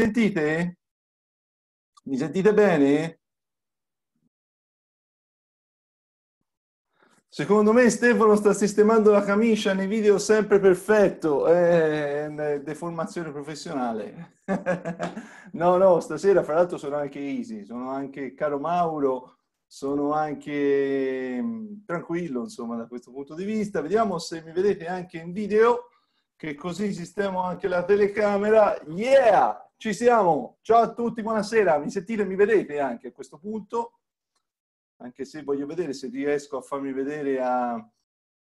Sentite? Mi sentite bene? Secondo me Stefano sta sistemando la camicia nei video sempre perfetto, eh, deformazione professionale. no, no, stasera fra l'altro sono anche easy, sono anche caro Mauro, sono anche mm, tranquillo insomma da questo punto di vista. Vediamo se mi vedete anche in video, che così sistemo anche la telecamera. Yeah! Ci siamo, ciao a tutti, buonasera, mi sentite e mi vedete anche a questo punto, anche se voglio vedere se riesco a farmi vedere a,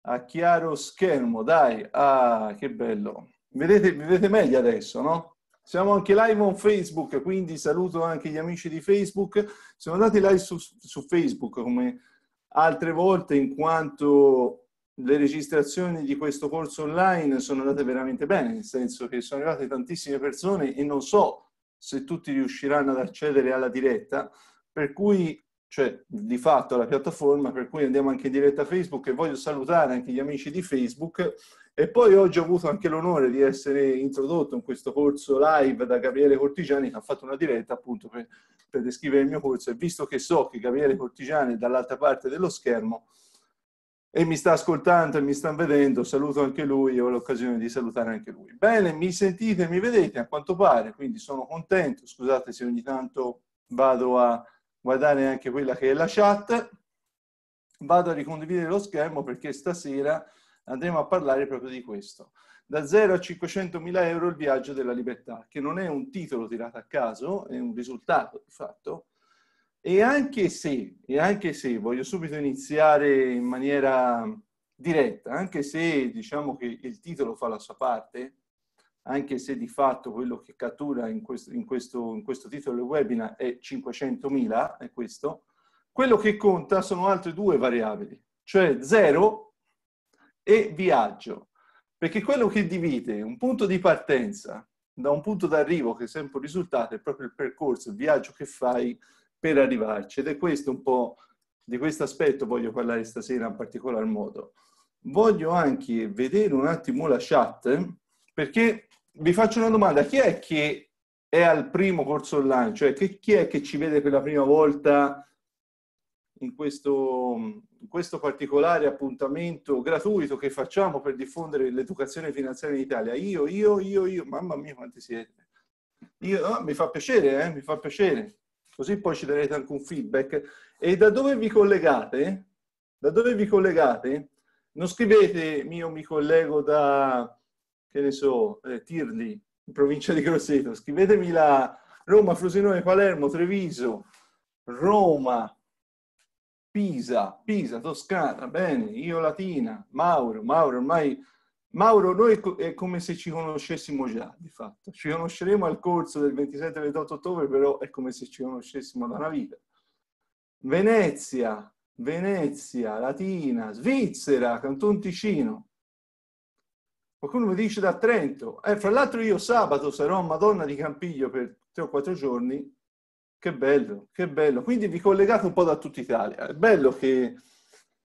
a chiaro schermo, dai, ah, che bello. Vedete, mi vedete meglio adesso, no? Siamo anche live on Facebook, quindi saluto anche gli amici di Facebook. siamo andati live su, su Facebook come altre volte in quanto le registrazioni di questo corso online sono andate veramente bene, nel senso che sono arrivate tantissime persone e non so se tutti riusciranno ad accedere alla diretta, per cui, cioè di fatto alla piattaforma, per cui andiamo anche in diretta a Facebook e voglio salutare anche gli amici di Facebook. E poi oggi ho avuto anche l'onore di essere introdotto in questo corso live da Gabriele Cortigiani che ha fatto una diretta appunto per, per descrivere il mio corso e visto che so che Gabriele Cortigiani è dall'altra parte dello schermo, e mi sta ascoltando e mi sta vedendo, saluto anche lui ho l'occasione di salutare anche lui. Bene, mi sentite, e mi vedete a quanto pare, quindi sono contento, scusate se ogni tanto vado a guardare anche quella che è la chat, vado a ricondividere lo schermo perché stasera andremo a parlare proprio di questo. Da 0 a 500 mila euro il viaggio della libertà, che non è un titolo tirato a caso, è un risultato di fatto, e anche se, e anche se voglio subito iniziare in maniera diretta, anche se diciamo che il titolo fa la sua parte, anche se di fatto quello che cattura in questo, in questo, in questo titolo del webinar è 500.000, è questo, quello che conta sono altre due variabili, cioè zero e viaggio, perché quello che divide un punto di partenza da un punto d'arrivo che è sempre un risultato è proprio il percorso, il viaggio che fai per arrivarci. Ed è questo un po' di questo aspetto voglio parlare stasera in particolar modo. Voglio anche vedere un attimo la chat perché vi faccio una domanda. Chi è che è al primo corso online? Cioè chi è che ci vede per la prima volta in questo, in questo particolare appuntamento gratuito che facciamo per diffondere l'educazione finanziaria in Italia? Io, io, io, io, mamma mia quanti siete. Io, oh, mi fa piacere, eh? mi fa piacere così poi ci darete anche un feedback. E da dove vi collegate? Da dove vi collegate? Non scrivete, io mi collego da, che ne so, eh, Tirli, in provincia di Grosseto, scrivetemi la Roma, Frosinone, Palermo, Treviso, Roma, Pisa, Pisa, Toscana, bene, io Latina, Mauro, Mauro ormai Mauro, noi è come se ci conoscessimo già, di fatto. Ci conosceremo al corso del 27-28 ottobre, però è come se ci conoscessimo da una vita. Venezia, Venezia, Latina, Svizzera, Canton Ticino. Qualcuno mi dice da Trento. Eh, fra l'altro io sabato sarò a Madonna di Campiglio per tre o quattro giorni. Che bello, che bello. Quindi vi collegate un po' da tutta Italia. È bello che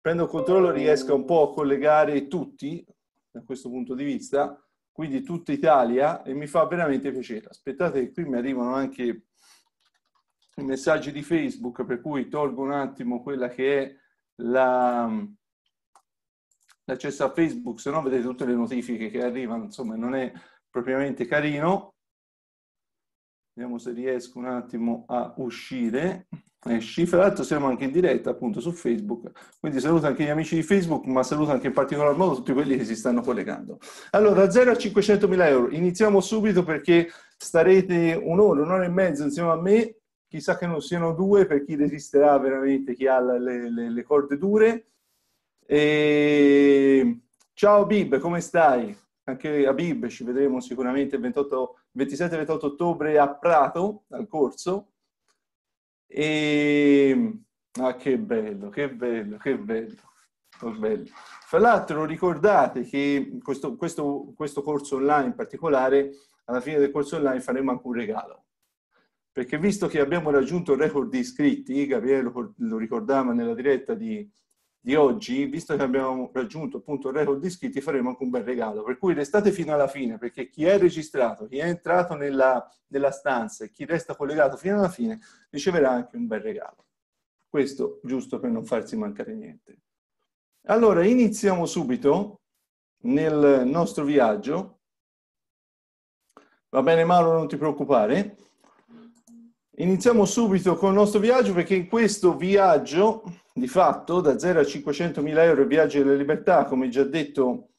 prendo controllo riesca un po' a collegare tutti, da questo punto di vista, quindi tutta Italia e mi fa veramente piacere. Aspettate che qui mi arrivano anche i messaggi di Facebook, per cui tolgo un attimo quella che è la, l'accesso a Facebook, se no vedete tutte le notifiche che arrivano, insomma non è propriamente carino. Vediamo se riesco un attimo a uscire. Esci, eh, fra l'altro siamo anche in diretta appunto su Facebook, quindi saluto anche gli amici di Facebook, ma saluto anche in particolar modo tutti quelli che si stanno collegando. Allora, da 0 a 500 mila euro, iniziamo subito perché starete un'ora, un'ora e mezza insieme a me, chissà che non siano due per chi resisterà veramente, chi ha le, le, le corde dure. E... Ciao Bib, come stai? Anche a Bib ci vedremo sicuramente il 28 27-28 ottobre a Prato, al corso. E... Ah, che bello, che bello, che bello. Oh, bello. Fra l'altro ricordate che questo, questo, questo corso online in particolare, alla fine del corso online faremo anche un regalo perché visto che abbiamo raggiunto il record di iscritti, Gabriele lo, ricordava nella diretta di, di oggi, visto che abbiamo raggiunto appunto il record di iscritti, faremo anche un bel regalo. Per cui restate fino alla fine, perché chi è registrato, chi è entrato nella, nella stanza e chi resta collegato fino alla fine riceverà anche un bel regalo. Questo giusto per non farsi mancare niente. Allora, iniziamo subito nel nostro viaggio. Va bene Mauro, non ti preoccupare. Iniziamo subito con il nostro viaggio perché in questo viaggio di fatto da 0 a 500 mila euro il viaggio della libertà, come già detto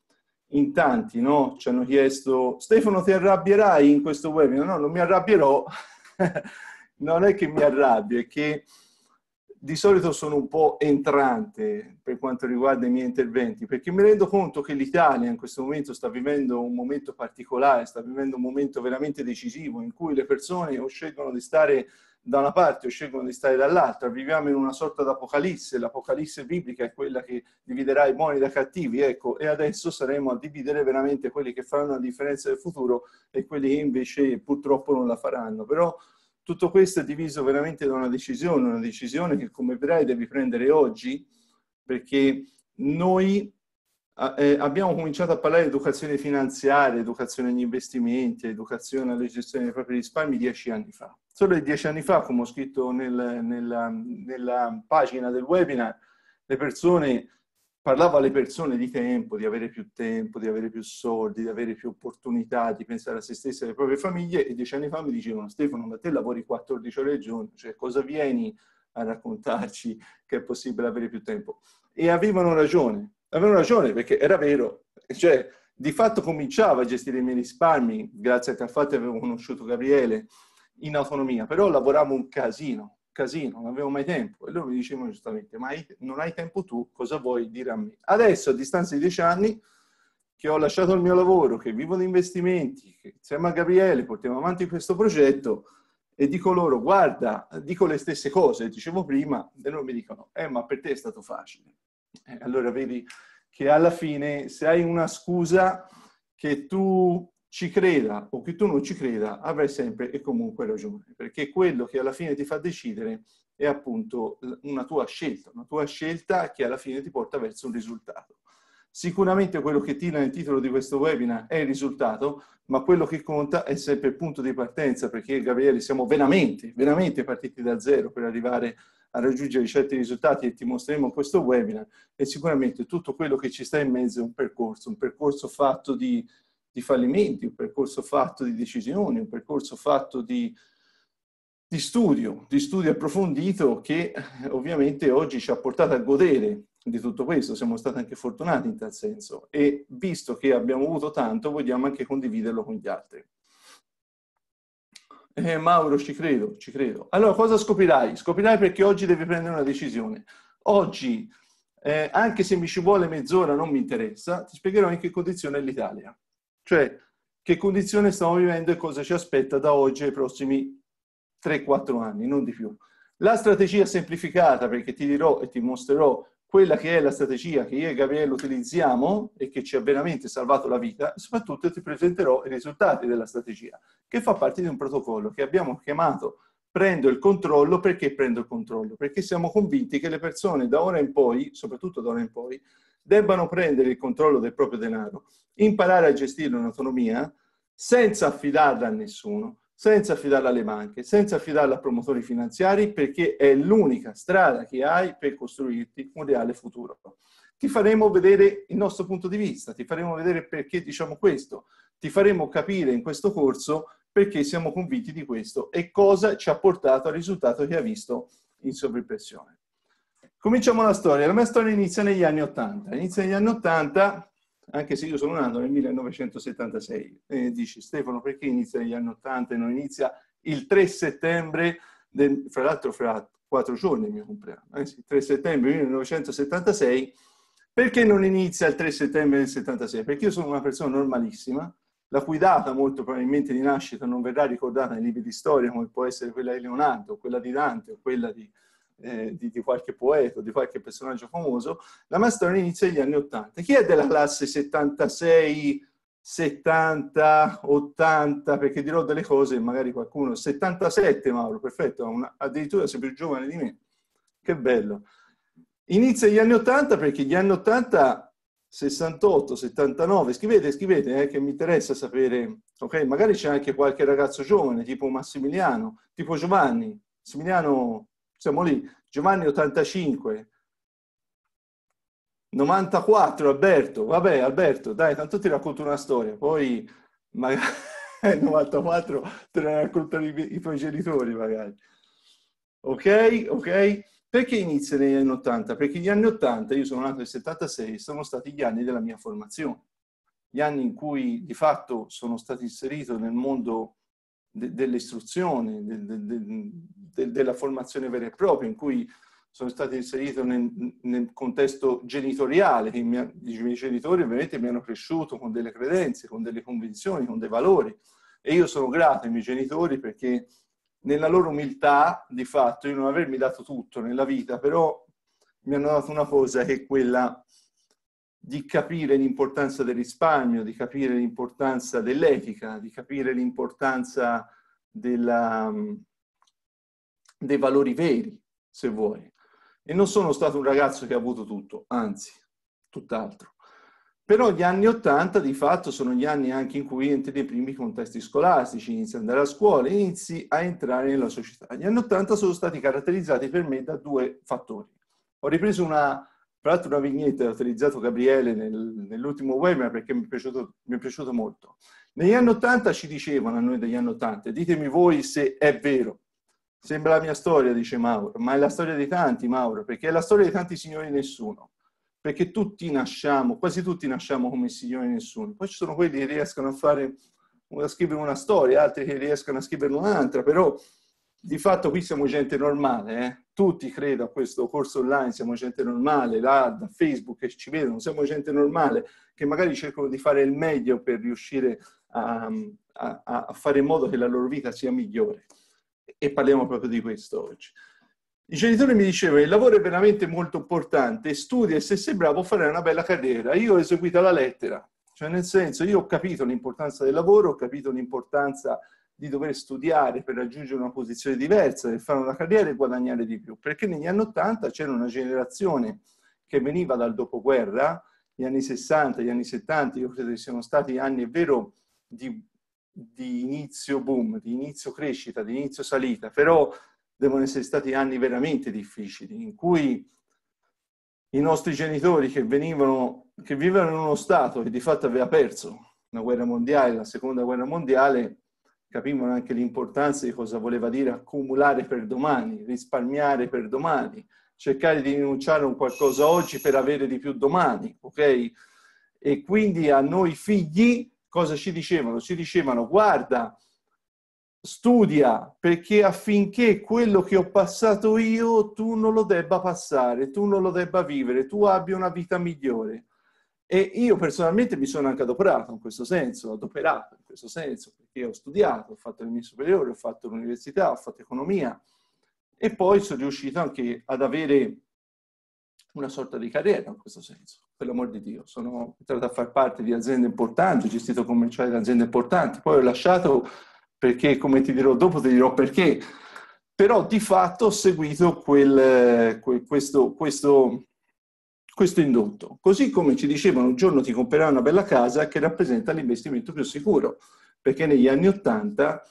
in tanti, no? ci hanno chiesto Stefano ti arrabbierai in questo webinar? No, non mi arrabbierò, non è che mi arrabbio, è che di solito sono un po' entrante per quanto riguarda i miei interventi, perché mi rendo conto che l'Italia in questo momento sta vivendo un momento particolare, sta vivendo un momento veramente decisivo in cui le persone o scelgono di stare da una parte o scelgono di stare dall'altra. Viviamo in una sorta d'apocalisse, l'apocalisse biblica è quella che dividerà i buoni da cattivi, ecco, e adesso saremo a dividere veramente quelli che faranno la differenza del futuro e quelli che invece purtroppo non la faranno. Però tutto questo è diviso veramente da una decisione, una decisione che come vedrai devi prendere oggi, perché noi eh, abbiamo cominciato a parlare di educazione finanziaria, educazione agli investimenti, educazione alla gestione dei propri risparmi dieci anni fa Solo dieci anni fa, come ho scritto nel, nella, nella, pagina del webinar, le persone, parlavo alle persone di tempo, di avere più tempo, di avere più soldi, di avere più opportunità, di pensare a se stesse e alle proprie famiglie e dieci anni fa mi dicevano Stefano, ma te lavori 14 ore al giorno, cioè cosa vieni a raccontarci che è possibile avere più tempo? E avevano ragione, avevano ragione perché era vero, cioè di fatto cominciava a gestire i miei risparmi grazie al fatto che avevo conosciuto Gabriele in autonomia, però lavoravo un casino, casino, non avevo mai tempo. E loro mi dicevano giustamente, ma non hai tempo tu, cosa vuoi dire a me? Adesso, a distanza di dieci anni, che ho lasciato il mio lavoro, che vivo di investimenti, che insieme a Gabriele portiamo avanti questo progetto, e dico loro, guarda, dico le stesse cose, dicevo prima, e loro mi dicono, eh, ma per te è stato facile. Eh, allora vedi che alla fine, se hai una scusa che tu ci creda o che tu non ci creda, avrai sempre e comunque ragione, perché quello che alla fine ti fa decidere è appunto una tua scelta, una tua scelta che alla fine ti porta verso un risultato. Sicuramente quello che tira nel titolo di questo webinar è il risultato, ma quello che conta è sempre il punto di partenza, perché Gabriele siamo veramente, veramente partiti da zero per arrivare a raggiungere certi risultati e ti mostreremo questo webinar e sicuramente tutto quello che ci sta in mezzo è un percorso, un percorso fatto di di fallimenti, un percorso fatto di decisioni, un percorso fatto di, di studio, di studio approfondito che eh, ovviamente oggi ci ha portato a godere di tutto questo, siamo stati anche fortunati in tal senso e visto che abbiamo avuto tanto vogliamo anche condividerlo con gli altri. Eh, Mauro, ci credo, ci credo. Allora, cosa scoprirai? Scoprirai perché oggi devi prendere una decisione. Oggi, eh, anche se mi ci vuole mezz'ora, non mi interessa, ti spiegherò in che condizione è l'Italia. Cioè, che condizione stiamo vivendo e cosa ci aspetta da oggi ai prossimi 3-4 anni, non di più. La strategia semplificata, perché ti dirò e ti mostrerò quella che è la strategia che io e Gabriele utilizziamo e che ci ha veramente salvato la vita, e soprattutto ti presenterò i risultati della strategia, che fa parte di un protocollo che abbiamo chiamato Prendo il controllo perché prendo il controllo? Perché siamo convinti che le persone da ora in poi, soprattutto da ora in poi, debbano prendere il controllo del proprio denaro, imparare a gestirlo in autonomia senza affidarla a nessuno, senza affidarla alle banche, senza affidarla a promotori finanziari, perché è l'unica strada che hai per costruirti un reale futuro. Ti faremo vedere il nostro punto di vista, ti faremo vedere perché diciamo questo, ti faremo capire in questo corso perché siamo convinti di questo e cosa ci ha portato al risultato che hai visto in sovrimpressione. Cominciamo la storia. La mia storia inizia negli anni Ottanta. Inizia negli anni Ottanta, anche se io sono nato nel 1976. E dici Stefano, perché inizia negli anni Ottanta e non inizia il 3 settembre, del, fra l'altro fra quattro giorni il mio compleanno, anzi eh 3 settembre 1976, perché non inizia il 3 settembre del 76? Perché io sono una persona normalissima, la cui data molto probabilmente di nascita non verrà ricordata nei libri di storia come può essere quella di Leonardo, quella di Dante o quella di eh, di, di, qualche poeta, di qualche personaggio famoso, la Mastone inizia negli anni 80. Chi è della classe 76, 70, 80? Perché dirò delle cose, magari qualcuno... 77 Mauro, perfetto, una, addirittura sei più giovane di me. Che bello. Inizia gli anni 80 perché gli anni 80 68, 79, scrivete, scrivete, eh, che mi interessa sapere, ok? Magari c'è anche qualche ragazzo giovane, tipo Massimiliano, tipo Giovanni. Massimiliano siamo lì. Giovanni 85, 94, Alberto, vabbè Alberto, dai, tanto ti racconto una storia, poi magari 94 te la raccontano i, i tuoi genitori magari. Ok, ok? Perché inizia negli anni 80? Perché gli anni 80, io sono nato nel 76, sono stati gli anni della mia formazione, gli anni in cui di fatto sono stato inserito nel mondo de, dell'istruzione, de, de, della formazione vera e propria, in cui sono stato inserito nel, nel contesto genitoriale, che mia, i miei genitori ovviamente mi hanno cresciuto con delle credenze, con delle convinzioni, con dei valori. E io sono grato ai miei genitori perché nella loro umiltà, di fatto, di non avermi dato tutto nella vita, però mi hanno dato una cosa che è quella di capire l'importanza del risparmio, di capire l'importanza dell'etica, di capire l'importanza della, mm, dei valori veri, se vuoi. E non sono stato un ragazzo che ha avuto tutto, anzi, tutt'altro. Però gli anni Ottanta di fatto sono gli anni anche in cui entri nei primi contesti scolastici, inizi ad andare a scuola, inizi a entrare nella società. Gli anni Ottanta sono stati caratterizzati per me da due fattori. Ho ripreso una tra l'altro una vignetta ha utilizzato Gabriele nel, nell'ultimo webinar perché mi è, piaciuto, mi è, piaciuto, molto. Negli anni 80 ci dicevano a noi degli anni Ottanta, ditemi voi se è vero. Sembra la mia storia, dice Mauro, ma è la storia di tanti, Mauro, perché è la storia di tanti signori nessuno. Perché tutti nasciamo, quasi tutti nasciamo come signori nessuno. Poi ci sono quelli che riescono a fare a scrivere una storia, altri che riescono a scrivere un'altra, però di fatto qui siamo gente normale, eh? tutti credo a questo corso online, siamo gente normale, là da Facebook che ci vedono, siamo gente normale, che magari cercano di fare il meglio per riuscire a, a, a fare in modo che la loro vita sia migliore. E parliamo proprio di questo oggi. I genitori mi dicevano che il lavoro è veramente molto importante, studia e se sei bravo fare una bella carriera. Io ho eseguito la lettera, cioè nel senso io ho capito l'importanza del lavoro, ho capito l'importanza di dover studiare per raggiungere una posizione diversa, per fare una carriera e guadagnare di più. Perché negli anni Ottanta c'era una generazione che veniva dal dopoguerra, gli anni 60, gli anni 70, io credo che siano stati anni, è vero, di, di inizio boom, di inizio crescita, di inizio salita, però devono essere stati anni veramente difficili, in cui i nostri genitori che venivano, che vivevano in uno Stato che di fatto aveva perso la guerra mondiale, la seconda guerra mondiale, capimmo anche l'importanza di cosa voleva dire accumulare per domani, risparmiare per domani, cercare di rinunciare a un qualcosa oggi per avere di più domani, ok? E quindi a noi figli cosa ci dicevano? Ci dicevano guarda, studia perché affinché quello che ho passato io tu non lo debba passare, tu non lo debba vivere, tu abbia una vita migliore. E io personalmente mi sono anche adoperato in questo senso, adoperato in questo senso, perché ho studiato, ho fatto le mie superiori, ho fatto l'università, ho fatto economia e poi sono riuscito anche ad avere una sorta di carriera in questo senso, per l'amor di Dio. Sono entrato a far parte di aziende importanti, ho gestito commerciali di aziende importanti, poi ho lasciato perché, come ti dirò dopo, ti dirò perché. Però di fatto ho seguito quel, quel, questo, questo questo indotto. Così come ci dicevano un giorno ti comprerai una bella casa che rappresenta l'investimento più sicuro, perché negli anni Ottanta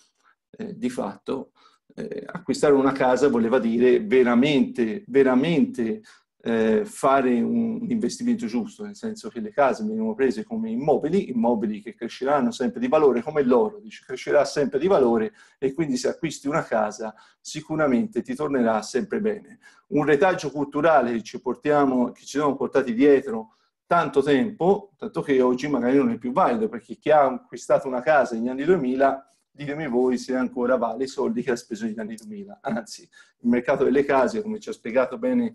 eh, di fatto eh, acquistare una casa voleva dire veramente, veramente eh, fare un investimento giusto, nel senso che le case vengono prese come immobili, immobili che cresceranno sempre di valore come l'oro, dice, crescerà sempre di valore e quindi se acquisti una casa sicuramente ti tornerà sempre bene. Un retaggio culturale che ci, portiamo, che ci siamo portati dietro tanto tempo, tanto che oggi magari non è più valido, perché chi ha acquistato una casa negli anni 2000 ditemi voi se ancora vale i soldi che ha speso negli anni 2000. Anzi, il mercato delle case, come ci ha spiegato bene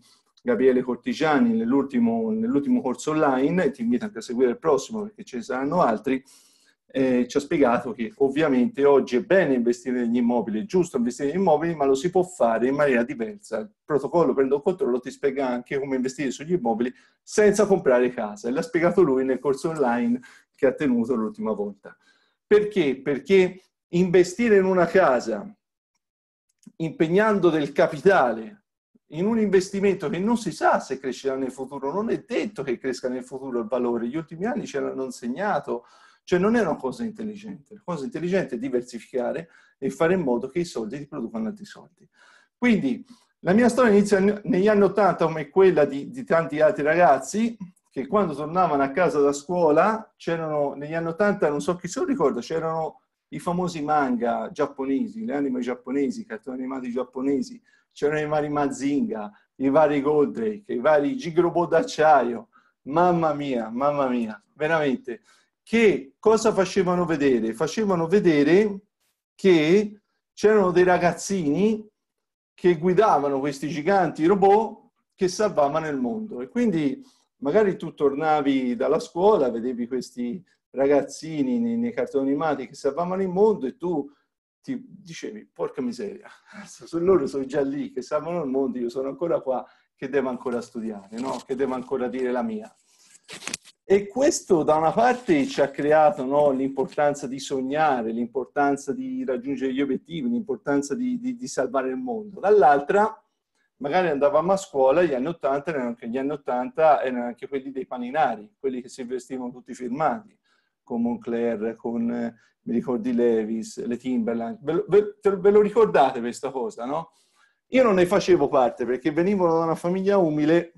Gabriele Cortigiani nell'ultimo, nell'ultimo corso online, e ti invito anche a seguire il prossimo perché ce ne saranno altri, eh, ci ha spiegato che ovviamente oggi è bene investire negli immobili, è giusto investire negli immobili, ma lo si può fare in maniera diversa. Il protocollo Prendo Controllo ti spiega anche come investire sugli immobili senza comprare casa. E l'ha spiegato lui nel corso online che ha tenuto l'ultima volta. Perché? Perché investire in una casa impegnando del capitale in un investimento che non si sa se crescerà nel futuro, non è detto che cresca nel futuro il valore, gli ultimi anni ce l'hanno insegnato, cioè non è una cosa intelligente, la cosa intelligente è diversificare e fare in modo che i soldi ti producano altri soldi. Quindi la mia storia inizia negli anni 80 come quella di, di, tanti altri ragazzi che quando tornavano a casa da scuola c'erano, negli anni 80, non so chi se lo ricorda, c'erano i famosi manga giapponesi, le anime giapponesi, i cartoni animati giapponesi, c'erano i vari Mazinga, i vari Goldrake, i vari Gigrobo d'acciaio, mamma mia, mamma mia, veramente. Che cosa facevano vedere? Facevano vedere che c'erano dei ragazzini che guidavano questi giganti robot che salvavano il mondo. E quindi magari tu tornavi dalla scuola, vedevi questi ragazzini nei, cartoni animati che salvavano il mondo e tu ti dicevi, porca miseria, loro sono già lì, che salvano il mondo, io sono ancora qua, che devo ancora studiare, no? che devo ancora dire la mia. E questo da una parte ci ha creato no, l'importanza di sognare, l'importanza di raggiungere gli obiettivi, l'importanza di, di, di salvare il mondo. Dall'altra, magari andavamo a scuola, gli anni 80 erano anche, gli anni 80 erano anche quelli dei paninari, quelli che si vestivano tutti firmati con Moncler, con, eh, mi ricordi Levis, le Timberland. Ve, ve, ve lo ricordate questa cosa, no? Io non ne facevo parte perché venivo da una famiglia umile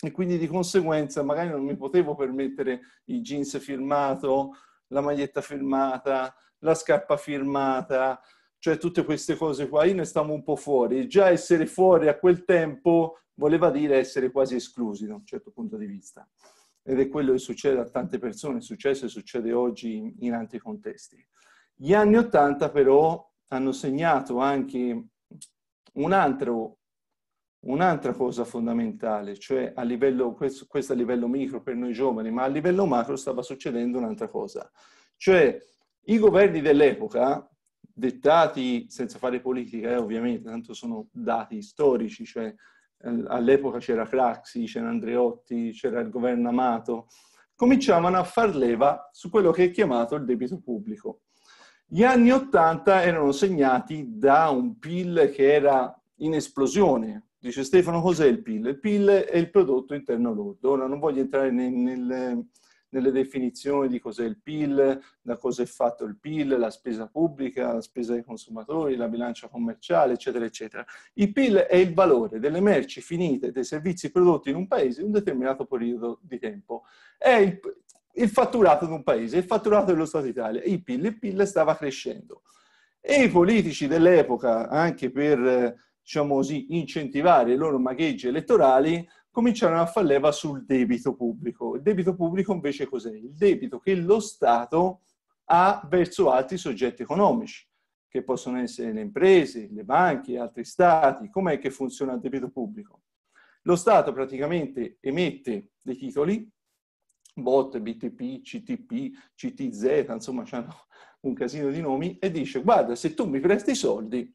e quindi di conseguenza magari non mi potevo permettere il jeans firmato, la maglietta firmata, la scarpa firmata, cioè tutte queste cose qua. Io ne stavo un po' fuori. Già essere fuori a quel tempo voleva dire essere quasi esclusi da un certo punto di vista ed è quello che succede a tante persone, è successo e succede oggi in, in altri contesti. Gli anni Ottanta però hanno segnato anche un altro, un'altra cosa fondamentale, cioè a livello, questo, questo a livello micro per noi giovani, ma a livello macro stava succedendo un'altra cosa. Cioè i governi dell'epoca, dettati senza fare politica, eh, ovviamente, tanto sono dati storici, cioè eh, all'epoca c'era Craxi, c'era Andreotti, c'era il governo Amato, cominciavano a far leva su quello che è chiamato il debito pubblico. Gli anni Ottanta erano segnati da un PIL che era in esplosione. Dice Stefano, cos'è il PIL? Il PIL è il prodotto interno lordo. Ora non voglio entrare nel, nel nelle definizioni di cos'è il PIL, da cosa è fatto il PIL, la spesa pubblica, la spesa dei consumatori, la bilancia commerciale, eccetera, eccetera. Il PIL è il valore delle merci finite dei servizi prodotti in un paese in un determinato periodo di tempo. È il, il fatturato di un paese, il fatturato dello Stato d'Italia. il PIL, il PIL stava crescendo. E i politici dell'epoca, anche per diciamo così, incentivare i loro magheggi elettorali, cominciarono a far leva sul debito pubblico. Il debito pubblico invece cos'è? Il debito che lo Stato ha verso altri soggetti economici, che possono essere le imprese, le banche, altri stati. Com'è che funziona il debito pubblico? Lo Stato praticamente emette dei titoli, BOT, BTP, CTP, CTZ, insomma hanno un casino di nomi, e dice guarda se tu mi presti i soldi,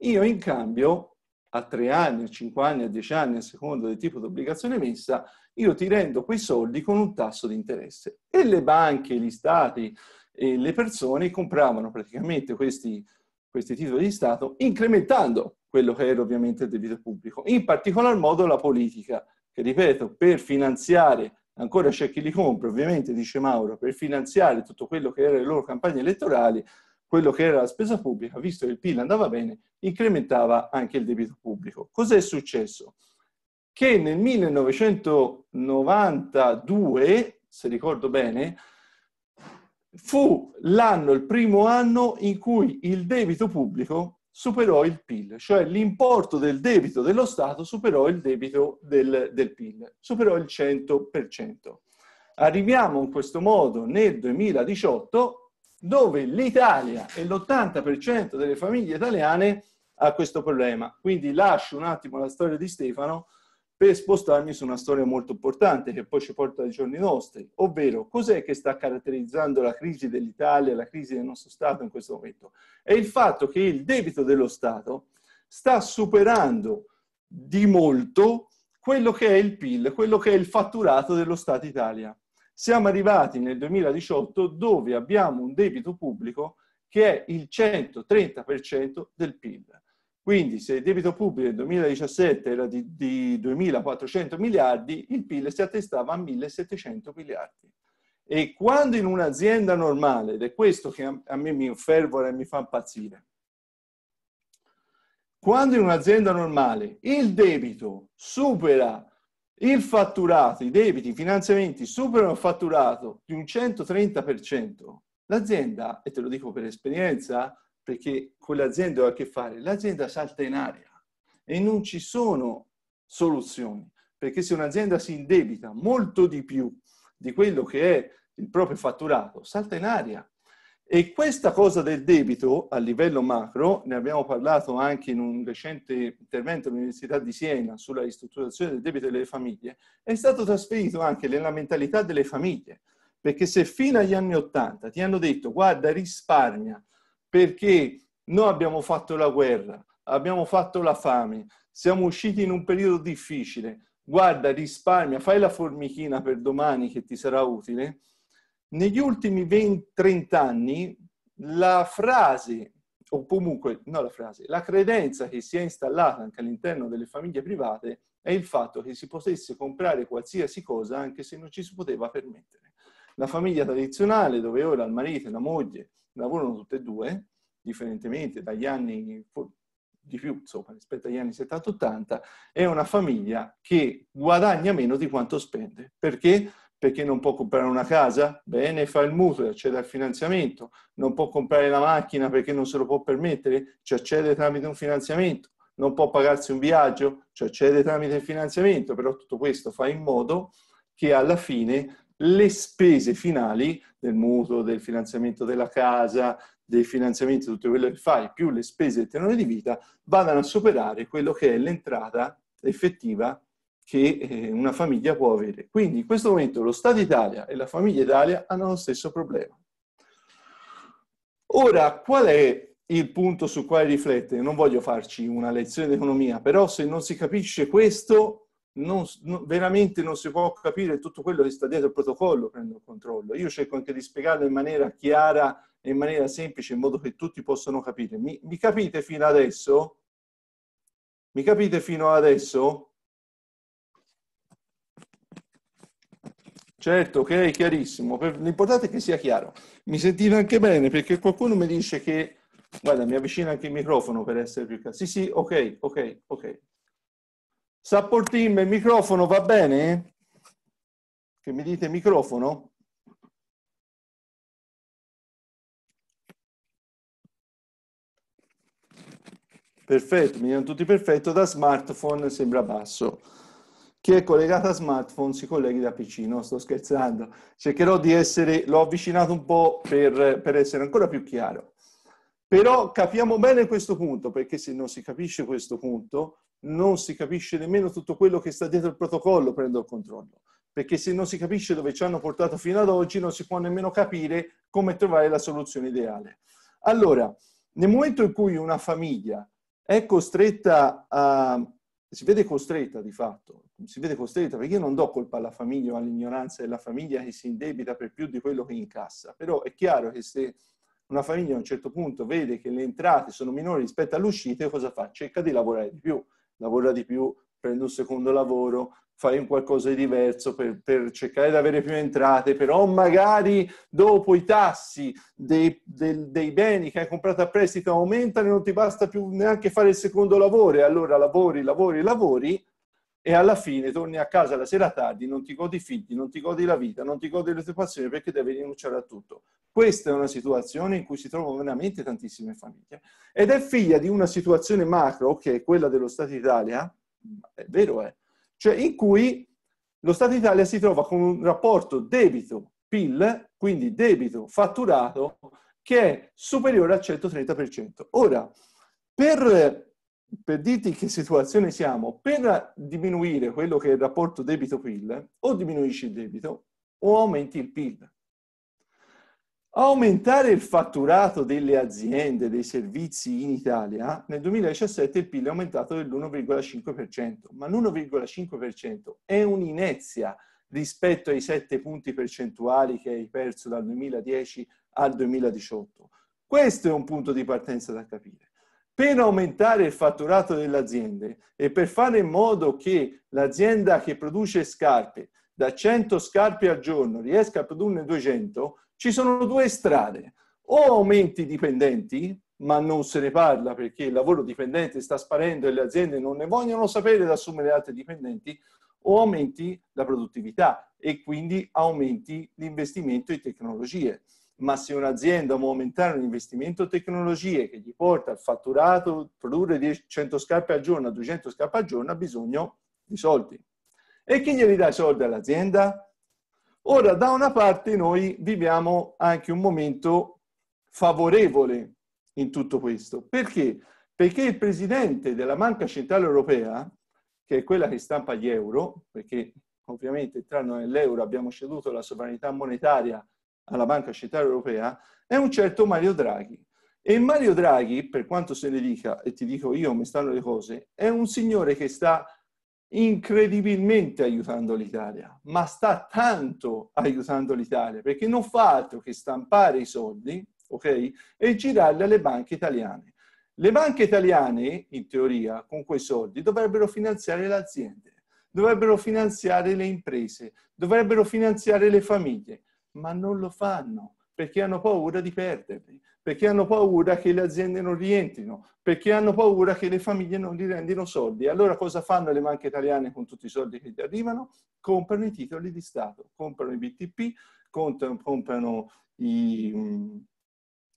io in cambio a tre anni, a cinque anni, a dieci anni, a seconda del tipo di obbligazione emessa, io ti rendo quei soldi con un tasso di interesse. E le banche, gli stati e le persone compravano praticamente questi, questi titoli di Stato incrementando quello che era ovviamente il debito pubblico, in particolar modo la politica, che ripeto, per finanziare, ancora c'è chi li compra, ovviamente dice Mauro, per finanziare tutto quello che era le loro campagne elettorali, quello che era la spesa pubblica, visto che il PIL andava bene, incrementava anche il debito pubblico. Cos'è successo? Che nel 1992, se ricordo bene, fu l'anno, il primo anno in cui il debito pubblico superò il PIL, cioè l'importo del debito dello Stato superò il debito del, del PIL, superò il 100%. Arriviamo in questo modo nel 2018 dove l'Italia e l'80% delle famiglie italiane ha questo problema. Quindi lascio un attimo la storia di Stefano per spostarmi su una storia molto importante che poi ci porta ai giorni nostri, ovvero cos'è che sta caratterizzando la crisi dell'Italia, la crisi del nostro Stato in questo momento? È il fatto che il debito dello Stato sta superando di molto quello che è il PIL, quello che è il fatturato dello Stato Italia. Siamo arrivati nel 2018 dove abbiamo un debito pubblico che è il 130% del PIL. Quindi se il debito pubblico nel 2017 era di, di 2.400 miliardi, il PIL si attestava a 1.700 miliardi. E quando in un'azienda normale, ed è questo che a, a me mi fervora e mi fa impazzire, quando in un'azienda normale il debito supera il fatturato, i debiti, i finanziamenti superano il fatturato di un 130%, l'azienda, e te lo dico per esperienza, perché quell'azienda ho a che fare, l'azienda salta in aria e non ci sono soluzioni, perché se un'azienda si indebita molto di più di quello che è il proprio fatturato, salta in aria e questa cosa del debito a livello macro, ne abbiamo parlato anche in un recente intervento all'Università di Siena sulla ristrutturazione del debito delle famiglie, è stato trasferito anche nella mentalità delle famiglie. Perché se fino agli anni Ottanta ti hanno detto guarda risparmia perché noi abbiamo fatto la guerra, abbiamo fatto la fame, siamo usciti in un periodo difficile, guarda risparmia, fai la formichina per domani che ti sarà utile, negli ultimi 20-30 anni la frase, o comunque, no la frase, la credenza che si è installata anche all'interno delle famiglie private è il fatto che si potesse comprare qualsiasi cosa anche se non ci si poteva permettere. La famiglia tradizionale, dove ora il marito e la moglie lavorano tutte e due, differentemente dagli anni di più insomma, rispetto agli anni 70-80, è una famiglia che guadagna meno di quanto spende. Perché? perché non può comprare una casa? Bene, fa il mutuo, accede al finanziamento. Non può comprare la macchina perché non se lo può permettere? Ci accede tramite un finanziamento. Non può pagarsi un viaggio? Ci accede tramite il finanziamento. Però tutto questo fa in modo che alla fine le spese finali del mutuo, del finanziamento della casa, dei finanziamenti, tutto quello che fai, più le spese del tenore di vita, vadano a superare quello che è l'entrata effettiva che eh, una famiglia può avere. Quindi in questo momento lo Stato Italia e la famiglia Italia hanno lo stesso problema. Ora, qual è il punto su quale riflettere? Non voglio farci una lezione di economia, però se non si capisce questo, non, veramente non si può capire tutto quello che sta dietro il protocollo prendo il controllo. Io cerco anche di spiegarlo in maniera chiara e in maniera semplice, in modo che tutti possano capire. Mi, mi capite fino adesso? Mi capite fino adesso? Certo, ok, chiarissimo. L'importante è che sia chiaro. Mi sentite anche bene perché qualcuno mi dice che... Guarda, mi avvicina anche il microfono per essere più chiaro. Sì, sì, ok, ok, ok. Support team, il microfono va bene? Che mi dite microfono? Perfetto, mi dicono tutti perfetto, da smartphone sembra basso chi è collegato a smartphone si colleghi da PC, non sto scherzando. Cercherò di essere, l'ho avvicinato un po' per, per essere ancora più chiaro. Però capiamo bene questo punto, perché se non si capisce questo punto, non si capisce nemmeno tutto quello che sta dietro il protocollo prendo il controllo. Perché se non si capisce dove ci hanno portato fino ad oggi, non si può nemmeno capire come trovare la soluzione ideale. Allora, nel momento in cui una famiglia è costretta a si vede costretta di fatto, si vede costretta perché io non do colpa alla famiglia o all'ignoranza della famiglia che si indebita per più di quello che incassa, però è chiaro che se una famiglia a un certo punto vede che le entrate sono minori rispetto alle uscite, cosa fa? Cerca di lavorare di più, lavora di più, prende un secondo lavoro, farei un qualcosa di diverso per, per, cercare di avere più entrate, però magari dopo i tassi dei, dei, dei beni che hai comprato a prestito aumentano e non ti basta più neanche fare il secondo lavoro, e allora lavori, lavori, lavori, e alla fine torni a casa la sera tardi, non ti godi i figli, non ti godi la vita, non ti godi le tue passioni perché devi rinunciare a tutto. Questa è una situazione in cui si trovano veramente tantissime famiglie ed è figlia di una situazione macro che è quella dello Stato Italia, è vero è, eh? cioè in cui lo Stato d'Italia si trova con un rapporto debito-PIL, quindi debito-fatturato, che è superiore al 130%. Ora, per, per dirti in che situazione siamo, per diminuire quello che è il rapporto debito-PIL, o diminuisci il debito o aumenti il PIL. Aumentare il fatturato delle aziende dei servizi in Italia, nel 2017 il PIL è aumentato dell'1,5%, ma l'1,5% è un'inezia rispetto ai 7 punti percentuali che hai perso dal 2010 al 2018. Questo è un punto di partenza da capire. Per aumentare il fatturato delle aziende e per fare in modo che l'azienda che produce scarpe da 100 scarpe al giorno riesca a produrne 200, ci sono due strade, o aumenti i dipendenti, ma non se ne parla perché il lavoro dipendente sta sparendo e le aziende non ne vogliono sapere di assumere altri dipendenti, o aumenti la produttività e quindi aumenti l'investimento in tecnologie. Ma se un'azienda vuole aumentare l'investimento in tecnologie che gli porta al fatturato, produrre 100 scarpe al giorno, 200 scarpe al giorno, ha bisogno di soldi. E chi glieli dà i soldi all'azienda? Ora, da una parte noi viviamo anche un momento favorevole in tutto questo. Perché? Perché il presidente della Banca Centrale Europea, che è quella che stampa gli euro, perché ovviamente entrando nell'euro abbiamo ceduto la sovranità monetaria alla Banca Centrale Europea, è un certo Mario Draghi. E Mario Draghi, per quanto se ne dica, e ti dico io come stanno le cose, è un signore che sta incredibilmente aiutando l'Italia, ma sta tanto aiutando l'Italia perché non fa altro che stampare i soldi okay, e girarli alle banche italiane. Le banche italiane, in teoria, con quei soldi dovrebbero finanziare le aziende, dovrebbero finanziare le imprese, dovrebbero finanziare le famiglie, ma non lo fanno perché hanno paura di perderli perché hanno paura che le aziende non rientrino, perché hanno paura che le famiglie non gli rendano soldi. Allora cosa fanno le banche italiane con tutti i soldi che gli arrivano? Comprano i titoli di Stato, comprano i BTP, comprano, comprano i,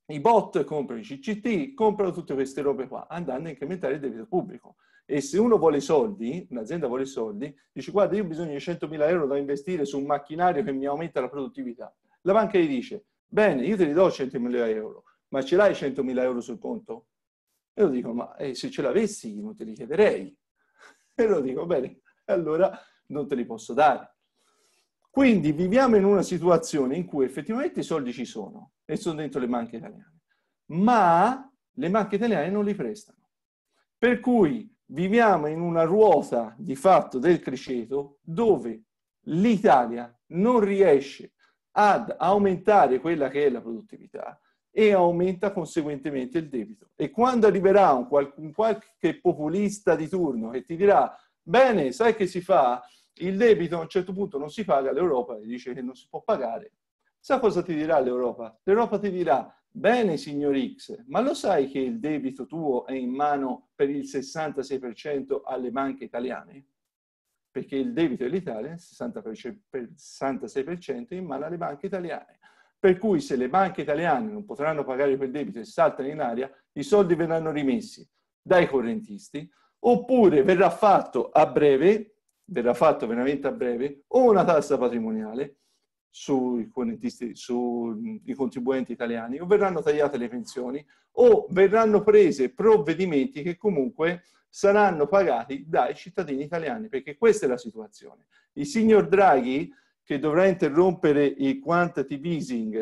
i, bot, comprano i CCT, comprano tutte queste robe qua, andando a incrementare il debito pubblico. E se uno vuole i soldi, un'azienda vuole i soldi, dice guarda io ho bisogno di 100.000 euro da investire su un macchinario che mi aumenta la produttività. La banca gli dice, bene, io te li do 100.000 euro, ma ce l'hai 100.000 euro sul conto? E loro dicono, ma eh, se ce l'avessi non te li chiederei. E lo dico, bene, allora non te li posso dare. Quindi viviamo in una situazione in cui effettivamente i soldi ci sono e sono dentro le banche italiane, ma le banche italiane non li prestano. Per cui viviamo in una ruota di fatto del cresceto dove l'Italia non riesce ad aumentare quella che è la produttività, e aumenta conseguentemente il debito. E quando arriverà un, qual- un qualche populista di turno che ti dirà, bene, sai che si fa? Il debito a un certo punto non si paga, l'Europa gli dice che non si può pagare. Sa cosa ti dirà l'Europa? L'Europa ti dirà, Bene, signor X, ma lo sai che il debito tuo è in mano per il 66% alle banche italiane? Perché il debito dell'Italia, il 66% è in mano alle banche italiane per cui se le banche italiane non potranno pagare quel debito e saltano in aria, i soldi verranno rimessi dai correntisti, oppure verrà fatto a breve, verrà fatto veramente a breve, o una tassa patrimoniale sui, sui contribuenti italiani, o verranno tagliate le pensioni, o verranno prese provvedimenti che comunque saranno pagati dai cittadini italiani, perché questa è la situazione. Il signor Draghi che dovrà interrompere il quantitative easing,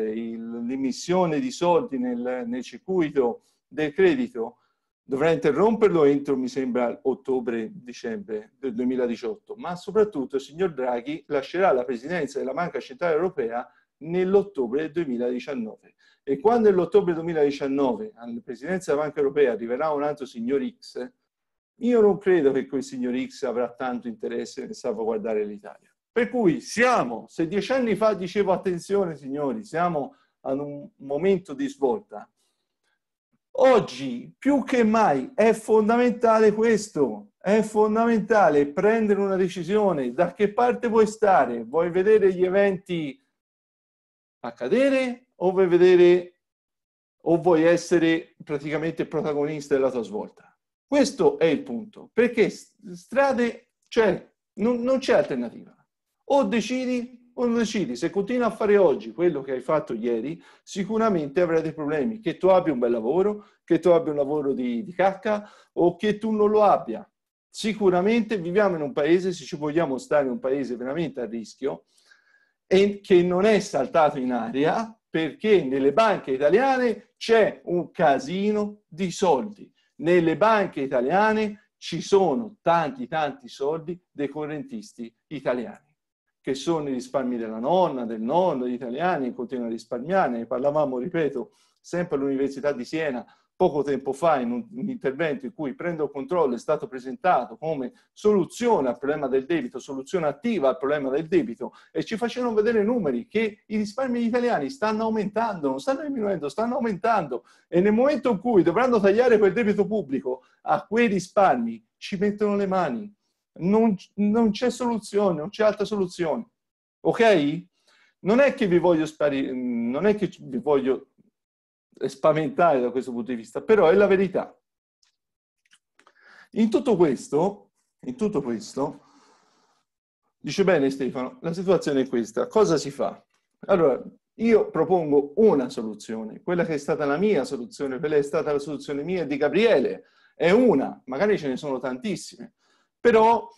l'emissione di soldi nel, nel circuito del credito, dovrà interromperlo entro, mi sembra, ottobre-dicembre del 2018, ma soprattutto il signor Draghi lascerà la presidenza della Banca Centrale Europea nell'ottobre del 2019. E quando nell'ottobre 2019 alla presidenza della Banca Europea arriverà un altro signor X, io non credo che quel signor X avrà tanto interesse nel salvaguardare l'Italia. Per cui siamo, se dieci anni fa dicevo attenzione signori, siamo ad un momento di svolta, oggi più che mai è fondamentale questo, è fondamentale prendere una decisione da che parte vuoi stare, vuoi vedere gli eventi accadere o vuoi vedere o vuoi essere praticamente protagonista della tua svolta. Questo è il punto, perché strade c'è, cioè, non, non c'è alternativa o decidi o non decidi. Se continui a fare oggi quello che hai fatto ieri, sicuramente avrai dei problemi, che tu abbia un bel lavoro, che tu abbia un lavoro di, di cacca o che tu non lo abbia. Sicuramente viviamo in un paese, se ci vogliamo stare in un paese veramente a rischio, e che non è saltato in aria perché nelle banche italiane c'è un casino di soldi. Nelle banche italiane ci sono tanti tanti soldi dei correntisti italiani che sono i risparmi della nonna, del nonno, degli italiani che continuano a risparmiare. Ne parlavamo, ripeto, sempre all'Università di Siena poco tempo fa in un, un intervento in cui prendo controllo è stato presentato come soluzione al problema del debito, soluzione attiva al problema del debito e ci facevano vedere numeri che i risparmi italiani stanno aumentando, non stanno diminuendo, stanno aumentando e nel momento in cui dovranno tagliare quel debito pubblico a quei risparmi ci mettono le mani non, non c'è soluzione, non c'è altra soluzione. Ok? Non è che vi voglio sparire, non è che vi voglio spaventare da questo punto di vista, però è la verità. In tutto questo, in tutto questo, dice bene Stefano, la situazione è questa, cosa si fa? Allora, io propongo una soluzione, quella che è stata la mia soluzione, quella che è stata la soluzione mia di Gabriele, è una, magari ce ne sono tantissime, però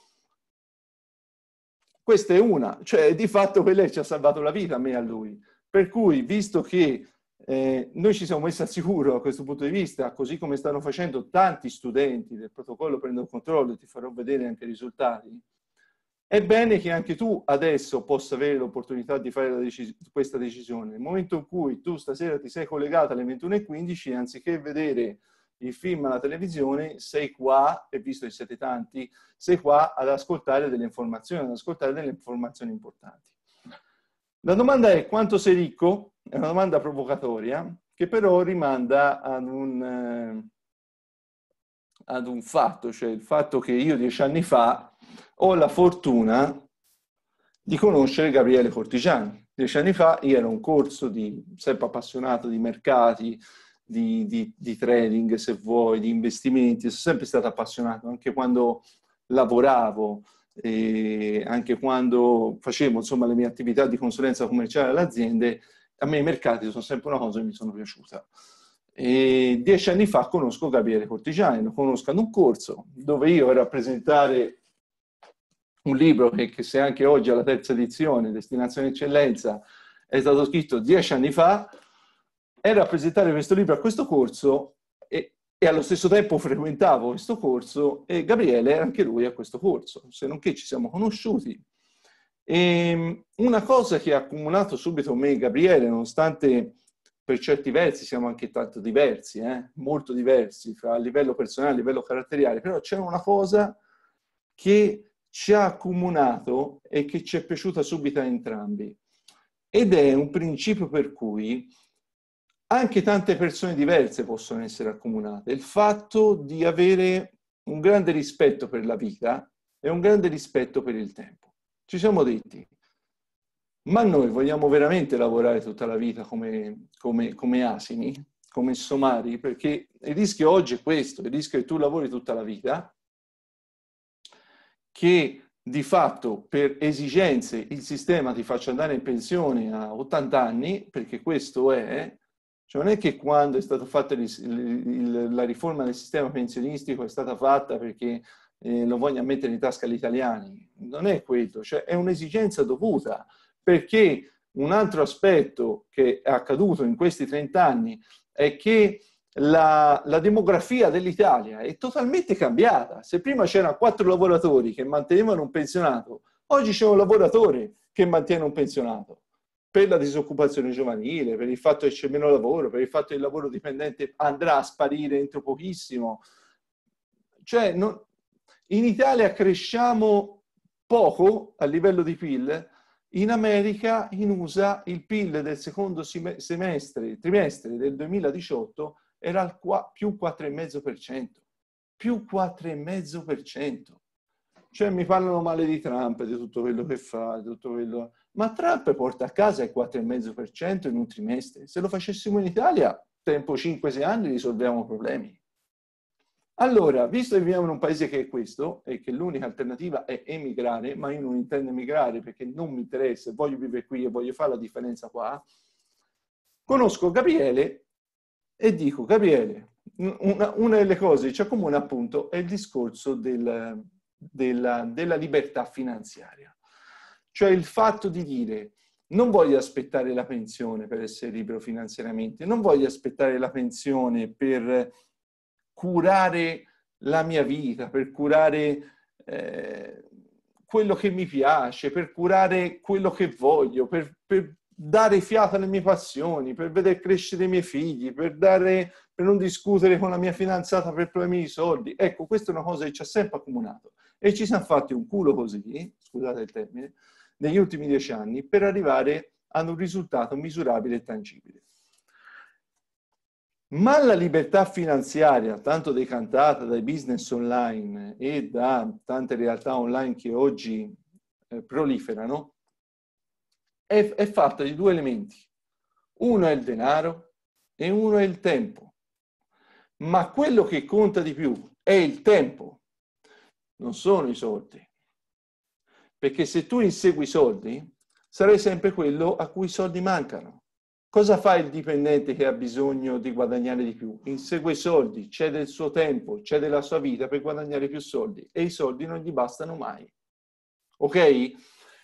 questa è una, cioè di fatto quella ci ha salvato la vita a me e a lui. Per cui, visto che eh, noi ci siamo messi al sicuro a questo punto di vista, così come stanno facendo tanti studenti del protocollo prendo il controllo, ti farò vedere anche i risultati, è bene che anche tu adesso possa avere l'opportunità di fare decis- questa decisione. Nel momento in cui tu stasera ti sei collegato alle 21.15, anziché vedere i film alla televisione, sei qua, e visto che siete tanti, sei qua ad ascoltare delle informazioni, ad ascoltare delle informazioni importanti. La domanda è quanto sei ricco? È una domanda provocatoria che però rimanda ad un, eh, ad un fatto, cioè il fatto che io dieci anni fa ho la fortuna di conoscere Gabriele Cortigiani. Dieci anni fa io ero un corso di, sempre appassionato di mercati, di, di, di trading, se vuoi, di investimenti, sono sempre stato appassionato, anche quando lavoravo, e anche quando facevo insomma, le mie attività di consulenza commerciale alle aziende, a me i mercati sono sempre una cosa che mi sono piaciuta. E dieci anni fa conosco Gabriele Cortigiani, conosco ad un corso dove io ero a presentare un libro che, che se anche oggi alla terza edizione, Destinazione Eccellenza, è stato scritto dieci anni fa, era presentare questo libro a questo corso e, e, allo stesso tempo frequentavo questo corso e Gabriele era anche lui a questo corso, se non che ci siamo conosciuti. E ehm, una cosa che ha accumulato subito me e Gabriele, nonostante per certi versi siamo anche tanto diversi, eh? molto diversi, a livello personale, a livello caratteriale, però c'è una cosa che ci ha accomunato e che ci è piaciuta subito a entrambi. Ed è un principio per cui anche tante persone diverse possono essere accomunate. Il fatto di avere un grande rispetto per la vita e un grande rispetto per il tempo. Ci siamo detti, ma noi vogliamo veramente lavorare tutta la vita come, come, come asini, come somari? Perché il rischio oggi è questo, il rischio è che tu lavori tutta la vita, che di fatto per esigenze il sistema ti faccia andare in pensione a 80 anni, perché questo è, cioè non è che quando è stata fatta la riforma del sistema pensionistico è stata fatta perché eh, lo voglia mettere in tasca gli italiani, non è quello, cioè è un'esigenza dovuta, perché un altro aspetto che è accaduto in questi 30 anni è che la, la, demografia dell'Italia è totalmente cambiata. Se prima c'erano quattro lavoratori che mantenevano un pensionato, oggi c'è un lavoratore che mantiene un pensionato per la disoccupazione giovanile, per il fatto che c'è meno lavoro, per il fatto che il lavoro dipendente andrà a sparire entro pochissimo. Cioè, non... in Italia cresciamo poco a livello di PIL, in America, in USA, il PIL del secondo semestre, trimestre del 2018 era al qua, più 4,5%, più 4,5%. Cioè mi parlano male di Trump, di tutto quello che fa, di tutto quello ma Trump porta a casa il 4,5% in un trimestre. Se lo facessimo in Italia, tempo 5-6 anni risolviamo problemi. Allora, visto che viviamo in un paese che è questo e che l'unica alternativa è emigrare, ma io non intendo emigrare perché non mi interessa, voglio vivere qui e voglio fare la differenza qua, conosco Gabriele e dico, Gabriele, una, una delle cose che ci accomuna appunto è il discorso del, della, della libertà finanziaria. Cioè il fatto di dire non voglio aspettare la pensione per essere libero finanziariamente, non voglio aspettare la pensione per curare la mia vita, per curare eh, quello che mi piace, per curare quello che voglio, per, per, dare fiato alle mie passioni, per vedere crescere i miei figli, per, dare, per non discutere con la mia fidanzata per problemi di soldi. Ecco, questa è una cosa che ci ha sempre accomunato e ci siamo fatti un culo così, scusate il termine, negli ultimi dieci anni per arrivare ad un risultato misurabile e tangibile. Ma la libertà finanziaria, tanto decantata dai business online e da tante realtà online che oggi eh, proliferano, è, è fatta di due elementi. Uno è il denaro e uno è il tempo. Ma quello che conta di più è il tempo, non sono i soldi. Perché se tu insegui i soldi, sarai sempre quello a cui i soldi mancano. Cosa fa il dipendente che ha bisogno di guadagnare di più? Insegue i soldi, cede il suo tempo, cede la sua vita per guadagnare più soldi e i soldi non gli bastano mai. Ok?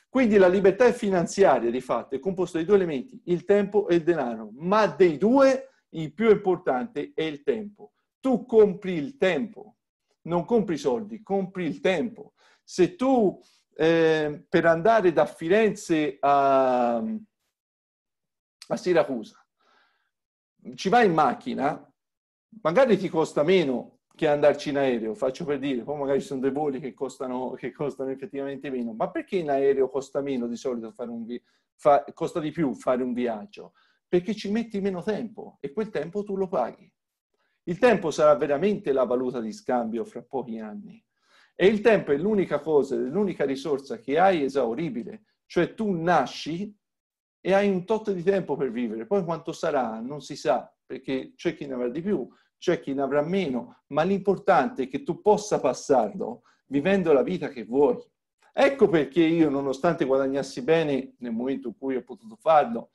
Quindi la libertà finanziaria di fatto è composta di due elementi, il tempo e il denaro, ma dei due il più importante è il tempo. Tu compri il tempo, non compri i soldi, compri il tempo. Se tu eh, per andare da Firenze a, a Siracusa. Ci vai in macchina, magari ti costa meno che andarci in aereo, faccio per dire, poi magari ci sono dei voli che costano, che costano effettivamente meno, ma perché in aereo costa meno di solito fare un vi- fa- costa di più fare un viaggio? Perché ci metti meno tempo e quel tempo tu lo paghi. Il tempo sarà veramente la valuta di scambio fra pochi anni. E il tempo è l'unica cosa, l'unica risorsa che hai esauribile, cioè tu nasci e hai un tot di tempo per vivere, poi quanto sarà non si sa, perché c'è chi ne avrà di più, c'è chi ne avrà meno, ma l'importante è che tu possa passarlo vivendo la vita che vuoi. Ecco perché io, nonostante guadagnassi bene nel momento in cui ho potuto farlo,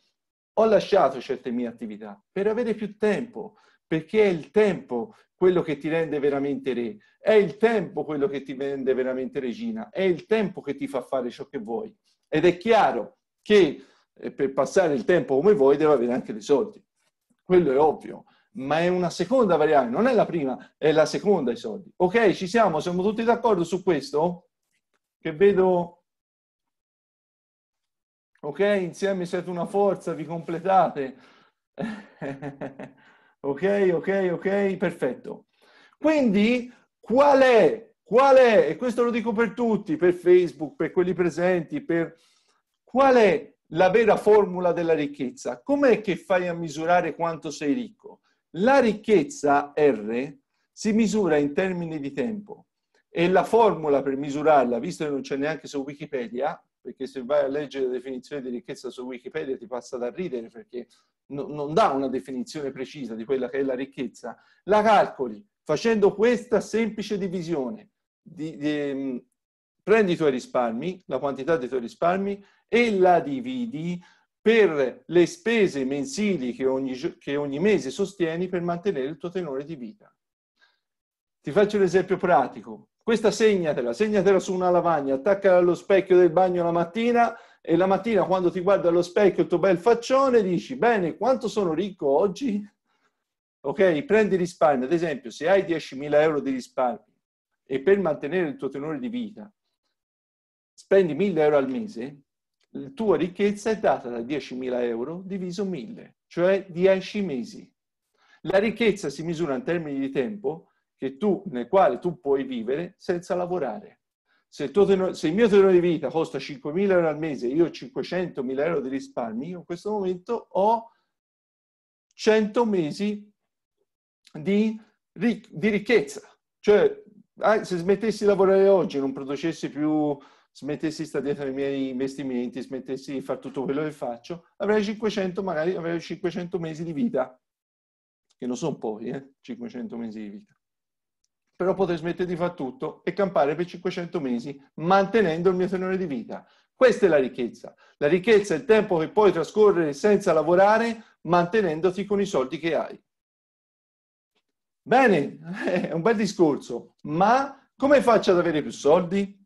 ho lasciato certe mie attività per avere più tempo, perché è il tempo quello che ti rende veramente re, è il tempo quello che ti rende veramente regina, è il tempo che ti fa fare ciò che vuoi. Ed è chiaro che eh, per passare il tempo come vuoi deve avere anche dei soldi, quello è ovvio, ma è una seconda variabile, non è la prima, è la seconda i soldi. Ok, ci siamo, siamo tutti d'accordo su questo? Che vedo... Ok, insieme siete una forza, vi completate. Ok, ok, ok, perfetto. Quindi qual è, qual è, e questo lo dico per tutti, per Facebook, per quelli presenti, per qual è la vera formula della ricchezza? Com'è che fai a misurare quanto sei ricco? La ricchezza R si misura in termini di tempo e la formula per misurarla, visto che non c'è neanche su Wikipedia, perché se vai a leggere la definizione di ricchezza su Wikipedia ti passa da ridere perché no, non dà una definizione precisa di quella che è la ricchezza, la calcoli facendo questa semplice divisione. Di, di, ehm, prendi i tuoi risparmi, la quantità dei tuoi risparmi e la dividi per le spese mensili che ogni, che ogni mese sostieni per mantenere il tuo tenore di vita. Ti faccio un esempio pratico. Questa segnatela, segnatela su una lavagna, attaccala allo specchio del bagno la mattina e la mattina quando ti guardi allo specchio il tuo bel faccione dici, bene, quanto sono ricco oggi? Ok, prendi risparmio. Ad esempio, se hai 10.000 euro di risparmio e per mantenere il tuo tenore di vita spendi 1.000 euro al mese, la tua ricchezza è data da 10.000 euro diviso 1.000, cioè 10 mesi. La ricchezza si misura in termini di tempo tu, nel quale tu puoi vivere senza lavorare. Se il, tenore, se il, mio tenore di vita costa 5.000 euro al mese e io ho 500.000 euro di risparmi, in questo momento ho 100 mesi di, ric- di ricchezza. Cioè, se smettessi di lavorare oggi, non producessi più, smettessi di stare dietro ai miei investimenti, smettessi di fare tutto quello che faccio, avrei 500, magari avrei 500 mesi di vita, che non sono poi, eh? 500 mesi di vita però potrei smettere di fare tutto e campare per 500 mesi mantenendo il mio tenore di vita. Questa è la ricchezza. La ricchezza è il tempo che puoi trascorrere senza lavorare mantenendoti con i soldi che hai. Bene, è un bel discorso, ma come faccio ad avere più soldi?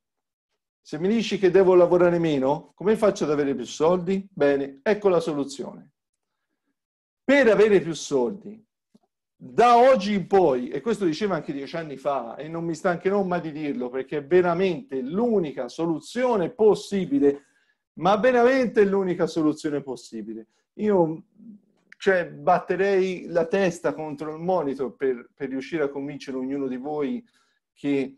Se mi dici che devo lavorare meno, come faccio ad avere più soldi? Bene, ecco la soluzione. Per avere più soldi da oggi in poi, e questo diceva anche dieci anni fa, e non mi stancherò mai di dirlo perché è veramente l'unica soluzione possibile, ma veramente l'unica soluzione possibile. Io cioè, batterei la testa contro il monitor per, per riuscire a convincere ognuno di voi che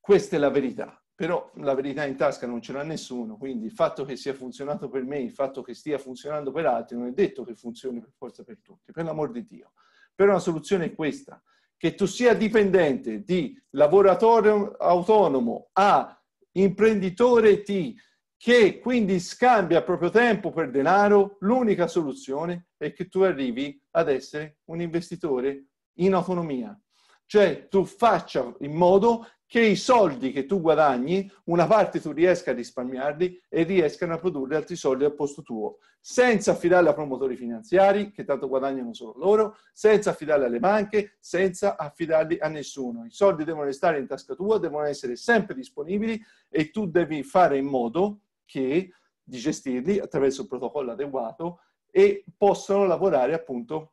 questa è la verità. Però la verità in tasca non ce l'ha nessuno, quindi il fatto che sia funzionato per me, il fatto che stia funzionando per altri, non è detto che funzioni per forza per tutti, per l'amor di Dio. Però una soluzione è questa, che tu sia dipendente di lavoratore autonomo a imprenditore T, che quindi scambia il proprio tempo per denaro, l'unica soluzione è che tu arrivi ad essere un investitore in autonomia. Cioè tu faccia in modo che i soldi che tu guadagni, una parte tu riesca a risparmiarli e riescano a produrre altri soldi al posto tuo, senza affidarli a promotori finanziari, che tanto guadagnano solo loro, senza affidarli alle banche, senza affidarli a nessuno. I soldi devono restare in tasca tua, devono essere sempre disponibili e tu devi fare in modo che di gestirli attraverso un protocollo adeguato e possano lavorare appunto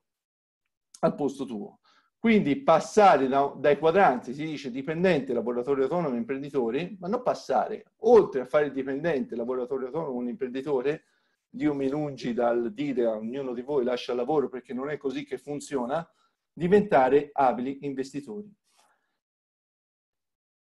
al posto tuo. Quindi passare da, dai quadranti, si dice dipendente, lavoratore autonomo, imprenditori, ma non passare oltre a fare il dipendente, lavoratore autonomo, un imprenditore, Dio mi lungi dal dire a ognuno di voi lascia il lavoro perché non è così che funziona, diventare abili investitori.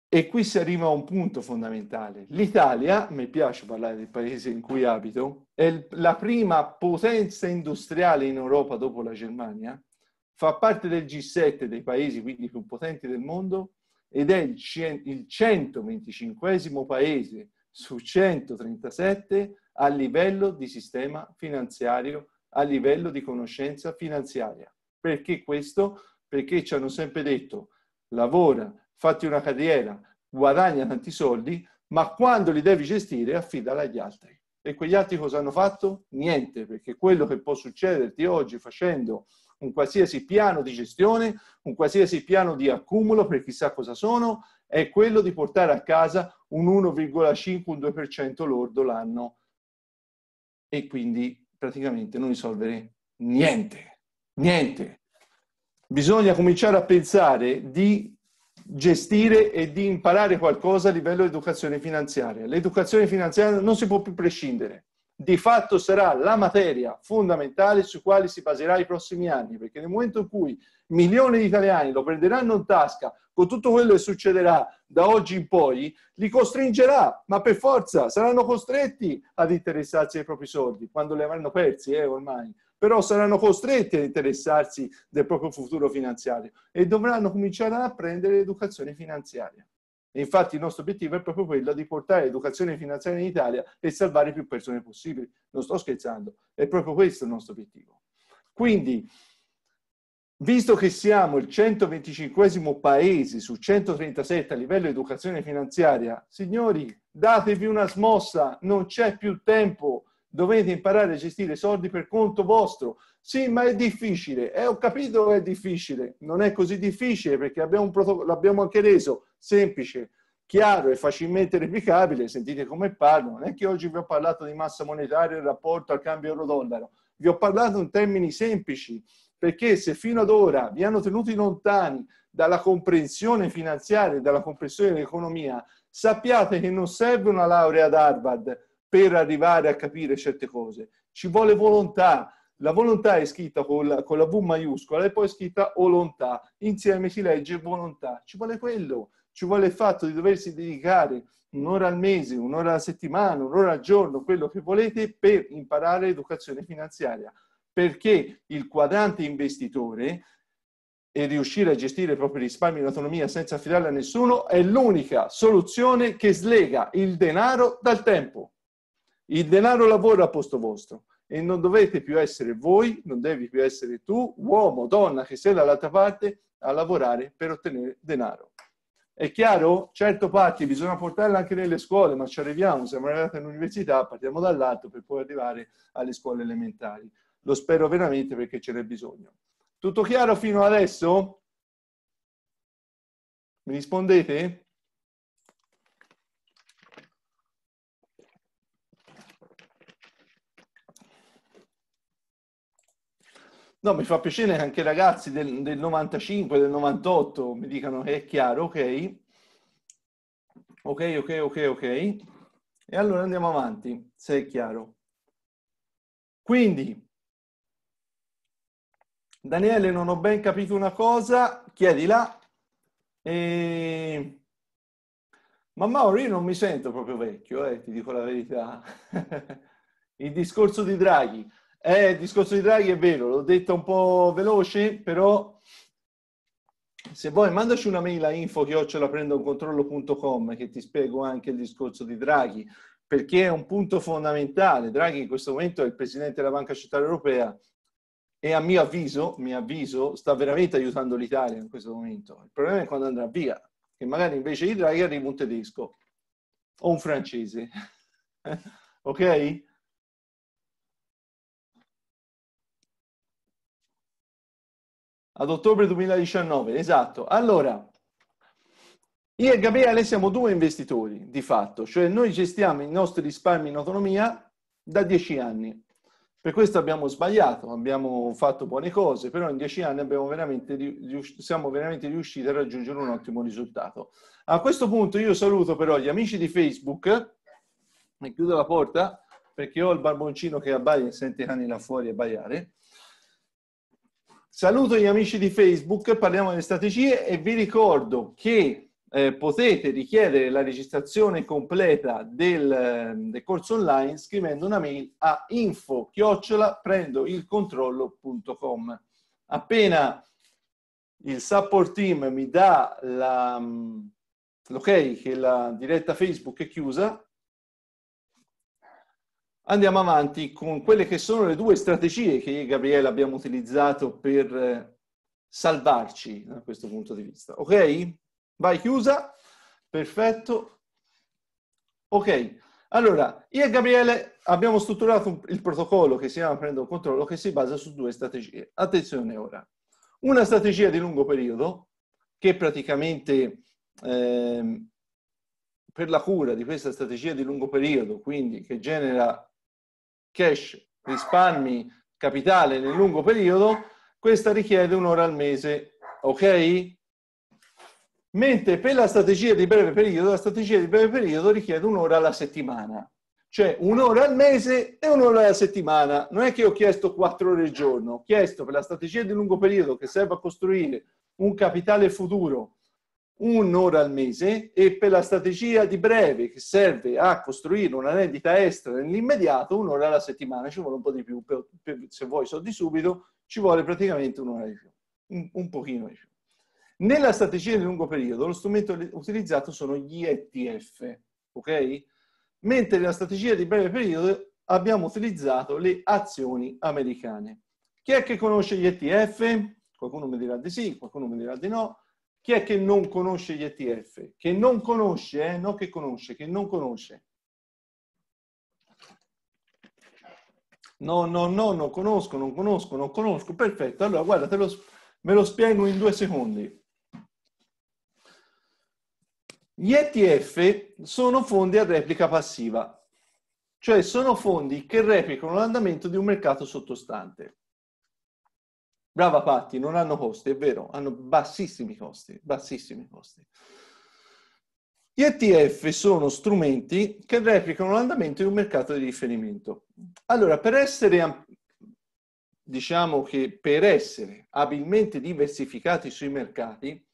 E qui si arriva a un punto fondamentale. L'Italia, mi piace parlare del paese in cui abito, è la prima potenza industriale in Europa dopo la Germania, fa parte del G7 dei paesi quindi più potenti del mondo ed è il 125 paese su 137 a livello di sistema finanziario, a livello di conoscenza finanziaria. Perché questo? Perché ci hanno sempre detto lavora, fatti una carriera, guadagna tanti soldi, ma quando li devi gestire affidala agli altri. E quegli altri cosa hanno fatto? Niente, perché quello che può succederti oggi facendo un qualsiasi piano di gestione, un qualsiasi piano di accumulo per chissà cosa sono, è quello di portare a casa un 1,5, un 2% lordo l'anno e quindi praticamente non risolvere niente, niente. Bisogna cominciare a pensare di gestire e di imparare qualcosa a livello di educazione finanziaria. L'educazione finanziaria non si può più prescindere di fatto sarà la materia fondamentale su quale si baserà i prossimi anni, perché nel momento in cui milioni di italiani lo prenderanno in tasca con tutto quello che succederà da oggi in poi, li costringerà, ma per forza saranno costretti ad interessarsi ai propri soldi, quando li avranno persi eh, ormai, però saranno costretti ad interessarsi del proprio futuro finanziario e dovranno cominciare ad apprendere l'educazione finanziaria infatti il nostro obiettivo è proprio quello di portare l'educazione finanziaria in Italia e salvare più persone possibili. Non sto scherzando, è proprio questo il nostro obiettivo. Quindi, visto che siamo il 125 paese su 137 a livello di educazione finanziaria, signori, datevi una smossa, non c'è più tempo dovete imparare a gestire soldi per conto vostro. Sì, ma è difficile. Eh, ho capito che è difficile. Non è così difficile perché abbiamo un protocollo, l'abbiamo anche reso semplice, chiaro e facilmente replicabile. Sentite come parlo. Non è che oggi vi ho parlato di massa monetaria in rapporto al cambio euro-dollaro. Vi ho parlato in termini semplici perché se fino ad ora vi hanno tenuti lontani dalla comprensione finanziaria e dalla comprensione dell'economia, sappiate che non serve una laurea ad Harvard, per arrivare a capire certe cose. Ci vuole volontà. La volontà è scritta con la, con la V maiuscola e poi è scritta volontà. Insieme si legge volontà. Ci vuole quello. Ci vuole il fatto di doversi dedicare un'ora al mese, un'ora alla settimana, un'ora al giorno, quello che volete per imparare l'educazione finanziaria. Perché il quadrante investitore e riuscire a gestire i propri risparmi in autonomia senza affidarli a nessuno è l'unica soluzione che slega il denaro dal tempo. Il denaro lavora a posto vostro e non dovete più essere voi, non devi più essere tu, uomo, donna, che sei dall'altra parte, a lavorare per ottenere denaro. È chiaro? Certo, Patti, bisogna portarla anche nelle scuole, ma ci arriviamo, siamo arrivati all'università, partiamo dall'alto per poi arrivare alle scuole elementari. Lo spero veramente perché ce n'è bisogno. Tutto chiaro fino adesso? Mi rispondete? No, mi fa piacere che anche i ragazzi del, del 95, del 98 mi dicano che è chiaro, ok? Ok, ok, ok, ok. E allora andiamo avanti, se è chiaro. Quindi, Daniele, non ho ben capito una cosa, chiedila. E... Ma Mauro, io non mi sento proprio vecchio, eh, ti dico la verità. Il discorso di Draghi. Eh, il discorso di Draghi è vero, l'ho detto un po' veloce, però se vuoi mandaci una mail a info chiocciolaprendocontrollo.com che ti spiego anche il discorso di Draghi, perché è un punto fondamentale. Draghi in questo momento è il presidente della Banca Centrale Europea e a mio avviso, mio avviso, sta veramente aiutando l'Italia in questo momento. Il problema è quando andrà via, che magari invece di Draghi arriva un tedesco o un francese. ok? ad ottobre 2019, esatto. Allora, io e Gabriele siamo due investitori, di fatto, cioè noi gestiamo i nostri risparmi in autonomia da dieci anni. Per questo abbiamo sbagliato, abbiamo fatto buone cose, però in dieci anni veramente, siamo veramente riusciti a raggiungere un ottimo risultato. A questo punto io saluto però gli amici di Facebook e chiudo la porta perché ho il barboncino che abbaia e sente i cani là fuori a abbaiare. Saluto gli amici di Facebook, parliamo delle strategie e vi ricordo che eh, potete richiedere la registrazione completa del, ehm, del corso online scrivendo una mail a info chiocciola prendoilcontrollo.com. Appena il support team mi dà la, l'ok mm, che la diretta Facebook è chiusa, Andiamo avanti con quelle che sono le due strategie che io e Gabriele abbiamo utilizzato per eh, salvarci da questo punto di vista. Ok? Vai chiusa. Perfetto. Ok. Allora, io e Gabriele abbiamo strutturato il protocollo che si chiama Prendo Controllo che si basa su due strategie. Attenzione ora. Una strategia di lungo periodo che praticamente eh, per la cura di questa strategia di lungo periodo, quindi che genera cash, risparmi, capitale nel lungo periodo, questa richiede un'ora al mese, ok? Mentre per la strategia di breve periodo, la strategia di breve periodo richiede un'ora alla settimana, cioè un'ora al mese e un'ora alla settimana. Non è che ho chiesto quattro ore al giorno, ho chiesto per la strategia di lungo periodo che serve a costruire un capitale futuro un'ora al mese e per la strategia di breve che serve a costruire una rendita estera nell'immediato, un'ora alla settimana, ci vuole un po' di più, per, per, se vuoi soldi subito, ci vuole praticamente un'ora di più, un, un pochino di più. Nella strategia di lungo periodo lo strumento utilizzato sono gli ETF, ok? Mentre nella strategia di breve periodo abbiamo utilizzato le azioni americane. Chi è che conosce gli ETF? Qualcuno mi dirà di sì, qualcuno mi dirà di no. Chi è che non conosce gli ETF? Che non conosce, eh? non che conosce, che non conosce. No, no, no, non conosco, non conosco, non conosco. Perfetto, allora guarda, lo, me lo spiego in due secondi. Gli ETF sono fondi a replica passiva, cioè sono fondi che replicano l'andamento di un mercato sottostante. Brava Patti, non hanno costi, è vero, hanno bassissimi costi, bassissimi costi. Gli ETF sono strumenti che replicano l'andamento di un mercato di riferimento. Allora, per essere, diciamo che per essere abilmente diversificati sui mercati,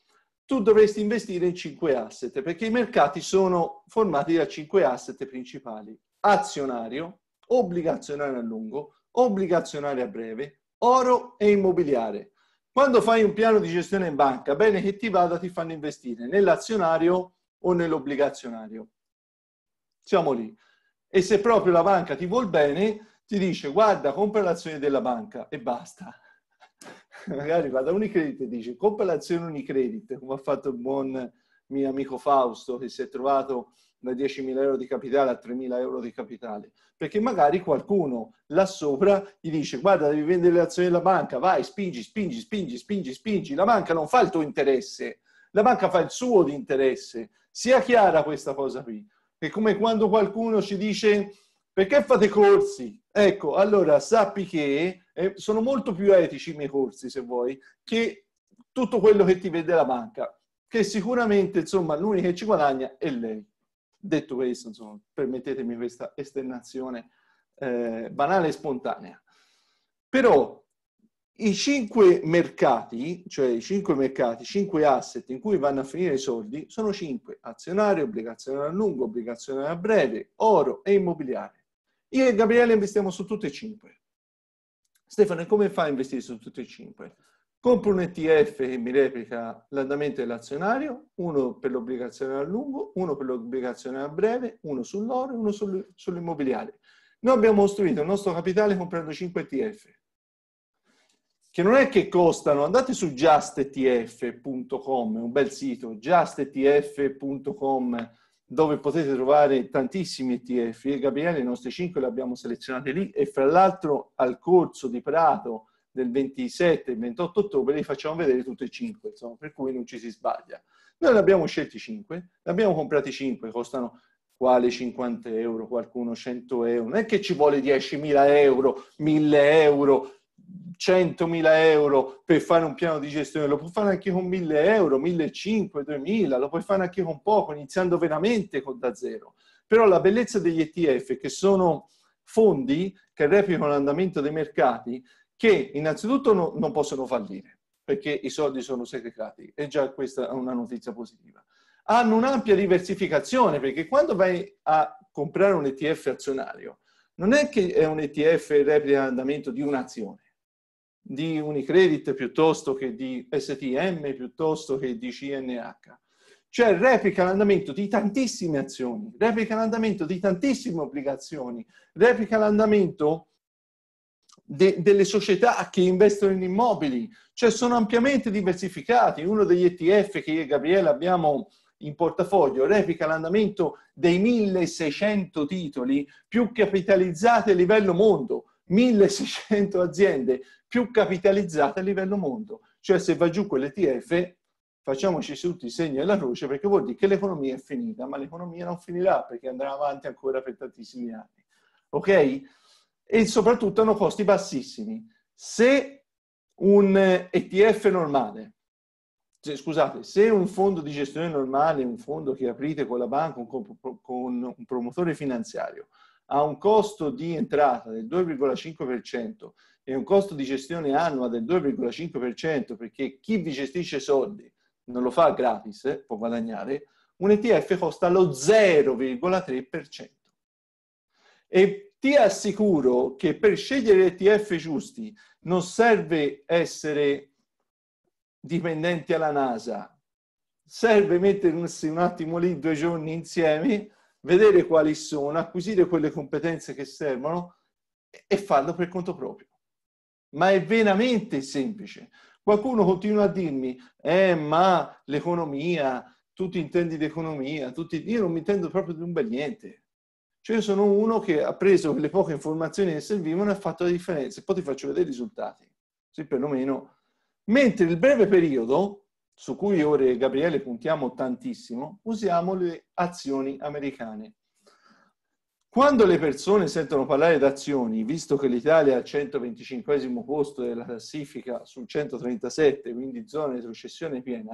tu dovresti investire in cinque asset, perché i mercati sono formati da cinque asset principali. Azionario, obbligazionario a lungo, obbligazionario a breve, oro e immobiliare. Quando fai un piano di gestione in banca, bene che ti vada, ti fanno investire nell'azionario o nell'obbligazionario. Siamo lì. E se proprio la banca ti vuol bene, ti dice guarda, compra l'azione della banca e basta. Magari va da Unicredit e dice compra l'azione Unicredit, come ha fatto il buon mio amico Fausto che si è trovato da 10.000 euro di capitale a 3.000 euro di capitale perché magari qualcuno là sopra gli dice guarda devi vendere le azioni della banca, vai spingi, spingi, spingi, spingi, spingi, la banca non fa il tuo interesse, la banca fa il suo di interesse, sia chiara questa cosa qui, è come quando qualcuno ci dice perché fate corsi? Ecco, allora sappi che eh, sono molto più etici i miei corsi, se vuoi, che tutto quello che ti vede la banca, che sicuramente, insomma, l'unica che ci guadagna è lei. Detto questo, insomma, permettetemi questa esternazione eh, banale e spontanea. Però i cinque mercati, cioè i cinque mercati, i cinque asset in cui vanno a finire i soldi, sono cinque. Azionario, obbligazione a lungo, obbligazione a breve, oro e immobiliare. Io e Gabriele investiamo su tutte e cinque. Stefano, come fa a investire su tutte e cinque? Compro un ETF che mi replica l'andamento dell'azionario, uno per l'obbligazione a lungo, uno per l'obbligazione a breve, uno sull'oro e uno sull'immobiliare. Noi abbiamo costruito il nostro capitale comprando 5 ETF, che non è che costano, andate su justetf.com, un bel sito, justetf.com, dove potete trovare tantissimi ETF. Io e Gabriele, i nostri 5 li abbiamo selezionati lì e fra l'altro al corso di Prato, del 27 e 28 ottobre li facciamo vedere tutti e cinque, insomma, per cui non ci si sbaglia. Noi ne abbiamo scelti 5, ne abbiamo comprati 5, costano quale 50 euro, qualcuno 100 euro, non è che ci vuole 10.000 euro, 1.000 euro, 100.000 euro per fare un piano di gestione, lo puoi fare anche con 1.000 euro, 1.500, 2.000, lo puoi fare anche con poco, iniziando veramente con da zero. Però la bellezza degli ETF, che sono fondi che replicano l'andamento dei mercati, che innanzitutto no, non possono fallire, perché i soldi sono segregati, e già questa è una notizia positiva. Hanno un'ampia diversificazione, perché quando vai a comprare un ETF azionario, non è che è un ETF replica l'andamento di un'azione, di Unicredit piuttosto che di STM piuttosto che di CNH. Cioè replica l'andamento di tantissime azioni, replica l'andamento di tantissime obbligazioni, replica l'andamento de- delle società che investono in immobili, cioè sono ampiamente diversificati. Uno degli ETF che io e Gabriele abbiamo in portafoglio replica l'andamento dei 1600 titoli più capitalizzati a livello mondo, 1600 aziende più capitalizzate a livello mondo. Cioè se va giù quell'ETF facciamoci tutti i segni alla croce perché vuol dire che l'economia è finita, ma l'economia non finirà perché andrà avanti ancora per tantissimi anni. Ok? e soprattutto hanno costi bassissimi. Se un ETF eh, normale, cioè, scusate, se un fondo di gestione normale, un fondo che aprite con la banca, un, con un promotore finanziario, ha un costo di entrata del 2,5% e un costo di gestione annua del 2,5% perché chi vi gestisce soldi non lo fa gratis, eh, può guadagnare, un ETF costa lo 0,3%. E ti assicuro che per scegliere ETF giusti non serve essere dipendenti alla NASA, serve mettersi un attimo lì due giorni insieme, vedere quali sono, acquisire quelle competenze che servono e farlo per conto proprio. Ma è veramente semplice. Qualcuno continua a dirmi, eh, ma l'economia, tu ti intendi l'economia, economia, ti... io non mi intendo proprio di un bel niente. Cioè io sono uno che ha preso le poche informazioni che servivano e ha fatto la differenza. Poi ti faccio vedere i risultati, sì, perlomeno. Mentre il breve periodo, su cui ora e Gabriele puntiamo tantissimo, usiamo le azioni americane. Quando le persone sentono parlare di azioni, visto che l'Italia è al 125 posto della classifica sul 137, quindi zona di recessione piena,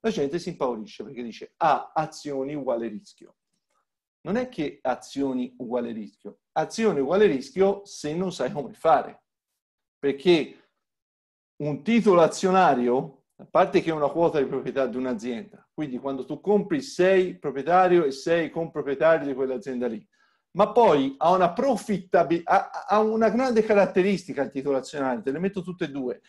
la gente si impaurisce perché dice ah, azioni uguale rischio non è che azioni uguale rischio, azione uguale rischio se non sai come fare, perché un titolo azionario, a parte che è una quota di proprietà di un'azienda, quindi quando tu compri sei proprietario e sei comproprietario di quell'azienda lì, ma poi ha una profittabilità, ha una grande caratteristica il titolo azionario, te le metto tutte e due,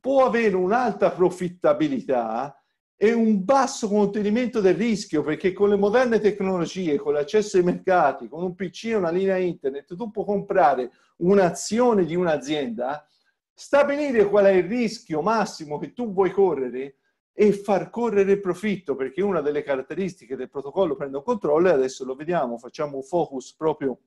può avere un'alta profittabilità e un basso contenimento del rischio, perché con le moderne tecnologie, con l'accesso ai mercati, con un PC e una linea internet, tu puoi comprare un'azione di un'azienda, stabilire qual è il rischio massimo che tu vuoi correre e far correre il profitto, perché una delle caratteristiche del protocollo prendo controllo, e adesso lo vediamo, facciamo un focus proprio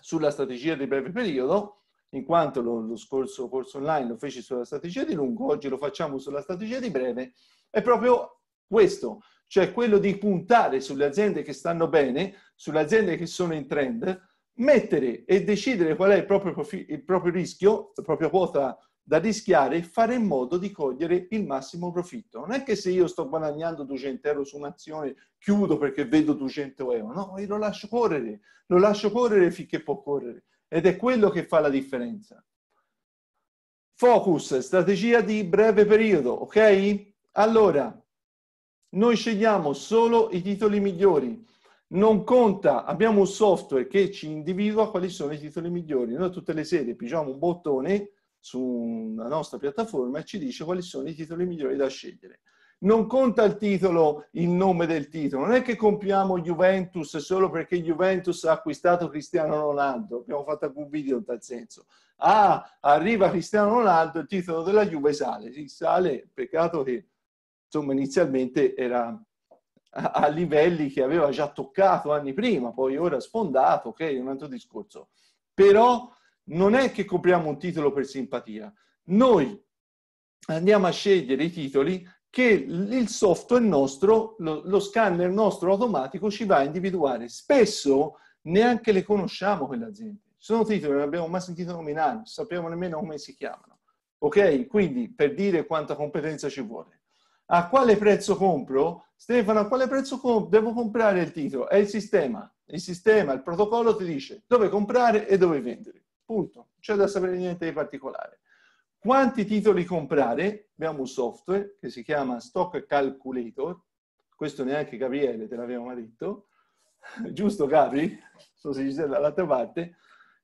sulla strategia di breve periodo, in quanto lo, lo scorso corso online lo feci sulla strategia di lungo, oggi lo facciamo sulla strategia di breve, è proprio questo, cioè quello di puntare sulle aziende che stanno bene, sulle aziende che sono in trend, mettere e decidere qual è il proprio, profi- il proprio rischio, la propria quota da rischiare e fare in modo di cogliere il massimo profitto. Non è che se io sto guadagnando 200 euro su un'azione chiudo perché vedo 200 euro, no, io lo lascio correre, lo lascio correre finché può correre ed è quello che fa la differenza. Focus, strategia di breve periodo, ok? Allora, noi scegliamo solo i titoli migliori. Non conta, abbiamo un software che ci individua quali sono i titoli migliori. Noi tutte le sere pigiamo un bottone sulla nostra piattaforma e ci dice quali sono i titoli migliori da scegliere. Non conta il titolo, il nome del titolo. Non è che compriamo Juventus solo perché Juventus ha acquistato Cristiano Ronaldo. Abbiamo fatto anche un video in tal senso. Ah, arriva Cristiano Ronaldo, il titolo della Juve sale. Sì, sale, peccato che insomma, inizialmente era a, livelli che aveva già toccato anni prima, poi ora sfondato, ok, un altro discorso. Però non è che compriamo un titolo per simpatia, noi andiamo a scegliere i titoli che il software nostro, lo, lo scanner nostro automatico ci va a individuare. Spesso neanche le conosciamo quelle aziende. sono titoli che non abbiamo mai sentito nominare, non sappiamo nemmeno come si chiamano. Ok? Quindi per dire quanta competenza ci vuole a quale prezzo compro? Stefano, a quale prezzo comp- devo comprare il titolo? È il sistema. Il sistema, il protocollo ti dice dove comprare e dove vendere. Punto. Non c'è da sapere niente di particolare. Quanti titoli comprare? Abbiamo un software che si chiama Stock Calculator. Questo neanche Gabriele te l'aveva mai detto. Giusto, Gabri? So se ci sei dall'altra parte.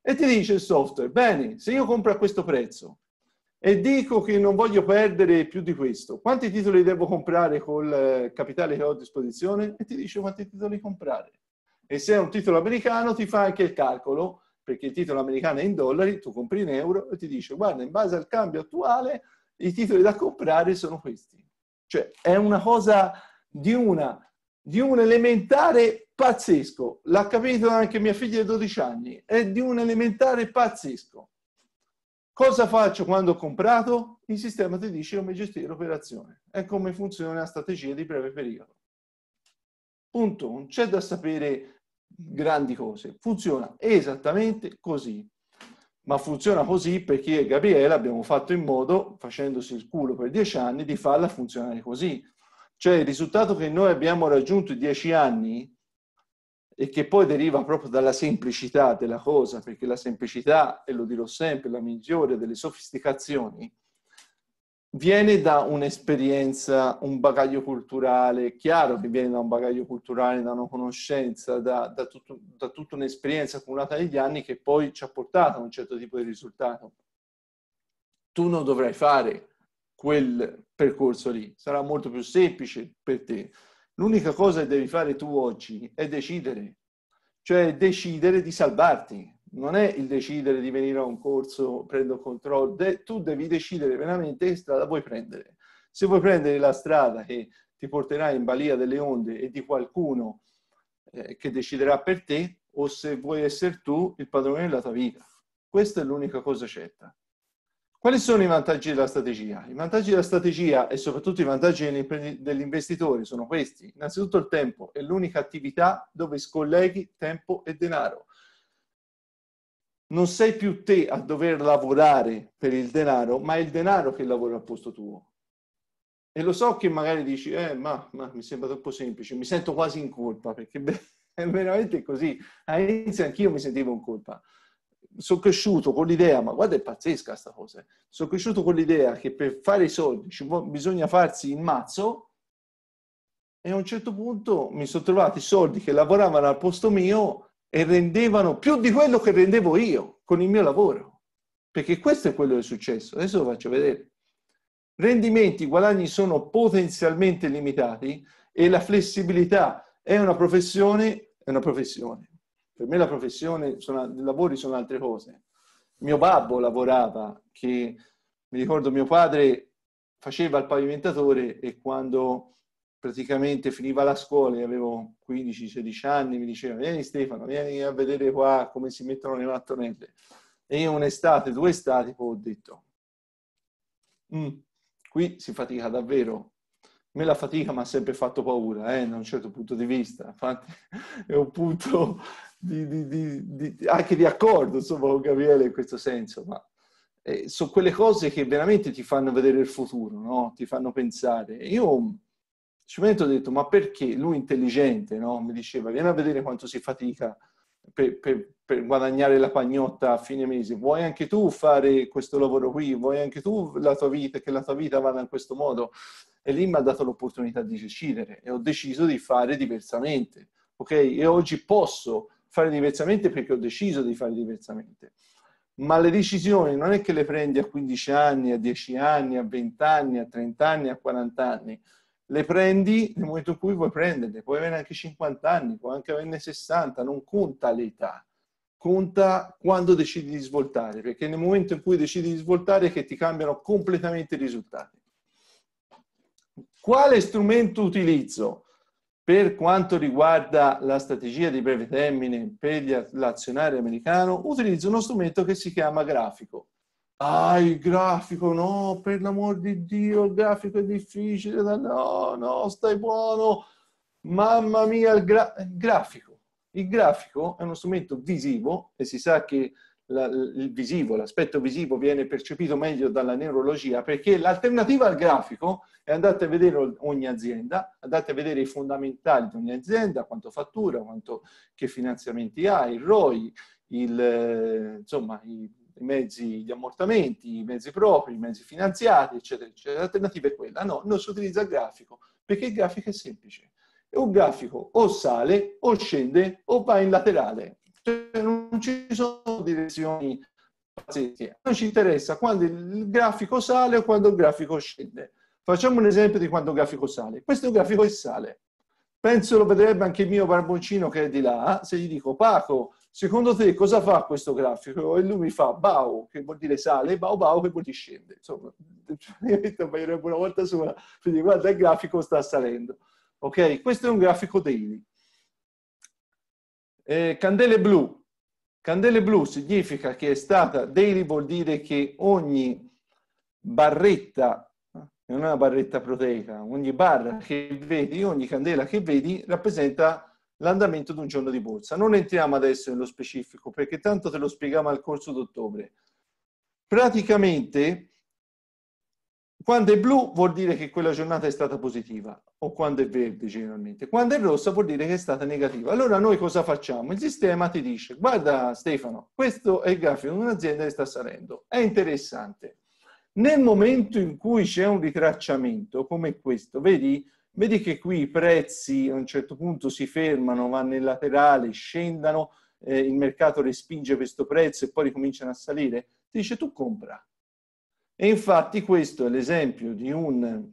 E ti dice il software, bene, se io compro a questo prezzo e dico che non voglio perdere più di questo. Quanti titoli devo comprare col eh, capitale che ho a disposizione? E ti dice quanti titoli comprare. E se è un titolo americano ti fa anche il calcolo, perché il titolo americano è in dollari, tu compri in euro e ti dice guarda, in base al cambio attuale, i titoli da comprare sono questi. Cioè è una cosa di, una, di un elementare pazzesco. L'ha capito anche mia figlia di 12 anni. È di un elementare pazzesco Cosa faccio quando ho comprato? Il sistema ti dice come gestire l'operazione e come funziona la strategia di breve periodo. Punto Non C'è da sapere grandi cose. Funziona esattamente così. Ma funziona così perché io e Gabriele abbiamo fatto in modo, facendosi il culo per dieci anni, di farla funzionare così. Cioè il risultato che noi abbiamo raggiunto in dieci anni e che poi deriva proprio dalla semplicità della cosa, perché la semplicità, e lo dirò sempre, la migliore delle sofisticazioni, viene da un'esperienza, un bagaglio culturale, chiaro che viene da un bagaglio culturale, da una conoscenza, da, da, tutto, da tutta un'esperienza accumulata negli anni che poi ci ha portato a un certo tipo di risultato. Tu non dovrai fare quel percorso lì, sarà molto più semplice per te L'unica cosa che devi fare tu oggi è decidere, cioè decidere di salvarti. Non è il decidere di venire a un corso, prendo controllo, De- tu devi decidere veramente che strada vuoi prendere. Se vuoi prendere la strada che ti porterà in balia delle onde e di qualcuno eh, che deciderà per te, o se vuoi essere tu il padrone della tua vita. Questa è l'unica cosa certa. Quali sono i vantaggi della strategia? I vantaggi della strategia e soprattutto i vantaggi dell'investitore sono questi. Innanzitutto il tempo, è l'unica attività dove scolleghi tempo e denaro. Non sei più te a dover lavorare per il denaro, ma è il denaro che lavora al posto tuo. E lo so che magari dici, eh, ma, ma mi sembra troppo semplice, mi sento quasi in colpa, perché beh, è veramente così. All'inizio anch'io mi sentivo in colpa sono cresciuto con l'idea, ma guarda è pazzesca questa cosa, eh. sono cresciuto con l'idea che per fare i soldi ci bisogna farsi il mazzo e a un certo punto mi sono trovato i soldi che lavoravano al posto mio e rendevano più di quello che rendevo io con il mio lavoro, perché questo è quello che è successo, adesso lo faccio vedere. Rendimenti, guadagni sono potenzialmente limitati e la flessibilità è una professione, è una professione per me la professione, sono, i lavori sono altre cose. Mio babbo lavorava, che mi ricordo mio padre faceva il pavimentatore e quando praticamente finiva la scuola, e avevo 15-16 anni, mi diceva vieni Stefano, vieni a vedere qua come si mettono le mattonelle. E io un'estate, due estati, poi ho detto, mm, qui si fatica davvero. A me la fatica mi ha sempre fatto paura, eh, da un certo punto di vista. Infatti è un punto di, di, di, anche di accordo insomma, con Gabriele in questo senso, ma eh, sono quelle cose che veramente ti fanno vedere il futuro, no? ti fanno pensare. Io ci metto ho detto, ma perché lui intelligente no? mi diceva, vieni a vedere quanto si fatica per, per, per, guadagnare la pagnotta a fine mese, vuoi anche tu fare questo lavoro qui, vuoi anche tu la tua vita, che la tua vita vada in questo modo. E lì mi ha dato l'opportunità di decidere e ho deciso di fare diversamente. Ok? E oggi posso fare diversamente perché ho deciso di fare diversamente. Ma le decisioni non è che le prendi a 15 anni, a 10 anni, a 20 anni, a 30 anni, a 40 anni. Le prendi nel momento in cui vuoi prenderle. Puoi avere anche 50 anni, puoi anche averne 60, non conta l'età. Conta quando decidi di svoltare, perché nel momento in cui decidi di svoltare è che ti cambiano completamente i risultati. Quale strumento utilizzo? Per quanto riguarda la strategia di breve termine per l'azionario americano, utilizzo uno strumento che si chiama grafico. Ah, il grafico, no, per l'amor di Dio, il grafico è difficile, no, no, stai buono, mamma mia, il, gra- il grafico. Il grafico è uno strumento visivo e si sa che la, il visivo, l'aspetto visivo viene percepito meglio dalla neurologia perché l'alternativa al grafico è andate a vedere ogni azienda, andate a vedere i fondamentali di ogni azienda, quanto fattura, quanto, che finanziamenti ha, il ROI, il, eh, insomma, i, i mezzi, di ammortamenti, i mezzi propri, i mezzi finanziati, eccetera, eccetera. L'alternativa è quella. No, non si utilizza il grafico perché il grafico è semplice. Un grafico o sale o scende o va in laterale. Cioè, non non ci sono direzioni pazzesche. Non ci interessa quando il grafico sale o quando il grafico scende. Facciamo un esempio di quando il grafico sale. Questo è un grafico che sale. Penso lo vedrebbe anche il mio barboncino che è di là, se gli dico Paco, secondo te cosa fa questo grafico? E lui mi fa bau, che vuol dire sale, bau bau, che vuol dire scende. Insomma, baglierebbe una volta sola, quindi guarda il grafico sta salendo. Ok, questo è un grafico daily. Eh, candele blu, Candele blu significa che è stata daily, vuol dire che ogni barretta, non è una barretta proteica, ogni barra che vedi, ogni candela che vedi rappresenta l'andamento di un giorno di borsa. Non entriamo adesso nello specifico perché tanto te lo spiegavo al corso d'ottobre. Praticamente quando è blu vuol dire che quella giornata è stata positiva, o quando è verde generalmente. Quando è rossa vuol dire che è stata negativa. Allora noi cosa facciamo? Il sistema ti dice, guarda Stefano, questo è il grafico di un'azienda che sta salendo, è interessante. Nel momento in cui c'è un ritracciamento come questo, vedi, vedi che qui i prezzi a un certo punto si fermano, vanno in laterale, scendono, eh, il mercato respinge questo prezzo e poi ricominciano a salire, ti dice tu compra, e infatti questo è l'esempio di un,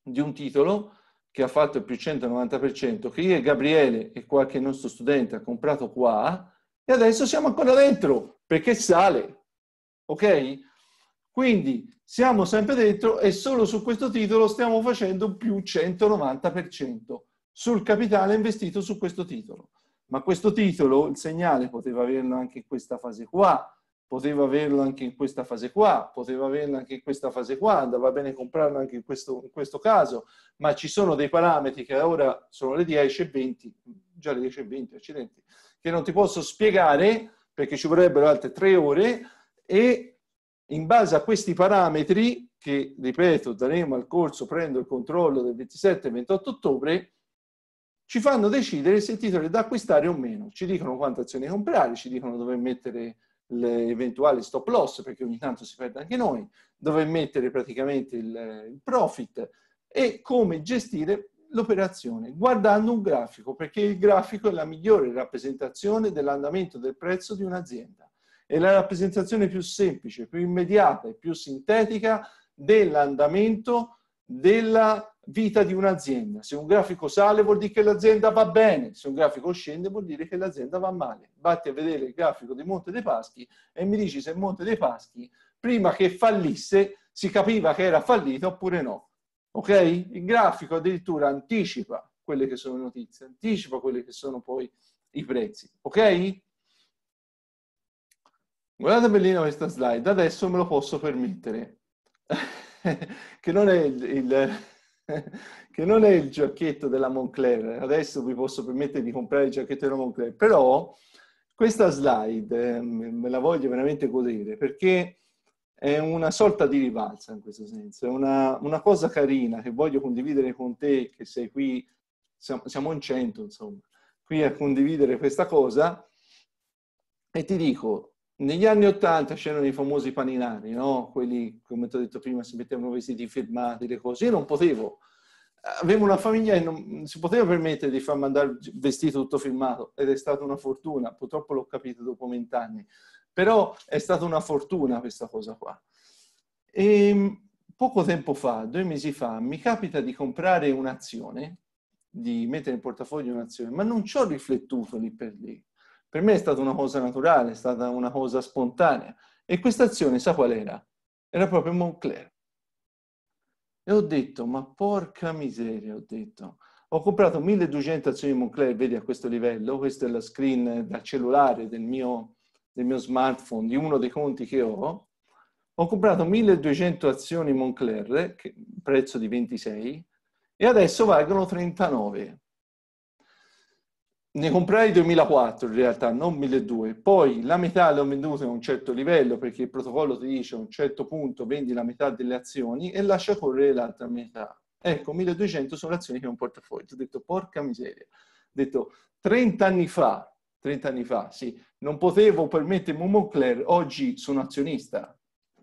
di un titolo che ha fatto il più 190%, che io e Gabriele e qualche nostro studente ha comprato qua, e adesso siamo ancora dentro, perché sale. Ok? Quindi siamo sempre dentro e solo su questo titolo stiamo facendo più 190% sul capitale investito su questo titolo. Ma questo titolo, il segnale poteva averlo anche in questa fase qua, poteva averla anche in questa fase qua, poteva averla anche in questa fase qua, andava bene comprarla anche in questo, in questo caso, ma ci sono dei parametri che ora sono le 10.20, già le 10.20, e accidenti, che non ti posso spiegare perché ci vorrebbero altre tre ore e in base a questi parametri che, ripeto, daremo al corso, prendo il controllo del 27 e 28 ottobre, ci fanno decidere se il titolo è da acquistare o meno. Ci dicono quante azioni comprare, ci dicono dove mettere l'eventuale stop loss, perché ogni tanto si perde anche noi, dove mettere praticamente il profit e come gestire l'operazione guardando un grafico, perché il grafico è la migliore rappresentazione dell'andamento del prezzo di un'azienda. È la rappresentazione più semplice, più immediata e più sintetica dell'andamento della vita di un'azienda. Se un grafico sale vuol dire che l'azienda va bene, se un grafico scende vuol dire che l'azienda va male. Vatti a vedere il grafico di Monte dei Paschi e mi dici se Monte dei Paschi, prima che fallisse, si capiva che era fallito oppure no. Ok? Il grafico addirittura anticipa quelle che sono le notizie, anticipa quelli che sono poi i prezzi. Ok? Guardate bellina questa slide, adesso me lo posso permettere, che non è il, il che non è il giacchetto della Moncler, adesso vi posso permettere di comprare il giacchetto della Moncler, però questa slide ehm, me la voglio veramente godere perché è una sorta di rivalsa in questo senso, è una, una cosa carina che voglio condividere con te che sei qui, siamo, siamo in cento insomma, qui a condividere questa cosa e ti dico, negli anni Ottanta c'erano i famosi paninari, no? quelli, come ti ho detto prima, si mettevano vestiti firmati, le cose. Io non potevo. Avevo una famiglia e non si poteva permettere di far mandare vestito tutto firmato ed è stata una fortuna. Purtroppo l'ho capito dopo vent'anni, però è stata una fortuna questa cosa qua. E ehm, poco tempo fa, due mesi fa, mi capita di comprare un'azione, di mettere in portafoglio un'azione, ma non ci ho riflettuto lì per lì per me è stata una cosa naturale, è stata una cosa spontanea. E questa azione, sa qual era? Era proprio Moncler. E ho detto, ma porca miseria, ho detto. Ho comprato 1200 azioni Moncler, vedi a questo livello, questa è la screen da cellulare del mio, del mio smartphone, di uno dei conti che ho. Ho comprato 1200 azioni Moncler, prezzo di 26, e adesso valgono 39 ne comprai 2004 in realtà, non 1200. Poi la metà le ho vendute a un certo livello perché il protocollo ti dice a un certo punto vendi la metà delle azioni e lascia correre l'altra metà. Ecco, 1200 sono le azioni che ho in portafoglio. Ho detto, porca miseria. Ho detto, 30 anni fa, 30 anni fa, sì, non potevo permettermi un Moncler, oggi sono azionista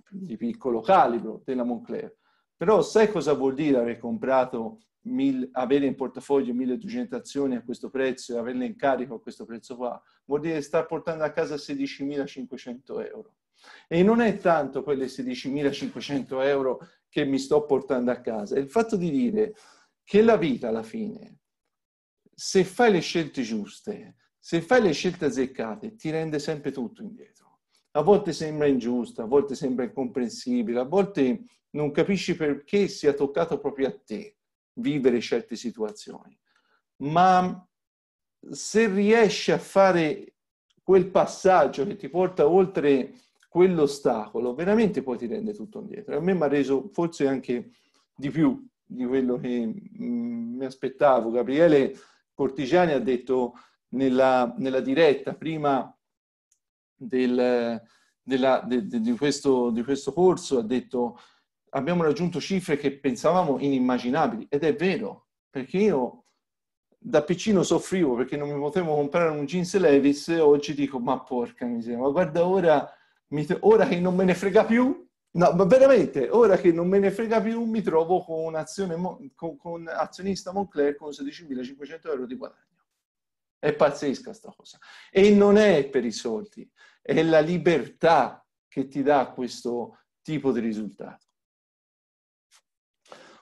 di piccolo calibro della Moncler. Però sai cosa vuol dire aver comprato avere in portafoglio 1200 azioni a questo prezzo e averle in carico a questo prezzo qua, vuol dire star portando a casa 16.500 euro. E non è tanto quelle 16.500 euro che mi sto portando a casa, è il fatto di dire che la vita alla fine, se fai le scelte giuste, se fai le scelte azzeccate, ti rende sempre tutto indietro. A volte sembra ingiusta, a volte sembra incomprensibile, a volte non capisci perché sia toccato proprio a te vivere certe situazioni. Ma se riesci a fare quel passaggio che ti porta oltre quell'ostacolo, veramente poi ti rende tutto indietro. A me mi ha reso forse anche di più di quello che mm, mi aspettavo. Gabriele Cortigiani ha detto nella, nella diretta prima del, della, de, de, di, questo, di, questo, corso, ha detto abbiamo raggiunto cifre che pensavamo inimmaginabili ed è vero, perché io da piccino soffrivo perché non mi potevo comprare un jeans Levis e oggi dico ma porca miseria, ma guarda ora, ora che non me ne frega più, no, ma veramente, ora che non me ne frega più mi trovo con un'azione, con, con azionista Moncler con 16.500 euro di guadagno. È pazzesca sta cosa. E non è per i soldi, è la libertà che ti dà questo tipo di risultato.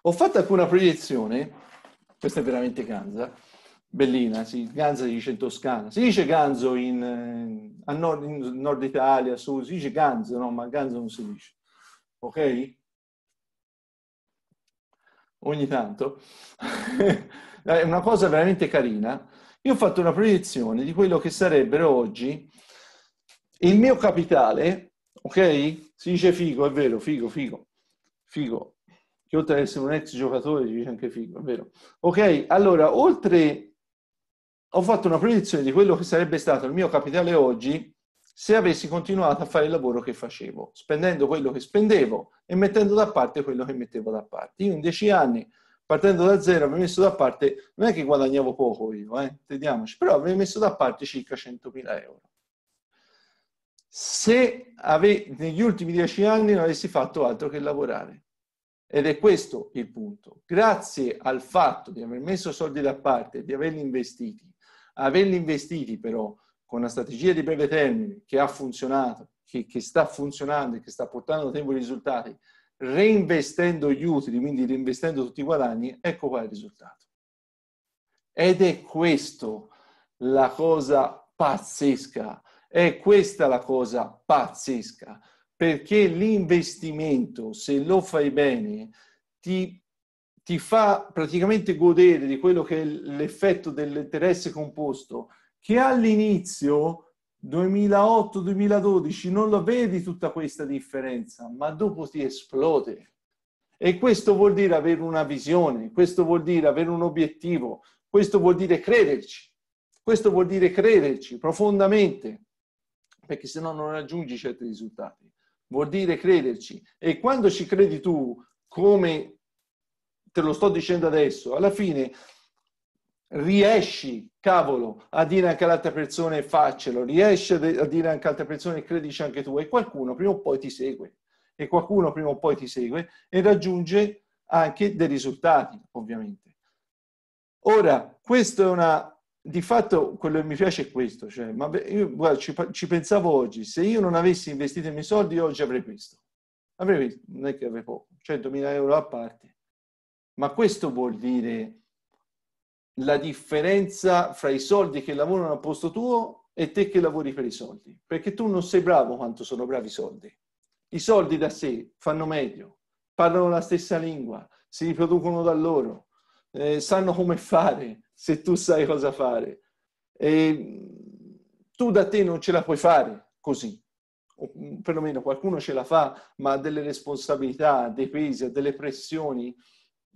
Ho fatto anche una proiezione, questa è veramente ganza, bellina, si, ganza si dice in Toscana, si dice ganzo in, eh, a nord, in nord Italia, su, si dice ganzo, no, ma ganzo non si dice, ok? Ogni tanto, è una cosa veramente carina. Io ho fatto una proiezione di quello che sarebbero oggi il mio capitale, ok? Si dice figo, è vero, figo, figo, figo che oltre ad essere un ex giocatore dice anche figo, è vero. Ok, allora, oltre, ho fatto una proiezione di quello che sarebbe stato il mio capitale oggi se avessi continuato a fare il lavoro che facevo, spendendo quello che spendevo e mettendo da parte quello che mettevo da parte. Io in dieci anni, partendo da zero, avevo messo da parte, non è che guadagnavo poco io, eh, tediamoci, però avevo messo da parte circa 100.000 euro. Se ave, negli ultimi dieci anni non avessi fatto altro che lavorare. Ed è questo il punto. Grazie al fatto di aver messo soldi da parte, di averli investiti, averli investiti però con una strategia di breve termine che ha funzionato, che, che sta funzionando e che sta portando notevoli risultati, reinvestendo gli utili, quindi reinvestendo tutti i guadagni, ecco qua il risultato. Ed è questa la cosa pazzesca, è questa la cosa pazzesca perché l'investimento, se lo fai bene, ti, ti fa praticamente godere di quello che è l'effetto dell'interesse composto, che all'inizio 2008-2012 non lo vedi tutta questa differenza, ma dopo ti esplode. E questo vuol dire avere una visione, questo vuol dire avere un obiettivo, questo vuol dire crederci, questo vuol dire crederci profondamente, perché se no non raggiungi certi risultati vuol dire crederci. E quando ci credi tu, come te lo sto dicendo adesso, alla fine riesci, cavolo, a dire anche ad altre persone faccelo, riesci a dire anche ad altre persone credici anche tu e qualcuno prima o poi ti segue e qualcuno prima o poi ti segue e raggiunge anche dei risultati, ovviamente. Ora, questa è una di fatto quello che mi piace è questo, cioè, ma io guarda, ci, ci, pensavo oggi, se io non avessi investito i miei soldi oggi avrei questo, avrei questo, non è che avrei poco, 100.000 euro a parte, ma questo vuol dire la differenza fra i soldi che lavorano al posto tuo e te che lavori per i soldi, perché tu non sei bravo quanto sono bravi i soldi, i soldi da sé fanno meglio, parlano la stessa lingua, si riproducono da loro, eh, sanno come fare se tu sai cosa fare. E tu da te non ce la puoi fare così, o mm, perlomeno qualcuno ce la fa, ma ha delle responsabilità, dei pesi, delle pressioni.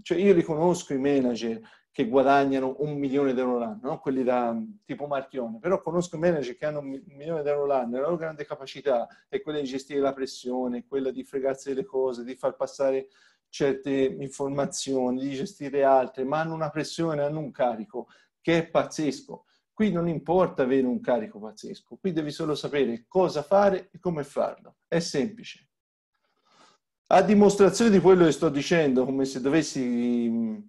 Cioè io riconosco i manager che guadagnano un milione di euro l'anno, no? quelli da mm, tipo Marchione, però conosco i manager che hanno un milione di euro l'anno, la loro grande capacità è quella di gestire la pressione, quella di fregarsi le cose, di far passare certe informazioni, di gestire altre, ma hanno una pressione, hanno un carico che è pazzesco. Qui non importa avere un carico pazzesco, qui devi solo sapere cosa fare e come farlo. È semplice. A dimostrazione di quello che sto dicendo, come se dovessi,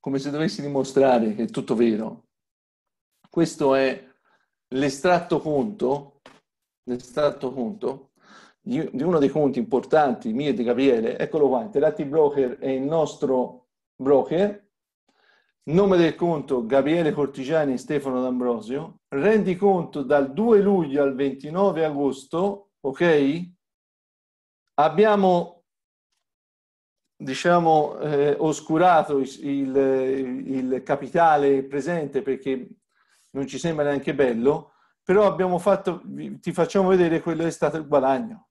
come se dovessi dimostrare che è tutto vero, questo è l'estratto conto, l'estratto conto di, di uno dei conti importanti mio e di Gabriele, eccolo qua, Interactive Broker è il nostro broker, Nome del conto Gabriele Cortigiani Stefano D'Ambrosio. Rendi conto dal 2 luglio al 29 agosto, ok? Abbiamo, diciamo, eh, oscurato il, il, il, capitale presente perché non ci sembra neanche bello, però abbiamo fatto, ti facciamo vedere quello che è stato il guadagno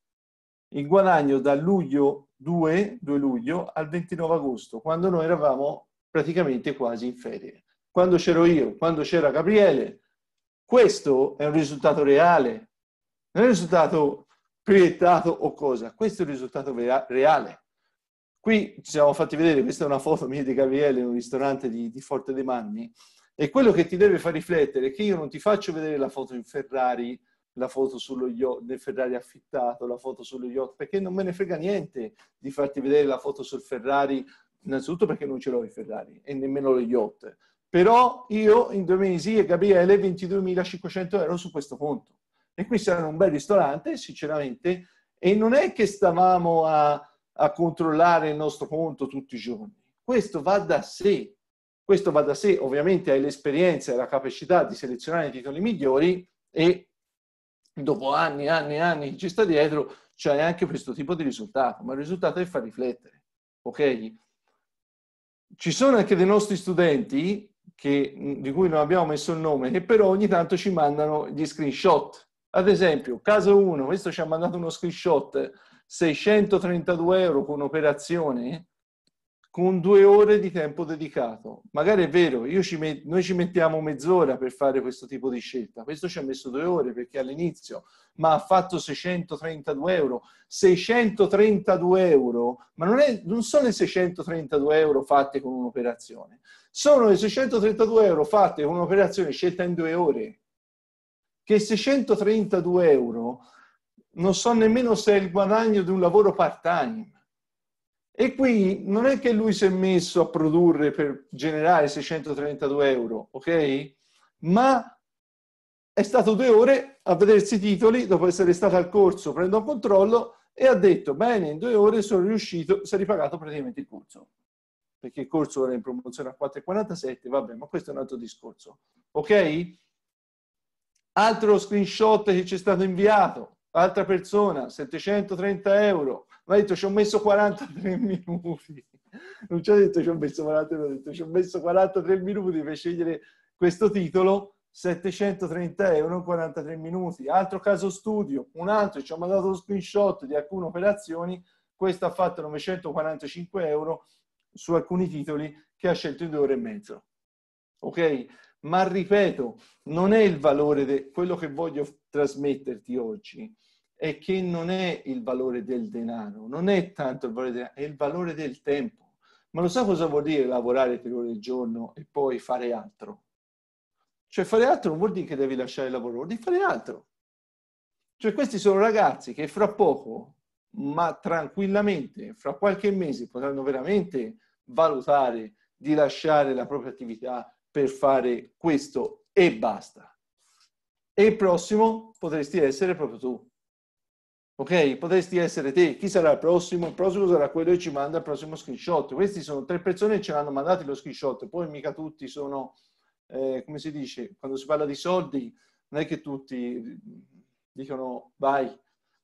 il guadagno da luglio 2, 2 luglio al 29 agosto, quando noi eravamo praticamente quasi in ferie. Quando c'ero io, quando c'era Gabriele, questo è un risultato reale, non è un risultato proiettato o cosa, questo è un risultato vera- reale. Qui ci siamo fatti vedere, questa è una foto mia di Gabriele in un ristorante di, di Forte dei Manni, e quello che ti deve far riflettere è che io non ti faccio vedere la foto in Ferrari, la foto sullo yacht del Ferrari affittato, la foto sullo yacht, perché non me ne frega niente di farti vedere la foto sul Ferrari, innanzitutto perché non ce l'ho il Ferrari e nemmeno lo yacht. Però io in due mesi e Gabriele 22.500 euro su questo conto. E qui c'era un bel ristorante, sinceramente, e non è che stavamo a, a controllare il nostro conto tutti i giorni. Questo va da sé. Questo va da sé, ovviamente hai l'esperienza e la capacità di selezionare i titoli migliori e dopo anni e anni e anni che ci sta dietro, c'è anche questo tipo di risultato, ma il risultato è far riflettere, ok? Ci sono anche dei nostri studenti, che, di cui non abbiamo messo il nome, che però ogni tanto ci mandano gli screenshot. Ad esempio, caso 1, questo ci ha mandato uno screenshot 632 euro con operazione con due ore di tempo dedicato. Magari è vero, ci met- noi ci mettiamo mezz'ora per fare questo tipo di scelta, questo ci ha messo due ore perché all'inizio, ma ha fatto 632 euro. 632 euro, ma non, è, non sono i 632 euro fatti con un'operazione, sono i 632 euro fatti con un'operazione scelta in due ore. Che 632 euro non so nemmeno se è il guadagno di un lavoro part-time e qui non è che lui si è messo a produrre per generare 632 euro, ok? Ma è stato due ore a vedersi i titoli dopo essere stato al corso, prendo un controllo e ha detto, bene, in due ore sono riuscito, si è ripagato praticamente il corso. Perché il corso era in promozione a 4,47, vabbè, ma questo è un altro discorso. Ok? Altro screenshot che ci è stato inviato, altra persona, 730 euro mi ha detto ci ho messo 43 minuti. Non ci ha detto ci ho messo 43 minuti, ha detto ci ho messo 43 minuti per scegliere questo titolo, 730 euro in 43 minuti. Altro caso studio, un altro, ci ho mandato lo screenshot di alcune operazioni, questo ha fatto 945 euro su alcuni titoli che ha scelto in due ore e mezzo. Ok? Ma ripeto, non è il valore, di quello che voglio trasmetterti oggi è che non è il valore del denaro, non è tanto il valore del denaro, è il valore del tempo. Ma lo sa cosa vuol dire lavorare per ore al giorno e poi fare altro? Cioè fare altro non vuol dire che devi lasciare il lavoro, vuol dire fare altro. Cioè questi sono ragazzi che fra poco, ma tranquillamente, fra qualche mese potranno veramente valutare di lasciare la propria attività per fare questo e basta. E il prossimo potresti essere proprio tu. Ok? Potresti essere te. Chi sarà il prossimo? Il prossimo sarà quello che ci manda il prossimo screenshot. Questi sono tre persone che ce l'hanno mandato lo screenshot. Poi mica tutti sono, eh, come si dice, quando si parla di soldi, non è che tutti dicono vai.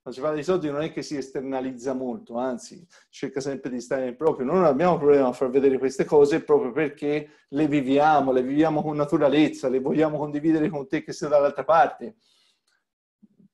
Quando si parla di soldi non è che si esternalizza molto, anzi, cerca sempre di stare nel proprio. Noi non abbiamo problema a far vedere queste cose proprio perché le viviamo, le viviamo con naturalezza, le vogliamo condividere con te che sei dall'altra parte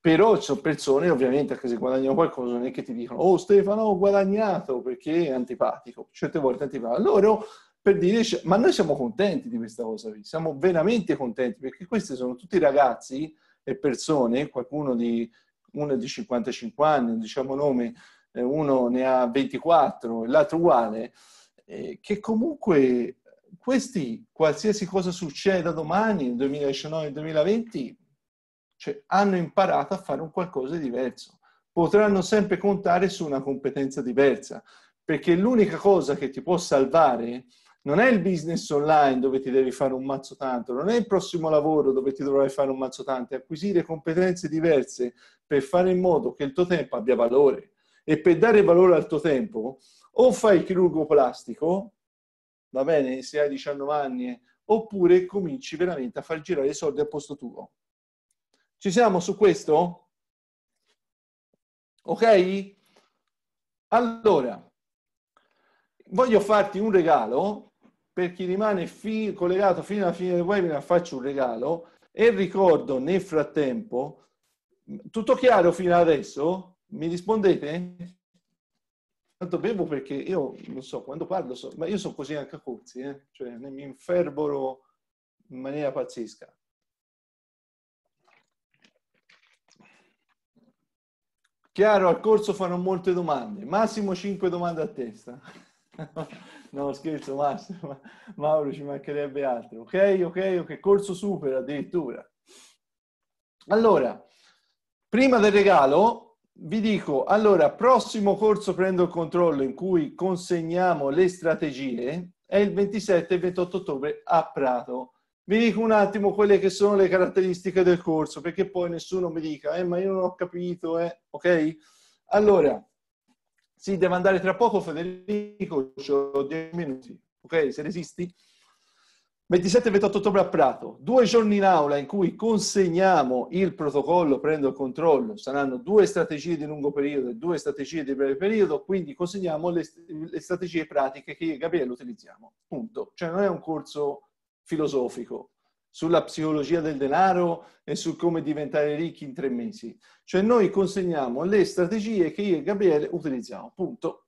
però ci sono persone ovviamente anche se guadagnano qualcosa non è che ti dicono oh Stefano ho guadagnato perché è antipatico certe volte antipatico loro per dire ma noi siamo contenti di questa cosa qui siamo veramente contenti perché questi sono tutti ragazzi e persone qualcuno di uno di 55 anni diciamo nome eh, uno ne ha 24 l'altro uguale eh, che comunque questi qualsiasi cosa succeda domani nel 2019 2020 cioè hanno imparato a fare un qualcosa di diverso. Potranno sempre contare su una competenza diversa, perché l'unica cosa che ti può salvare non è il business online dove ti devi fare un mazzo tanto, non è il prossimo lavoro dove ti dovrai fare un mazzo tanto, è acquisire competenze diverse per fare in modo che il tuo tempo abbia valore. E per dare valore al tuo tempo, o fai il chirurgo plastico, va bene, se hai 19 anni, oppure cominci veramente a far girare i soldi a posto tuo. Ci siamo su questo? Ok? Allora, voglio farti un regalo, per chi rimane fi- collegato fino alla fine del webinar faccio un regalo e ricordo nel frattempo, tutto chiaro fino adesso? Mi rispondete? Tanto bevo perché io non so quando parlo, so, ma io sono così anche a corsi, eh? cioè mi infervoro in maniera pazzesca. Chiaro, al corso fanno molte domande, massimo 5 domande a testa. no, scherzo Massimo, Mauro ci mancherebbe altro. Ok, ok, ok, corso super addirittura. Allora, prima del regalo vi dico, allora, prossimo corso prendo il controllo in cui consegniamo le strategie è il 27 e 28 ottobre a Prato vi dico un attimo quelle che sono le caratteristiche del corso, perché poi nessuno mi dica, eh, ma io non ho capito, eh. ok? Allora, sì, devo andare tra poco, Federico, ho 10 minuti, ok? Se resisti. 27 e 28 ottobre a Prato, due giorni in aula in cui consegniamo il protocollo, prendo il controllo, saranno due strategie di lungo periodo e due strategie di breve periodo, quindi consegniamo le, le strategie pratiche che io e Gabriele utilizziamo, punto. Cioè non è un corso filosofico sulla psicologia del denaro e su come diventare ricchi in tre mesi. Cioè noi consegniamo le strategie che io e Gabriele utilizziamo, punto.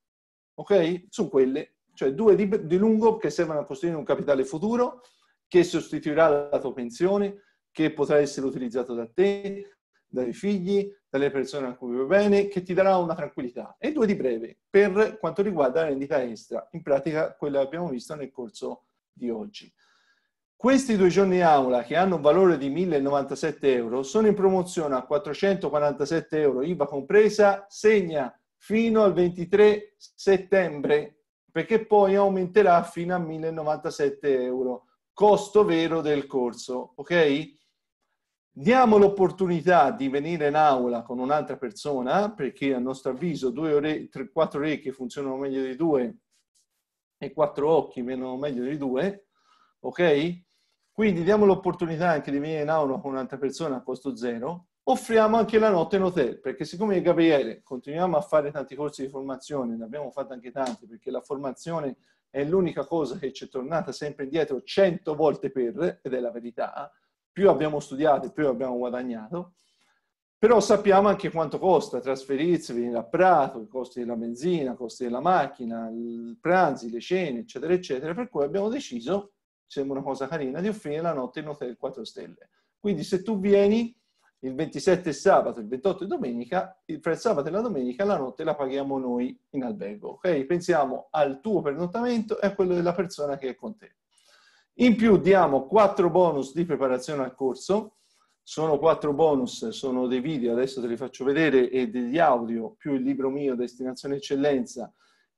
Ok? Su quelle, cioè due di, di lungo che servono a costruire un capitale futuro che sostituirà la tua pensione, che potrà essere utilizzato da te, dai figli, dalle persone a cui vuoi bene, che ti darà una tranquillità. E due di breve, per quanto riguarda la rendita extra, in pratica quella che abbiamo visto nel corso di oggi. Questi due giorni aula, che hanno un valore di 1.097 euro, sono in promozione a 447 euro, IVA compresa, segna fino al 23 settembre, perché poi aumenterà fino a 1.097 euro, costo vero del corso, ok? Diamo l'opportunità di venire in aula con un'altra persona, perché a nostro avviso due ore, tre, quattro orecchie funzionano meglio di due e quattro occhi meno meglio di due, ok? Quindi diamo l'opportunità anche di venire in aula con un'altra persona a costo zero. Offriamo anche la notte in hotel, perché siccome io e Gabriele continuiamo a fare tanti corsi di formazione, ne abbiamo fatti anche tanti, perché la formazione è l'unica cosa che ci è tornata sempre indietro 100 volte per, ed è la verità, più abbiamo studiato e più abbiamo guadagnato, però sappiamo anche quanto costa trasferirsi, venire a Prato, i costi della benzina, i costi della macchina, i pranzi, le cene, eccetera, eccetera, per cui abbiamo deciso sembra una cosa carina, di offrire la notte in hotel 4 stelle. Quindi se tu vieni il 27 è sabato, il 28 è domenica, il, fra il sabato e la domenica la notte la paghiamo noi in albergo. Ok? Pensiamo al tuo pernottamento e a quello della persona che è con te. In più diamo 4 bonus di preparazione al corso, sono 4 bonus, sono dei video, adesso te li faccio vedere, e degli audio, più il libro mio Destinazione Eccellenza,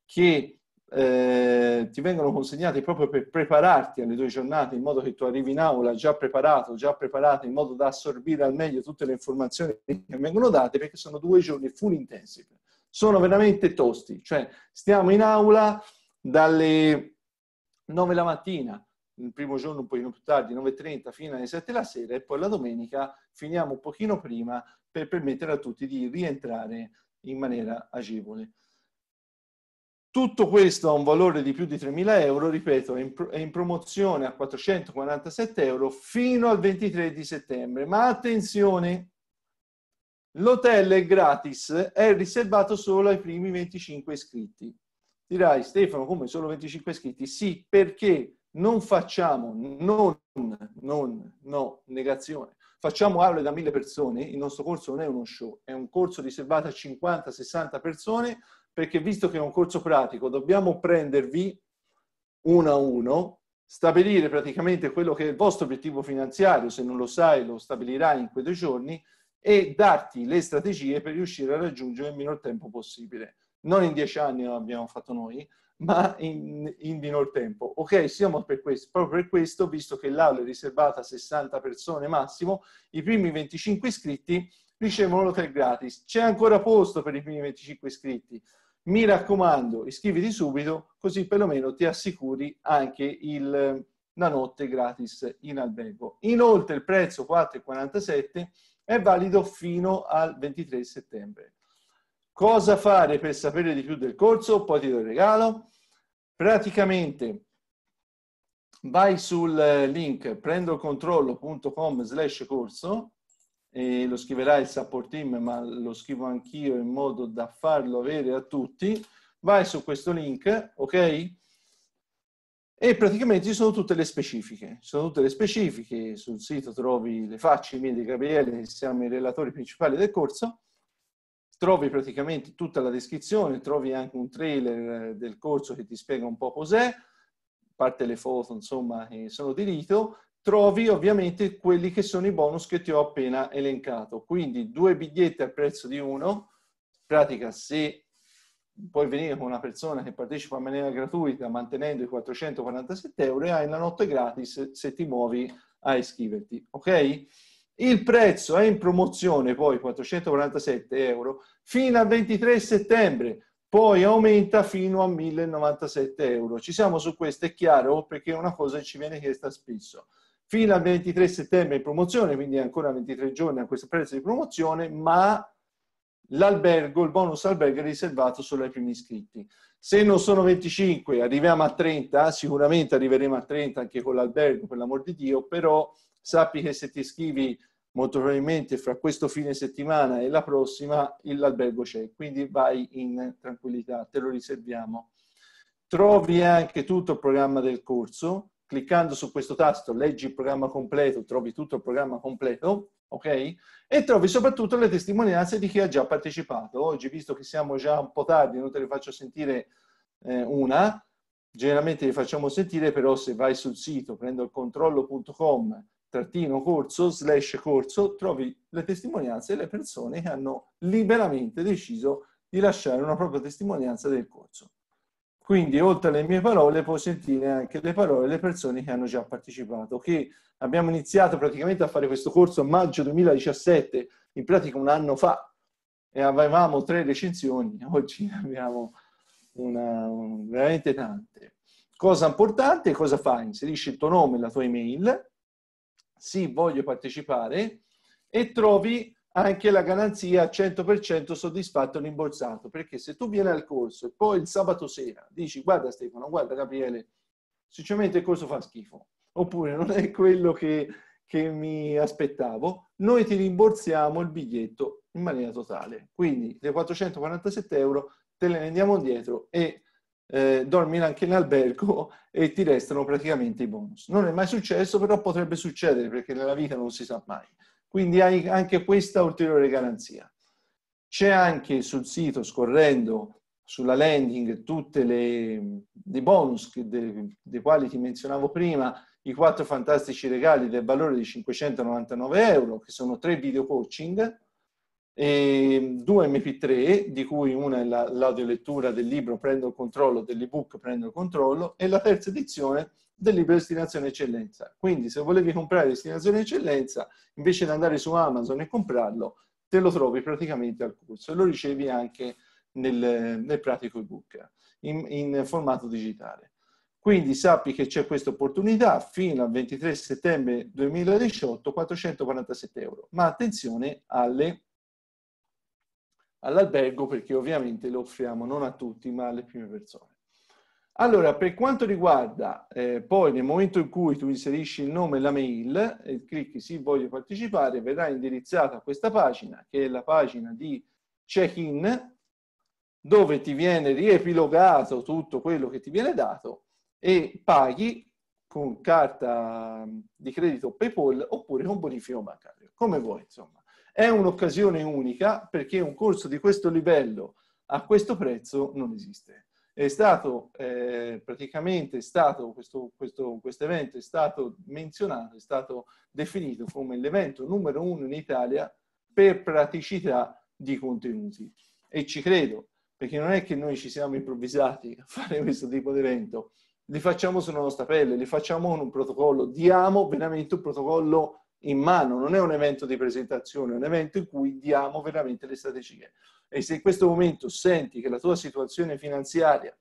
che eh, ti vengono consegnati proprio per prepararti alle tue giornate in modo che tu arrivi in aula già preparato, già preparato in modo da assorbire al meglio tutte le informazioni che vengono date perché sono due giorni full intensive. Sono veramente tosti, cioè stiamo in aula dalle 9 la mattina, il primo giorno un pochino più tardi, 9.30 fino alle 7 la sera e poi la domenica finiamo un pochino prima per permettere a tutti di rientrare in maniera agevole. Tutto questo a un valore di più di 3.000 euro, ripeto, è in, è in, promozione a 447 euro fino al 23 di settembre. Ma attenzione, l'hotel è gratis, è riservato solo ai primi 25 iscritti. Dirai, Stefano, come solo 25 iscritti? Sì, perché non facciamo, non, non, no, negazione, facciamo aule da 1.000 persone, il nostro corso non è uno show, è un corso riservato a 50-60 persone perché visto che è un corso pratico dobbiamo prendervi uno a uno, stabilire praticamente quello che è il vostro obiettivo finanziario, se non lo sai lo stabilirai in quei due giorni e darti le strategie per riuscire a raggiungere il minor tempo possibile. Non in dieci anni abbiamo fatto noi, ma in, in minor tempo. Ok, siamo per questo, proprio per questo, visto che l'aula è riservata a 60 persone massimo, i primi 25 iscritti ricevono 3 gratis. C'è ancora posto per i primi 25 iscritti. Mi raccomando, iscriviti subito, così perlomeno ti assicuri anche il, la notte gratis in albergo. Inoltre il prezzo 4,47 è valido fino al 23 settembre. Cosa fare per sapere di più del corso? Poi ti do il regalo. Praticamente vai sul link prendocontrollo.com slash corso e lo scriverà il support team, ma lo scrivo anch'io in modo da farlo avere a tutti, vai su questo link, ok? E praticamente ci sono tutte le specifiche. sono tutte le specifiche, sul sito trovi le facce mie di Gabriele, che siamo i relatori principali del corso, trovi praticamente tutta la descrizione, trovi anche un trailer eh, del corso che ti spiega un po' cos'è, parte le foto, insomma, che sono di rito, trovi ovviamente quelli che sono i bonus che ti ho appena elencato. Quindi due biglietti al prezzo di uno, in pratica se puoi venire con una persona che partecipa in maniera gratuita mantenendo i 447 euro e hai la notte gratis se ti muovi a iscriverti, ok? Il prezzo è in promozione poi 447 euro fino al 23 settembre, poi aumenta fino a 1097 euro. Ci siamo su questo, è chiaro, perché è una cosa che ci viene chiesta spesso fino al 23 settembre in promozione, quindi ancora 23 giorni a questo prezzo di promozione, ma l'albergo, il bonus albergo è riservato solo ai primi iscritti. Se non sono 25, arriviamo a 30, sicuramente arriveremo a 30 anche con l'albergo, per l'amor di Dio, però sappi che se ti iscrivi molto probabilmente fra questo fine settimana e la prossima l'albergo c'è, quindi vai in tranquillità, te lo riserviamo. Trovi anche tutto il programma del corso, cliccando su questo tasto leggi il programma completo, trovi tutto il programma completo, ok? E trovi soprattutto le testimonianze di chi ha già partecipato. Oggi, visto che siamo già un po' tardi, non te ne faccio sentire eh, una, generalmente le facciamo sentire, però se vai sul sito, prendocontrollo.com trattino corso, slash corso, trovi le testimonianze delle persone che hanno liberamente deciso di lasciare una propria testimonianza del corso. Quindi, oltre alle mie parole, puoi sentire anche le parole delle persone che hanno già partecipato. Che abbiamo iniziato praticamente a fare questo corso a maggio 2017, in pratica un anno fa, e avevamo tre recensioni, oggi ne abbiamo una, veramente tante. Cosa importante, cosa fai? Inserisci il tuo nome, la tua email, sì, voglio partecipare, e trovi anche la garanzia 100% soddisfatto rimborsato, perché se tu vieni al corso e poi il sabato sera dici guarda Stefano, guarda Gabriele, sinceramente il corso fa schifo, oppure non è quello che, che mi aspettavo, noi ti rimborsiamo il biglietto in maniera totale. Quindi le 447 euro te le andiamo indietro e eh, dormi anche in albergo e ti restano praticamente i bonus. Non è mai successo, però potrebbe succedere perché nella vita non si sa mai. Quindi hai anche questa ulteriore garanzia. C'è anche sul sito, scorrendo sulla landing, tutti i bonus che, de, dei quali ti menzionavo prima, i quattro fantastici regali del valore di 599 euro, che sono tre video coaching, e due MP3, di cui una è la, l'audiolettura del libro Prendo il controllo, dell'ebook Prendo il controllo, e la terza edizione del libro destinazione eccellenza. Quindi se volevi comprare destinazione eccellenza, invece di andare su Amazon e comprarlo, te lo trovi praticamente al corso e lo ricevi anche nel, nel pratico ebook in, in formato digitale. Quindi sappi che c'è questa opportunità fino al 23 settembre 2018, 447 euro. Ma attenzione alle, all'albergo perché ovviamente lo offriamo non a tutti ma alle prime persone. Allora, per quanto riguarda eh, poi nel momento in cui tu inserisci il nome e la mail e clicchi sì voglio partecipare, verrà indirizzata a questa pagina che è la pagina di check-in dove ti viene riepilogato tutto quello che ti viene dato e paghi con carta mm, di credito PayPal oppure con bonifico bancario, come vuoi insomma. È un'occasione unica perché un corso di questo livello a questo prezzo non esiste. È stato eh, praticamente stato questo, questo quest evento è stato menzionato, è stato definito come l'evento numero uno in Italia per praticità di contenuti. E ci credo, perché non è che noi ci siamo improvvisati a fare questo tipo di evento, li facciamo sulla nostra pelle, li facciamo con un protocollo, diamo veramente un protocollo in mano, non è un evento di presentazione, è un evento in cui diamo veramente le strategie. E se in questo momento senti che la tua situazione finanziaria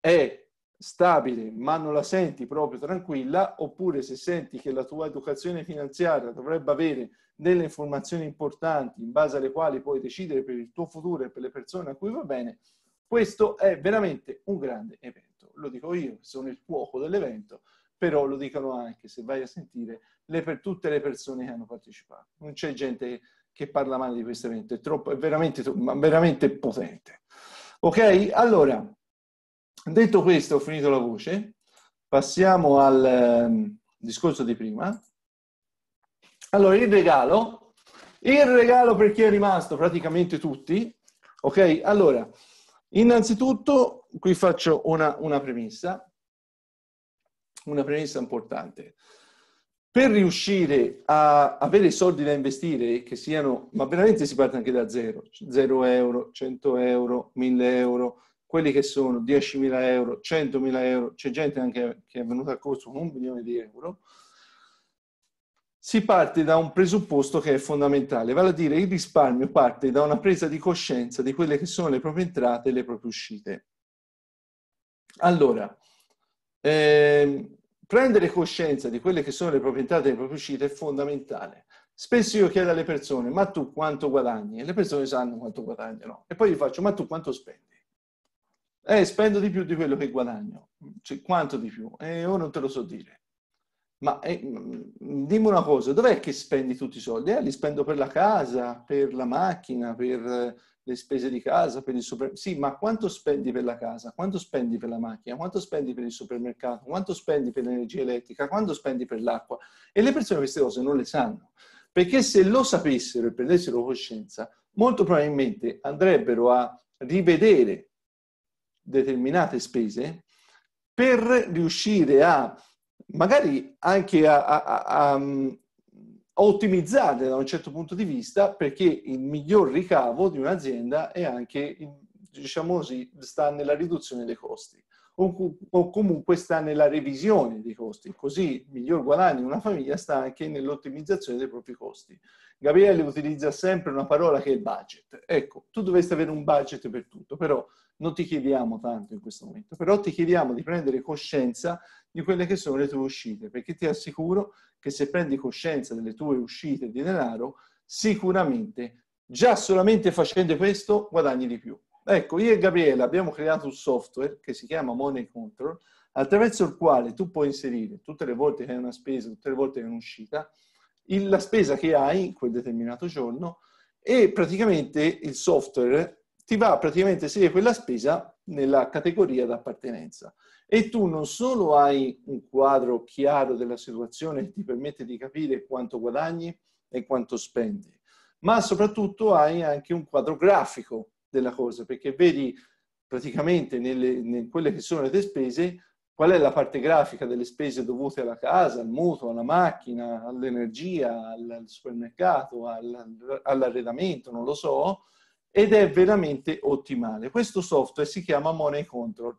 è stabile, ma non la senti proprio tranquilla, oppure se senti che la tua educazione finanziaria dovrebbe avere delle informazioni importanti in base alle quali puoi decidere per il tuo futuro e per le persone a cui va bene, questo è veramente un grande evento. Lo dico io, sono il cuoco dell'evento però lo dicono anche, se vai a sentire, le, per tutte le persone che hanno partecipato. Non c'è gente che parla male di questo evento, è, troppo, è veramente, veramente potente. Ok? Allora, detto questo, ho finito la voce, passiamo al um, discorso di prima. Allora, il regalo, il regalo per chi è rimasto, praticamente tutti, ok? Allora, innanzitutto, qui faccio una, una premessa, una premessa importante. Per riuscire a avere i soldi da investire, che siano, ma veramente si parte anche da zero, 0 euro, 100 euro, 1000 euro, quelli che sono 10.000 euro, 100.000 euro, c'è gente anche che è venuta a costo un milione di euro, si parte da un presupposto che è fondamentale, vale a dire il risparmio parte da una presa di coscienza di quelle che sono le proprie entrate e le proprie uscite. Allora, eh, prendere coscienza di quelle che sono le proprietà delle proprie uscite è fondamentale. Spesso io chiedo alle persone, ma tu quanto guadagni? E le persone sanno quanto guadagnano. E poi gli faccio, ma tu quanto spendi? Eh, spendo di più di quello che guadagno. Cioè, quanto di più? E eh, io non te lo so dire. Ma eh, mm, dimmi una cosa, dov'è che spendi tutti i soldi? Eh, li spendo per la casa, per la macchina, per le spese di casa, per il supermercato. Sì, ma quanto spendi per la casa? Quanto spendi per la macchina? Quanto spendi per il supermercato? Quanto spendi per l'energia elettrica? Quanto spendi per l'acqua? E le persone queste cose non le sanno, perché se lo sapessero e prendessero coscienza, molto probabilmente andrebbero a rivedere determinate spese per riuscire a magari anche a, a, a, a ottimizzate da un certo punto di vista perché il miglior ricavo di un'azienda è anche, diciamo così, sta nella riduzione dei costi o, comunque sta nella revisione dei costi. Così il miglior guadagno di una famiglia sta anche nell'ottimizzazione dei propri costi. Gabriele utilizza sempre una parola che è il budget. Ecco, tu dovresti avere un budget per tutto, però non ti chiediamo tanto in questo momento, però ti chiediamo di prendere coscienza di quelle che sono le tue uscite, perché ti assicuro che se prendi coscienza delle tue uscite di denaro, sicuramente già solamente facendo questo guadagni di più. Ecco, io e Gabriele abbiamo creato un software che si chiama Money Control, attraverso il quale tu puoi inserire tutte le volte che hai una spesa, tutte le volte che hai un'uscita, la spesa che hai in quel determinato giorno e praticamente il software ti va praticamente a inserire quella spesa nella categoria d'appartenenza. E tu non solo hai un quadro chiaro della situazione che ti permette di capire quanto guadagni e quanto spendi, ma soprattutto hai anche un quadro grafico della cosa, perché vedi praticamente nelle, in quelle che sono le tue spese qual è la parte grafica delle spese dovute alla casa, al mutuo, alla macchina, all'energia, al, supermercato, all'arredamento, non lo so, ed è veramente ottimale. Questo software si chiama Money Control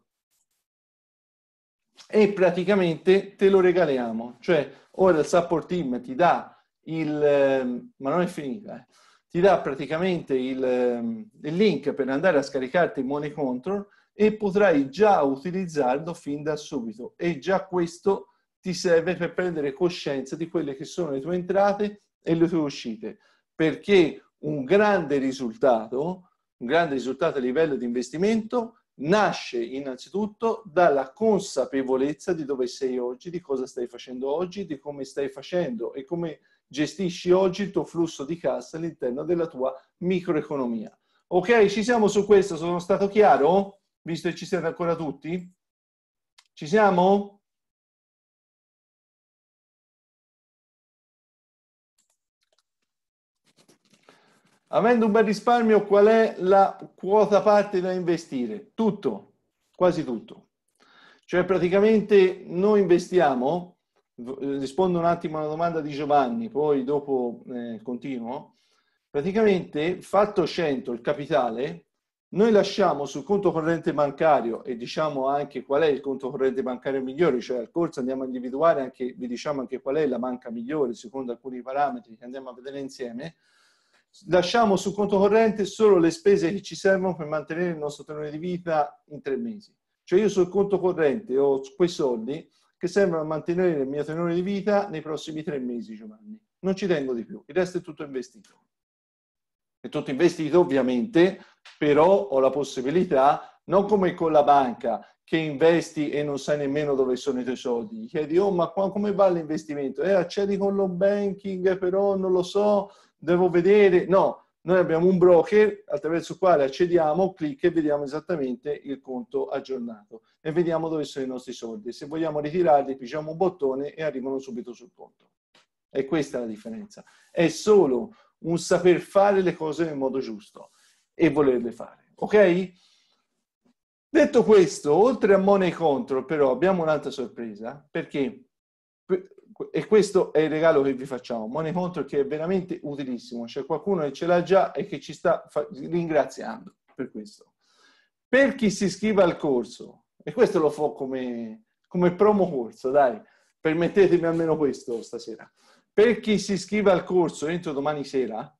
e praticamente te lo regaliamo, cioè ora il support team ti dà il, ehm, ma non è finita, eh. ti dà praticamente il, ehm, il, link per andare a scaricarti Money Control e potrai già utilizzarlo fin da subito e già questo ti serve per prendere coscienza di quelle che sono le tue entrate e le tue uscite perché un grande risultato, un grande risultato a livello di investimento, nasce innanzitutto dalla consapevolezza di dove sei oggi, di cosa stai facendo oggi, di come stai facendo e come gestisci oggi il tuo flusso di cassa all'interno della tua microeconomia. Ok, ci siamo su questo, sono stato chiaro? Visto che ci siete ancora tutti? Ci siamo? Avendo un bel risparmio, qual è la quota parte da investire? Tutto, quasi tutto. Cioè praticamente noi investiamo, eh, rispondo un attimo alla domanda di Giovanni, poi dopo eh, continuo, praticamente fatto 100 il capitale, noi lasciamo sul conto corrente bancario e diciamo anche qual è il conto corrente bancario migliore, cioè al corso andiamo a individuare anche, vi diciamo anche qual è la banca migliore secondo alcuni parametri che andiamo a vedere insieme, lasciamo sul conto corrente solo le spese che ci servono per mantenere il nostro tenore di vita in tre mesi. Cioè io sul conto corrente ho quei soldi che servono a mantenere il mio tenore di vita nei prossimi tre mesi, Giovanni. Non ci tengo di più, il resto è tutto investito. È tutto investito ovviamente, però ho la possibilità, non come con la banca, che investi e non sai nemmeno dove sono i tuoi soldi. Gli chiedi, oh, ma qua, come va l'investimento? Eh, accedi con lo banking, però non lo so, devo vedere, no, noi abbiamo un broker attraverso il quale accediamo, clicca e vediamo esattamente il conto aggiornato e vediamo dove sono i nostri soldi. Se vogliamo ritirarli, pigiamo un bottone e arrivano subito sul conto. E questa è la differenza. È solo un saper fare le cose nel modo giusto e volerle fare. Ok? Detto questo, oltre a Money Control, però, abbiamo un'altra sorpresa perché e questo è il regalo che vi facciamo, Money Control che è veramente utilissimo, c'è qualcuno che ce l'ha già e che ci sta ringraziando per questo. Per chi si iscrive al corso, e questo lo fo come, come promo corso, dai, permettetemi almeno questo stasera, per chi si iscrive al corso entro domani sera,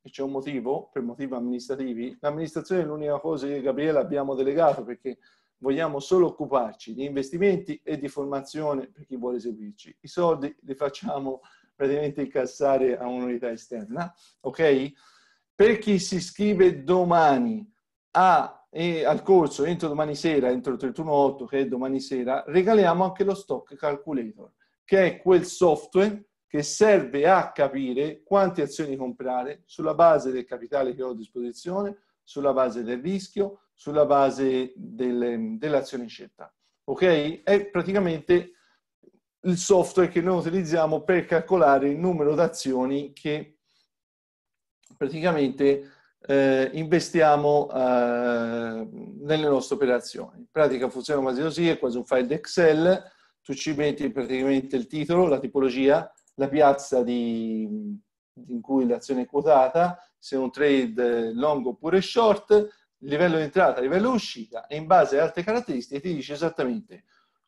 e c'è un motivo, per motivi amministrativi, l'amministrazione è l'unica cosa che Gabriele abbiamo delegato perché vogliamo solo occuparci di investimenti e di formazione per chi vuole seguirci. I soldi li facciamo praticamente incassare a un'unità esterna, ok? Per chi si iscrive domani a, e al corso entro domani sera, entro il 31.8 che è domani sera, regaliamo anche lo Stock Calculator, che è quel software che serve a capire quante azioni comprare sulla base del capitale che ho a disposizione, sulla base del rischio, sulla base delle, dell'azione in scelta. Ok? È praticamente il software che noi utilizziamo per calcolare il numero d'azioni che praticamente eh, investiamo eh, nelle nostre operazioni. In pratica funziona quasi così, è quasi un file Excel, tu ci metti praticamente il titolo, la tipologia, la piazza di, in cui l'azione è quotata, se è un trade eh, long oppure short, livello di entrata, livello di uscita e in base alle altre caratteristiche ti dice esattamente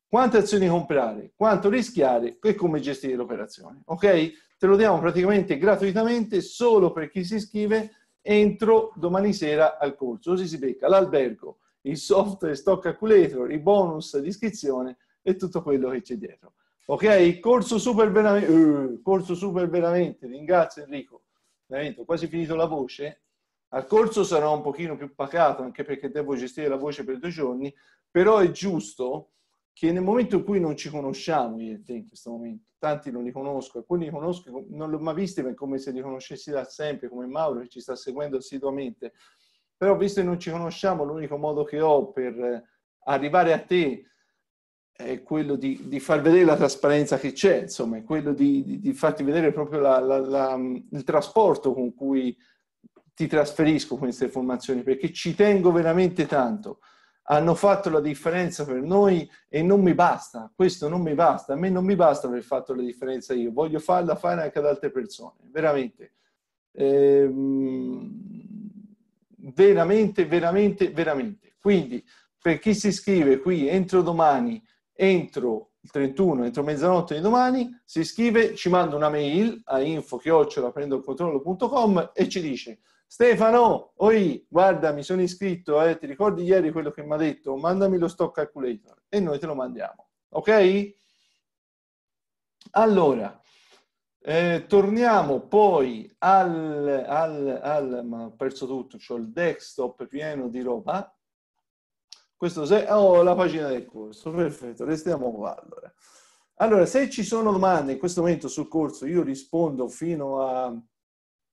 quante azioni comprare, quanto rischiare e come gestire l'operazione. Ok? Te lo diamo praticamente gratuitamente solo per chi si iscrive entro domani sera al corso. Così si becca l'albergo, il software stock calculator, i bonus di iscrizione e tutto quello che c'è dietro. Ok? Corso super veramente, uh, corso super veramente, ringrazio Enrico, veramente ho quasi finito la voce, al corso sarò un pochino più pacato, anche perché devo gestire la voce per due giorni, però è giusto che nel momento in cui non ci conosciamo io e te in questo momento, tanti non li conosco, alcuni li conosco, non li ho mai visti, ma è come se li conoscessi da sempre, come Mauro che ci sta seguendo assiduamente, però visto che non ci conosciamo, l'unico modo che ho per eh, arrivare a te è quello di, di far vedere la trasparenza che c'è, insomma, è quello di, di, di farti vedere proprio la, la, la, il trasporto con cui ti trasferisco queste informazioni perché ci tengo veramente tanto. Hanno fatto la differenza per noi e non mi basta, questo non mi basta, a me non mi basta aver fatto la differenza io, voglio farla fare anche ad altre persone, veramente. Ehm, veramente, veramente, veramente. Quindi per chi si iscrive qui entro domani, entro il 31, entro mezzanotte di domani, si iscrive, ci manda una mail a info-prendocontrollo.com e ci dice Stefano, oi, guarda, mi sono iscritto, eh, ti ricordi ieri quello che mi ha detto? Mandami lo stock calculator e noi te lo mandiamo, ok? Allora, eh, torniamo poi al, al, al, ma ho perso tutto, ho il desktop pieno di roba. Questo se, oh, la pagina del corso, perfetto, restiamo qua allora. Allora, se ci sono domande in questo momento sul corso, io rispondo fino a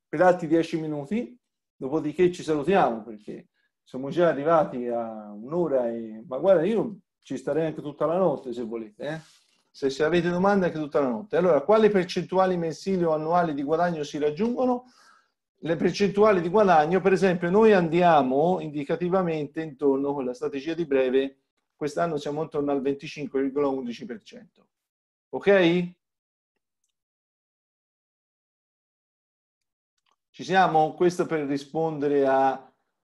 per altri 10 minuti, Dopodiché ci salutiamo perché siamo già arrivati a un'ora e... Ma guarda, io ci starei anche tutta la notte se volete, eh? se, avete domande anche tutta la notte. Allora, quali percentuali mensili o annuali di guadagno si raggiungono? Le percentuali di guadagno, per esempio, noi andiamo indicativamente intorno con la strategia di breve, quest'anno siamo intorno al 25,11%. Ok? Ci siamo? Questo per rispondere a,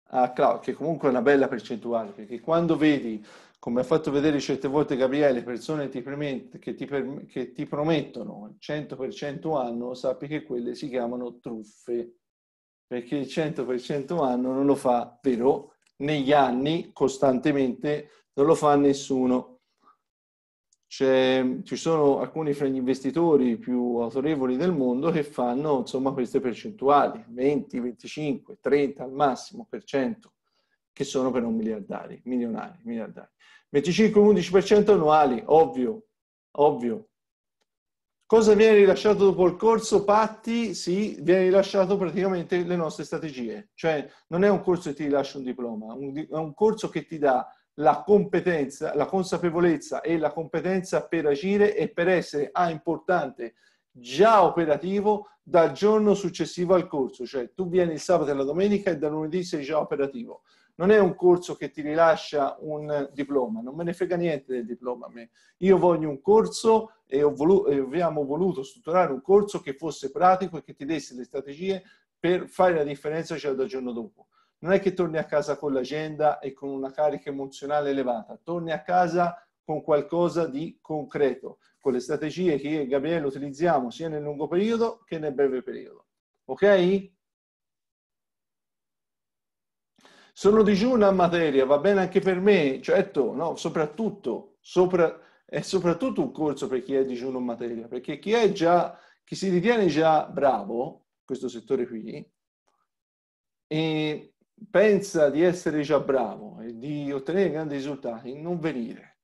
a Claudio, che comunque è una bella percentuale, perché quando vedi, come ha fatto vedere certe volte Gabriele, persone che ti, che ti, per, che ti promettono il 100% anno, sappi che quelle si chiamano truffe, perché il 100% anno non lo fa, vero? Negli anni, costantemente, non lo fa nessuno ci sono alcuni fra gli investitori più autorevoli del mondo che fanno insomma queste percentuali, 20, 25, 30 al massimo per cento, che sono per però miliardari, milionari, miliardari. 25-11% per cento annuali, ovvio, ovvio. Cosa viene rilasciato dopo il corso? Patti, sì, viene rilasciato praticamente le nostre strategie. Cioè non è un corso che ti rilascia un diploma, è un corso che ti dà la competenza, la consapevolezza e la competenza per agire e per essere A ah, importante già operativo dal giorno successivo al corso, cioè tu vieni il sabato e la domenica e da lunedì sei già operativo. Non è un corso che ti rilascia un diploma, non me ne frega niente del diploma a me. Io voglio un corso e, volu- e abbiamo voluto strutturare un corso che fosse pratico e che ti desse le strategie per fare la differenza già cioè, dal giorno dopo non è che torni a casa con l'agenda e con una carica emozionale elevata, torni a casa con qualcosa di concreto, con le strategie che io e Gabriele utilizziamo sia nel lungo periodo che nel breve periodo. Ok? Sono di giù materia, va bene anche per me, certo, no, soprattutto, sopra, è soprattutto un corso per chi è digiuno in materia, perché chi è già, chi si ritiene già bravo, questo settore qui, e pensa di essere già bravo e di ottenere grandi risultati, non venire.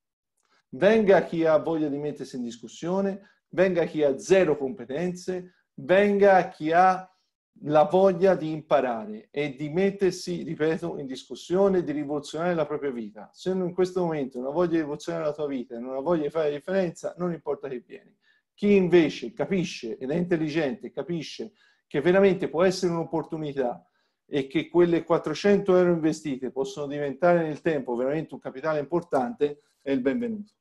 Venga chi ha voglia di mettersi in discussione, venga chi ha zero competenze, venga chi ha la voglia di imparare e di mettersi, ripeto, in discussione, di rivoluzionare la propria vita. Se in questo momento non ha voglia di rivoluzionare la tua vita e non ha voglia di fare la differenza, non importa che vieni. Chi invece capisce ed è intelligente, capisce che veramente può essere un'opportunità, e che quelle 400 euro investite possono diventare nel tempo veramente un capitale importante, è il benvenuto.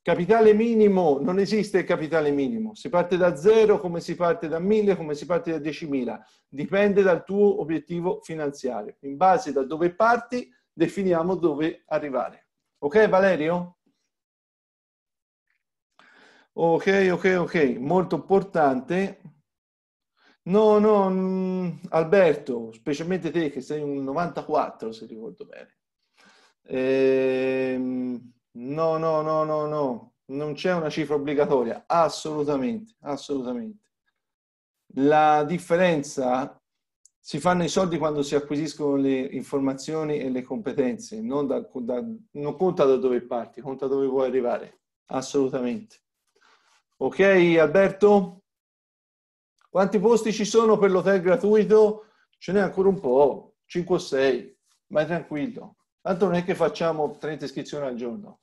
Capitale minimo, non esiste il capitale minimo, si parte da zero come si parte da mille, come si parte da 10.000, dipende dal tuo obiettivo finanziario. In base da dove parti, definiamo dove arrivare. Ok Valerio? Ok, ok, ok, molto importante. No, no, mm, Alberto, specialmente te che sei un 94 se ricordo bene. Ehm, no, no, no, no, no, non c'è una cifra obbligatoria, assolutamente, assolutamente. La differenza si fanno i soldi quando si acquisiscono le informazioni e le competenze, non, da, da, non conta da dove parti, conta dove vuoi arrivare, assolutamente. Ok Alberto? Quanti posti ci sono per l'hotel gratuito? Ce n'è ancora un po', 5 o 6, ma è tranquillo. Tanto non è che facciamo 30 iscrizioni al giorno.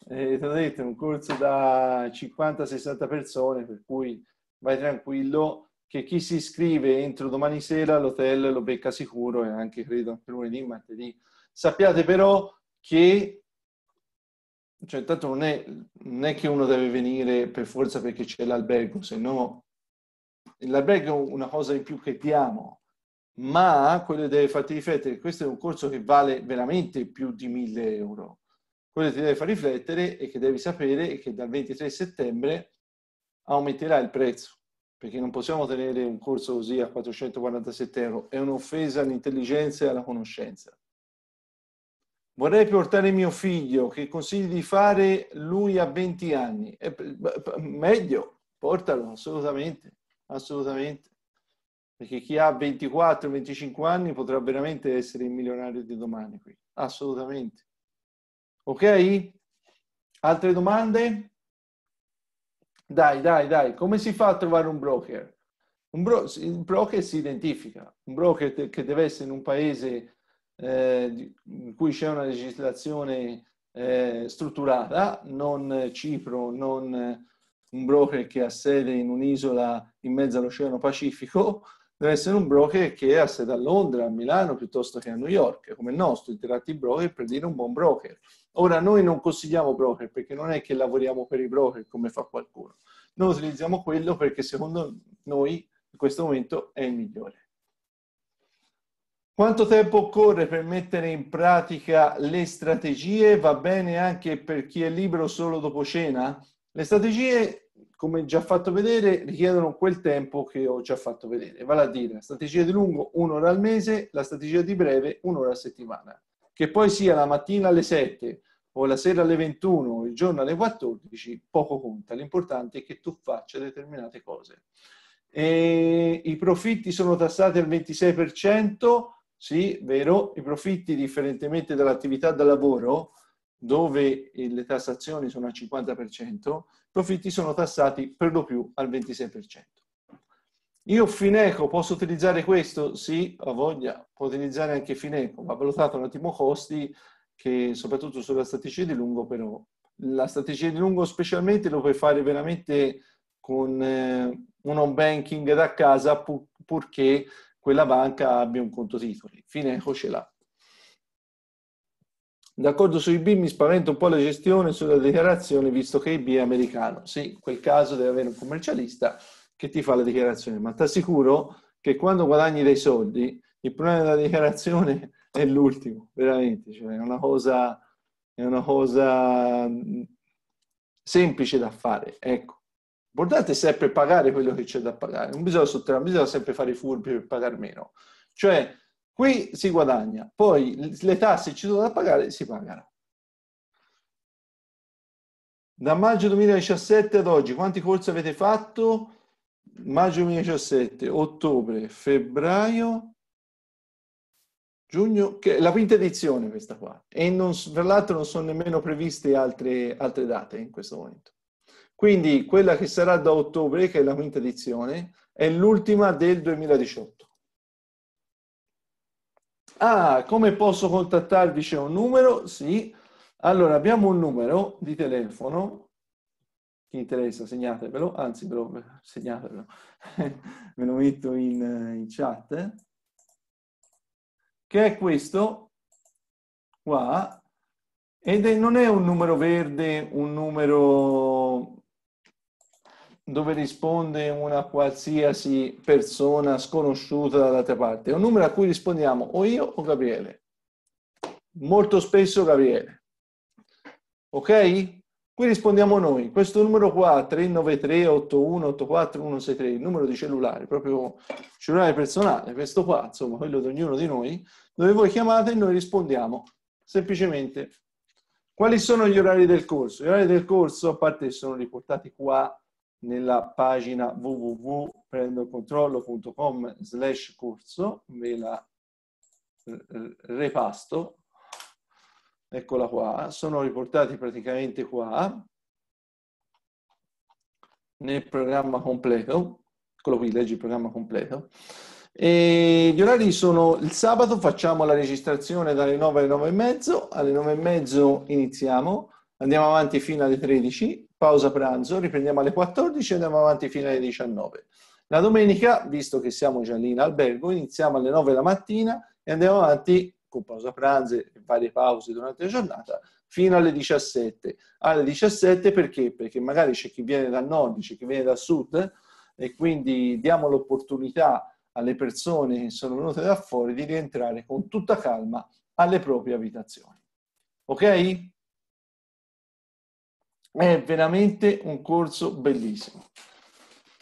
Eh, ti ho detto, è un corso da 50-60 persone, per cui vai tranquillo che chi si iscrive entro domani sera all'hotel lo becca sicuro e anche credo anche lunedì, martedì. Sappiate però che cioè, tanto non non è, che uno deve venire per forza perché c'è l'albergo, se no L'albergo è una cosa in più che diamo, ma quello deve farti riflettere, questo è un corso che vale veramente più di 1000 euro. Quello che ti deve far riflettere e che devi sapere è che dal 23 settembre aumenterà il prezzo, perché non possiamo tenere un corso così a 447 euro, è un'offesa all'intelligenza e alla conoscenza. Vorrei portare mio figlio, che consigli di fare lui a 20 anni? È meglio, portalo assolutamente assolutamente. Perché chi ha 24-25 anni potrà veramente essere il milionario di domani qui, assolutamente. Ok? Altre domande? Dai, dai, dai, come si fa a trovare un broker? Un, bro- un broker si identifica, un broker che deve essere in un paese eh, in cui c'è una legislazione eh, strutturata, non Cipro, non un broker che ha sede in un'isola in mezzo all'Oceano Pacifico deve essere un broker che ha sede a Londra, a Milano piuttosto che a New York, come il nostro, interatti broker per dire un buon broker. Ora noi non consigliamo broker perché non è che lavoriamo per i broker come fa qualcuno, noi utilizziamo quello perché secondo noi in questo momento è il migliore. Quanto tempo occorre per mettere in pratica le strategie? Va bene anche per chi è libero solo dopo cena? Le strategie, come già fatto vedere, richiedono quel tempo che ho già fatto vedere, vale a dire la strategia di lungo un'ora al mese, la strategia di breve un'ora a settimana. Che poi sia la mattina alle 7 o la sera alle 21 o il giorno alle 14, poco conta, l'importante è che tu faccia determinate cose. E I profitti sono tassati al 26%, sì, vero, i profitti differentemente dall'attività da lavoro, dove eh, le tassazioni sono al 50%, i profitti sono tassati per lo più al 26%. Io Fineco posso utilizzare questo? Sì, ho voglia, può utilizzare anche Fineco, va valutato un attimo costi che soprattutto sulla strategia di lungo però la strategia di lungo specialmente lo puoi fare veramente con eh, un home banking da casa pur, purché quella banca abbia un conto titoli. Fineco ce l'ha. D'accordo sui B, mi spaventa un po' la gestione sulla dichiarazione, visto che il B è americano. Sì, in quel caso deve avere un commercialista che ti fa la dichiarazione, ma ti assicuro che quando guadagni dei soldi, il problema della dichiarazione è l'ultimo, veramente. Cioè, è, una cosa, è una cosa mm, semplice da fare, ecco. L'importante è sempre pagare quello che c'è da pagare, non bisogna sottrarre, bisogna sempre fare i furbi per pagare meno. Cioè, Qui si guadagna, poi le tasse ci sono da pagare, si pagano. Da maggio 2017 ad oggi, quanti corsi avete fatto? Maggio 2017, ottobre, febbraio, giugno, che è la quinta edizione questa qua. E non, tra l'altro non sono nemmeno previste altre, altre date in questo momento. Quindi quella che sarà da ottobre, che è la quinta edizione, è l'ultima del 2018. Ah, come posso contattarvi? C'è un numero? Sì. Allora, abbiamo un numero di telefono. Chi interessa, segnatevelo. Anzi, ve lo, segnatevelo. ve lo metto in, in chat. Che è questo qua. Ed è, non è un numero verde, un numero dove risponde una qualsiasi persona sconosciuta dall'altra parte. È un numero a cui rispondiamo o io o Gabriele. Molto spesso Gabriele. Ok? Qui rispondiamo noi. Questo numero qua, 393 81 84 il numero di cellulare, proprio cellulare personale, questo qua, insomma, quello di ognuno di noi, dove voi chiamate e noi rispondiamo. Semplicemente. Quali sono gli orari del corso? Gli orari del corso, a parte sono riportati qua nella pagina www.prendocontrollo.com slash corso, ve la eh, eh, repasto, eccola qua, sono riportati praticamente qua, nel programma completo, eccolo qui, leggi il programma completo, e gli orari sono il sabato facciamo la registrazione dalle 9 alle 9 e mezzo, alle 9 e mezzo iniziamo, andiamo avanti fino alle 13, pausa pranzo, riprendiamo alle 14 e andiamo avanti fino alle 19. La domenica, visto che siamo già lì in albergo, iniziamo alle 9 la mattina e andiamo avanti con pausa pranzo e varie pause durante la giornata fino alle 17. Alle 17 perché? Perché magari c'è chi viene dal nord, c'è chi viene dal sud e quindi diamo l'opportunità alle persone che sono venute da fuori di rientrare con tutta calma alle proprie abitazioni. Ok? È veramente un corso bellissimo.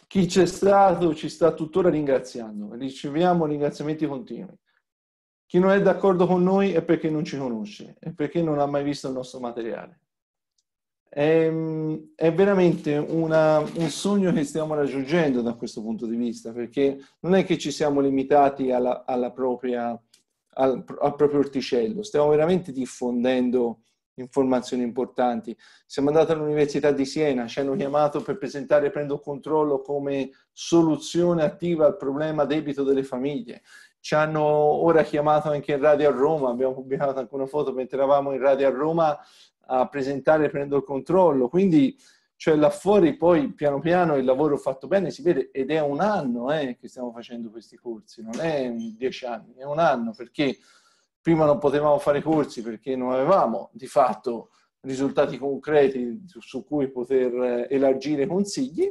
Chi c'è stato ci sta tuttora ringraziando, riceviamo ringraziamenti continui. Chi non è d'accordo con noi è perché non ci conosce, è perché non ha mai visto il nostro materiale. È, ehm, è veramente una, un sogno che stiamo raggiungendo da questo punto di vista, perché non è che ci siamo limitati alla, alla propria, al, al proprio orticello, stiamo veramente diffondendo informazioni importanti. Siamo andati all'Università di Siena, ci hanno chiamato per presentare Prendo Controllo come soluzione attiva al problema debito delle famiglie. Ci hanno ora chiamato anche in radio a Roma, abbiamo pubblicato anche una foto mentre eravamo in radio a Roma a presentare Prendo il Controllo. Quindi, cioè là fuori poi piano piano il lavoro fatto bene si vede ed è un anno eh, che stiamo facendo questi corsi, non è dieci anni, è un anno perché prima non potevamo fare corsi perché non avevamo di fatto risultati concreti su cui poter eh, elargire consigli,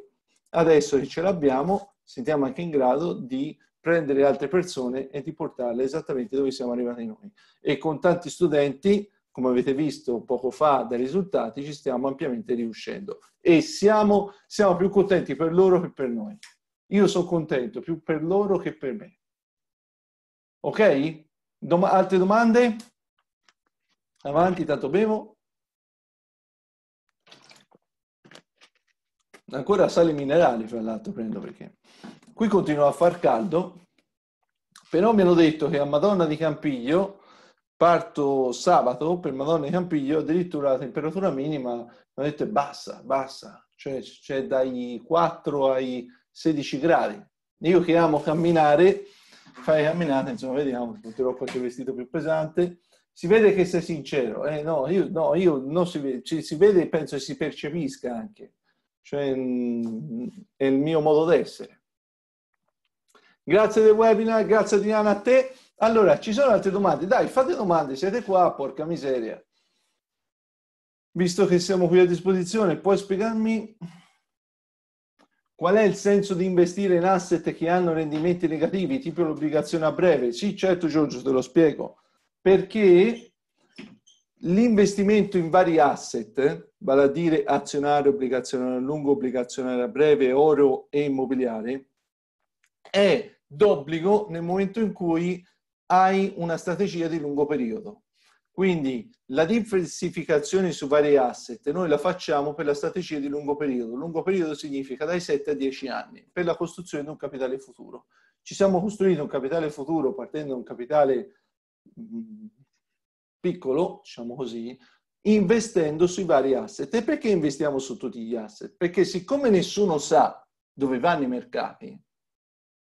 adesso che ce l'abbiamo sentiamo anche in grado di prendere altre persone e di portarle esattamente dove siamo arrivati noi. E con tanti studenti, come avete visto poco fa dai risultati, ci stiamo ampiamente riuscendo e siamo, siamo più contenti per loro che per noi. Io sono contento più per loro che per me. Ok? Dom- altre domande? Avanti, tanto bevo. Ancora sali minerali, fra l'altro, prendo perché. Qui continua a far caldo, però mi hanno detto che a Madonna di Campiglio parto sabato per Madonna di Campiglio, addirittura la temperatura minima mi hanno detto è bassa, bassa, cioè c'è dai 4 ai 16 gradi. Io che amo camminare, fai camminata, insomma, vediamo, butterò qualche vestito più pesante. Si vede che sei sincero, eh, no, io, no, io non si vede, ci, si vede, penso che si percepisca anche, cioè mm, è il mio modo d'essere. Grazie del webinar, grazie Diana a te. Allora, ci sono altre domande? Dai, fate domande, siete qua, porca miseria. Visto che siamo qui a disposizione, puoi spiegarmi Qual è il senso di investire in asset che hanno rendimenti negativi, tipo l'obbligazione a breve? Sì, certo Giorgio, te lo spiego. Perché l'investimento in vari asset, vale a dire azionario, obbligazionario a lungo, obbligazionario a breve, oro e immobiliare, è d'obbligo nel momento in cui hai una strategia di lungo periodo. Quindi la diversificazione su vari asset noi la facciamo per la strategia di lungo periodo. Lungo periodo significa dai 7 a 10 anni per la costruzione di un capitale futuro. Ci siamo costruiti un capitale futuro partendo da un capitale mm, piccolo, diciamo così, investendo sui vari asset. E perché investiamo su tutti gli asset? Perché siccome nessuno sa dove vanno i mercati,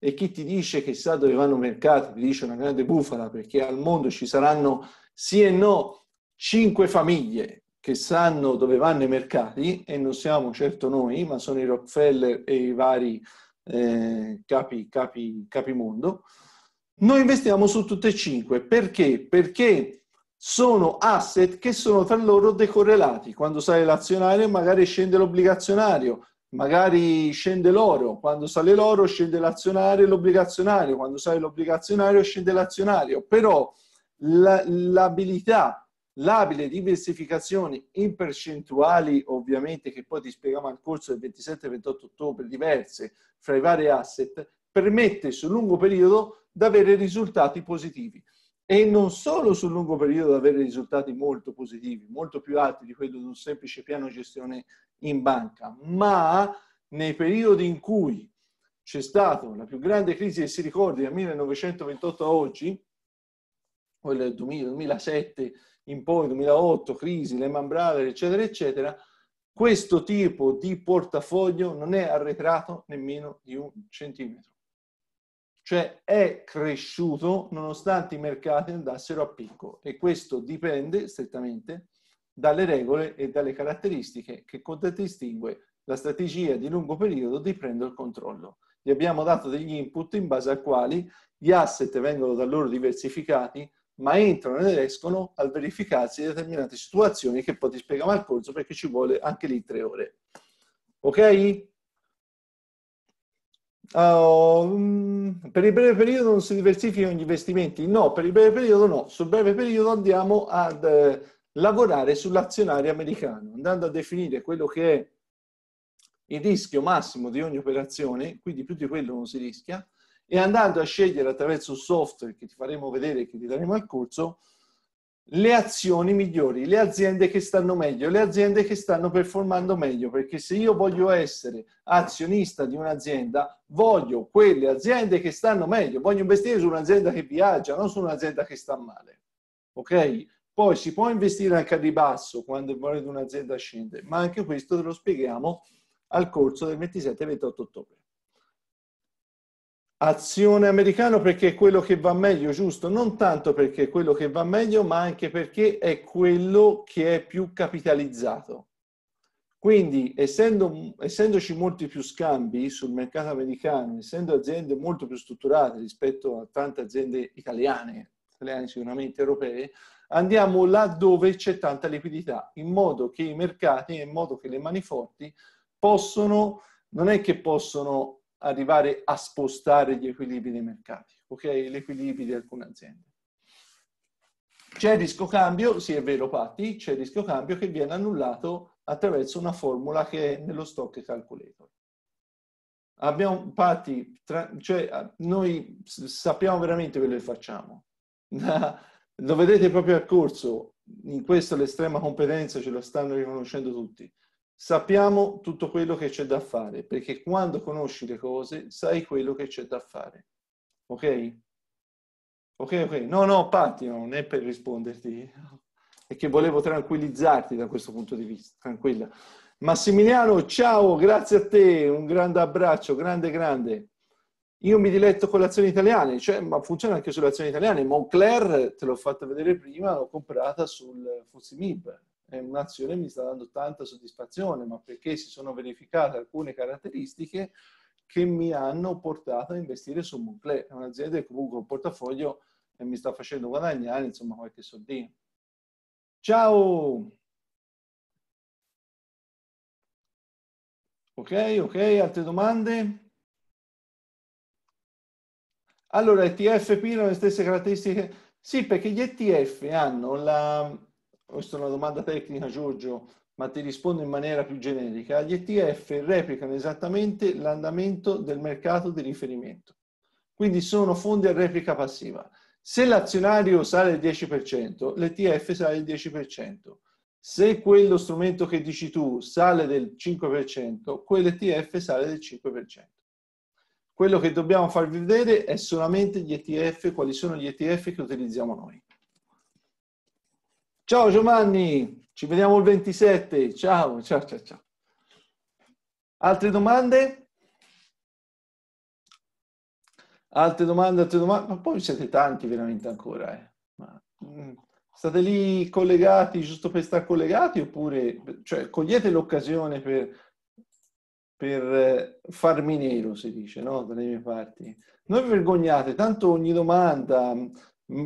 e chi ti dice che sa dove vanno i mercati, ti dice una grande bufala, perché al mondo ci saranno sì e no, cinque famiglie che sanno dove vanno i mercati, e non siamo certo noi, ma sono i Rockefeller e i vari eh, capi, capi, mondo. noi investiamo su tutte e cinque. Perché? Perché sono asset che sono tra loro decorrelati. Quando sale l'azionario magari scende l'obbligazionario, magari scende l'oro, quando sale l'oro scende l'azionario e l'obbligazionario, quando sale l'obbligazionario scende l'azionario. Però l'abilità, l'abile diversificazione in percentuali, ovviamente, che poi ti spieghiamo al corso del 27-28 ottobre, diverse fra i vari asset, permette sul lungo periodo di avere risultati positivi. E non solo sul lungo periodo di avere risultati molto positivi, molto più alti di quello di un semplice piano gestione in banca, ma nei periodi in cui c'è stata la più grande crisi che si ricordi dal 1928 a oggi, quelle del 2000, 2007 in poi, 2008, crisi, Lehman Brothers, eccetera, eccetera, questo tipo di portafoglio non è arretrato nemmeno di un centimetro. Cioè è cresciuto nonostante i mercati andassero a picco e questo dipende strettamente dalle regole e dalle caratteristiche che contraddistingue la strategia di lungo periodo di prendo il controllo. Gli abbiamo dato degli input in base ai quali gli asset vengono da loro diversificati, ma entrano ed escono al verificarsi di determinate situazioni che poi ti spieghiamo al corso perché ci vuole anche lì tre ore. Ok? Uh, per il breve periodo non si diversificano gli investimenti? No, per il breve periodo no. Sul breve periodo andiamo ad eh, lavorare sull'azionario americano, andando a definire quello che è il rischio massimo di ogni operazione, quindi più di quello non si rischia, e andando a scegliere attraverso un software che ti faremo vedere e che ti daremo al corso, le azioni migliori, le aziende che stanno meglio, le aziende che stanno performando meglio, perché se io voglio essere azionista di un'azienda, voglio quelle aziende che stanno meglio, voglio investire su un'azienda che viaggia, non su un'azienda che sta male. Ok? Poi si può investire anche a ribasso quando il valore di un'azienda scende, ma anche questo te lo spieghiamo al corso del 27 28 ottobre azione americano perché è quello che va meglio, giusto? Non tanto perché è quello che va meglio, ma anche perché è quello che è più capitalizzato. Quindi, essendo, essendoci molti più scambi sul mercato americano, essendo aziende molto più strutturate rispetto a tante aziende italiane, italiane sicuramente europee, andiamo là dove c'è tanta liquidità, in modo che i mercati, in modo che le mani forti possono, non è che possono arrivare a spostare gli equilibri dei mercati, ok? Gli equilibri di alcune aziende. C'è il rischio cambio, sì è vero Patti, c'è il rischio cambio che viene annullato attraverso una formula che è nello stock calcolator. Abbiamo, Patti, tra, cioè noi sappiamo veramente quello che facciamo. lo vedete proprio al corso, in questo l'estrema competenza ce lo stanno riconoscendo tutti sappiamo tutto quello che c'è da fare, perché quando conosci le cose sai quello che c'è da fare. Ok? Ok, ok. No, no, Patti, non è per risponderti, è che volevo tranquillizzarti da questo punto di vista, tranquilla. Massimiliano, ciao, grazie a te, un grande abbraccio, grande, grande. Io mi diletto con le azioni italiane, cioè, ma funziona anche sulle azioni italiane. Moncler, te l'ho fatta vedere prima, l'ho comprata sul Fuzimib un'azione mi sta dando tanta soddisfazione, ma perché si sono verificate alcune caratteristiche che mi hanno portato a investire su Moncler, è un'azienda che comunque un portafoglio e mi sta facendo guadagnare insomma qualche soldino. Ciao! Ok, ok, altre domande? Allora, ETF hanno le stesse caratteristiche? Sì, perché gli ETF hanno la, questa è una domanda tecnica Giorgio, ma ti rispondo in maniera più generica, gli ETF replicano esattamente l'andamento del mercato di riferimento, quindi sono fondi a replica passiva. Se l'azionario sale il 10%, l'ETF sale il 10%. Se quello strumento che dici tu sale del 5%, quell'ETF sale del 5%. Quello che dobbiamo farvi vedere è solamente gli ETF, quali sono gli ETF che utilizziamo noi. Ciao Giovanni, ci vediamo il 27. Ciao, ciao, ciao, ciao. Altre domande? Altre domande, altre domande? Ma poi siete tanti veramente ancora. Eh. Ma, mm, state lì collegati giusto per stare collegati oppure cioè, cogliete l'occasione per, per eh, farmi nero, si dice, no? Dalle mie parti. Non vi vergognate, tanto ogni domanda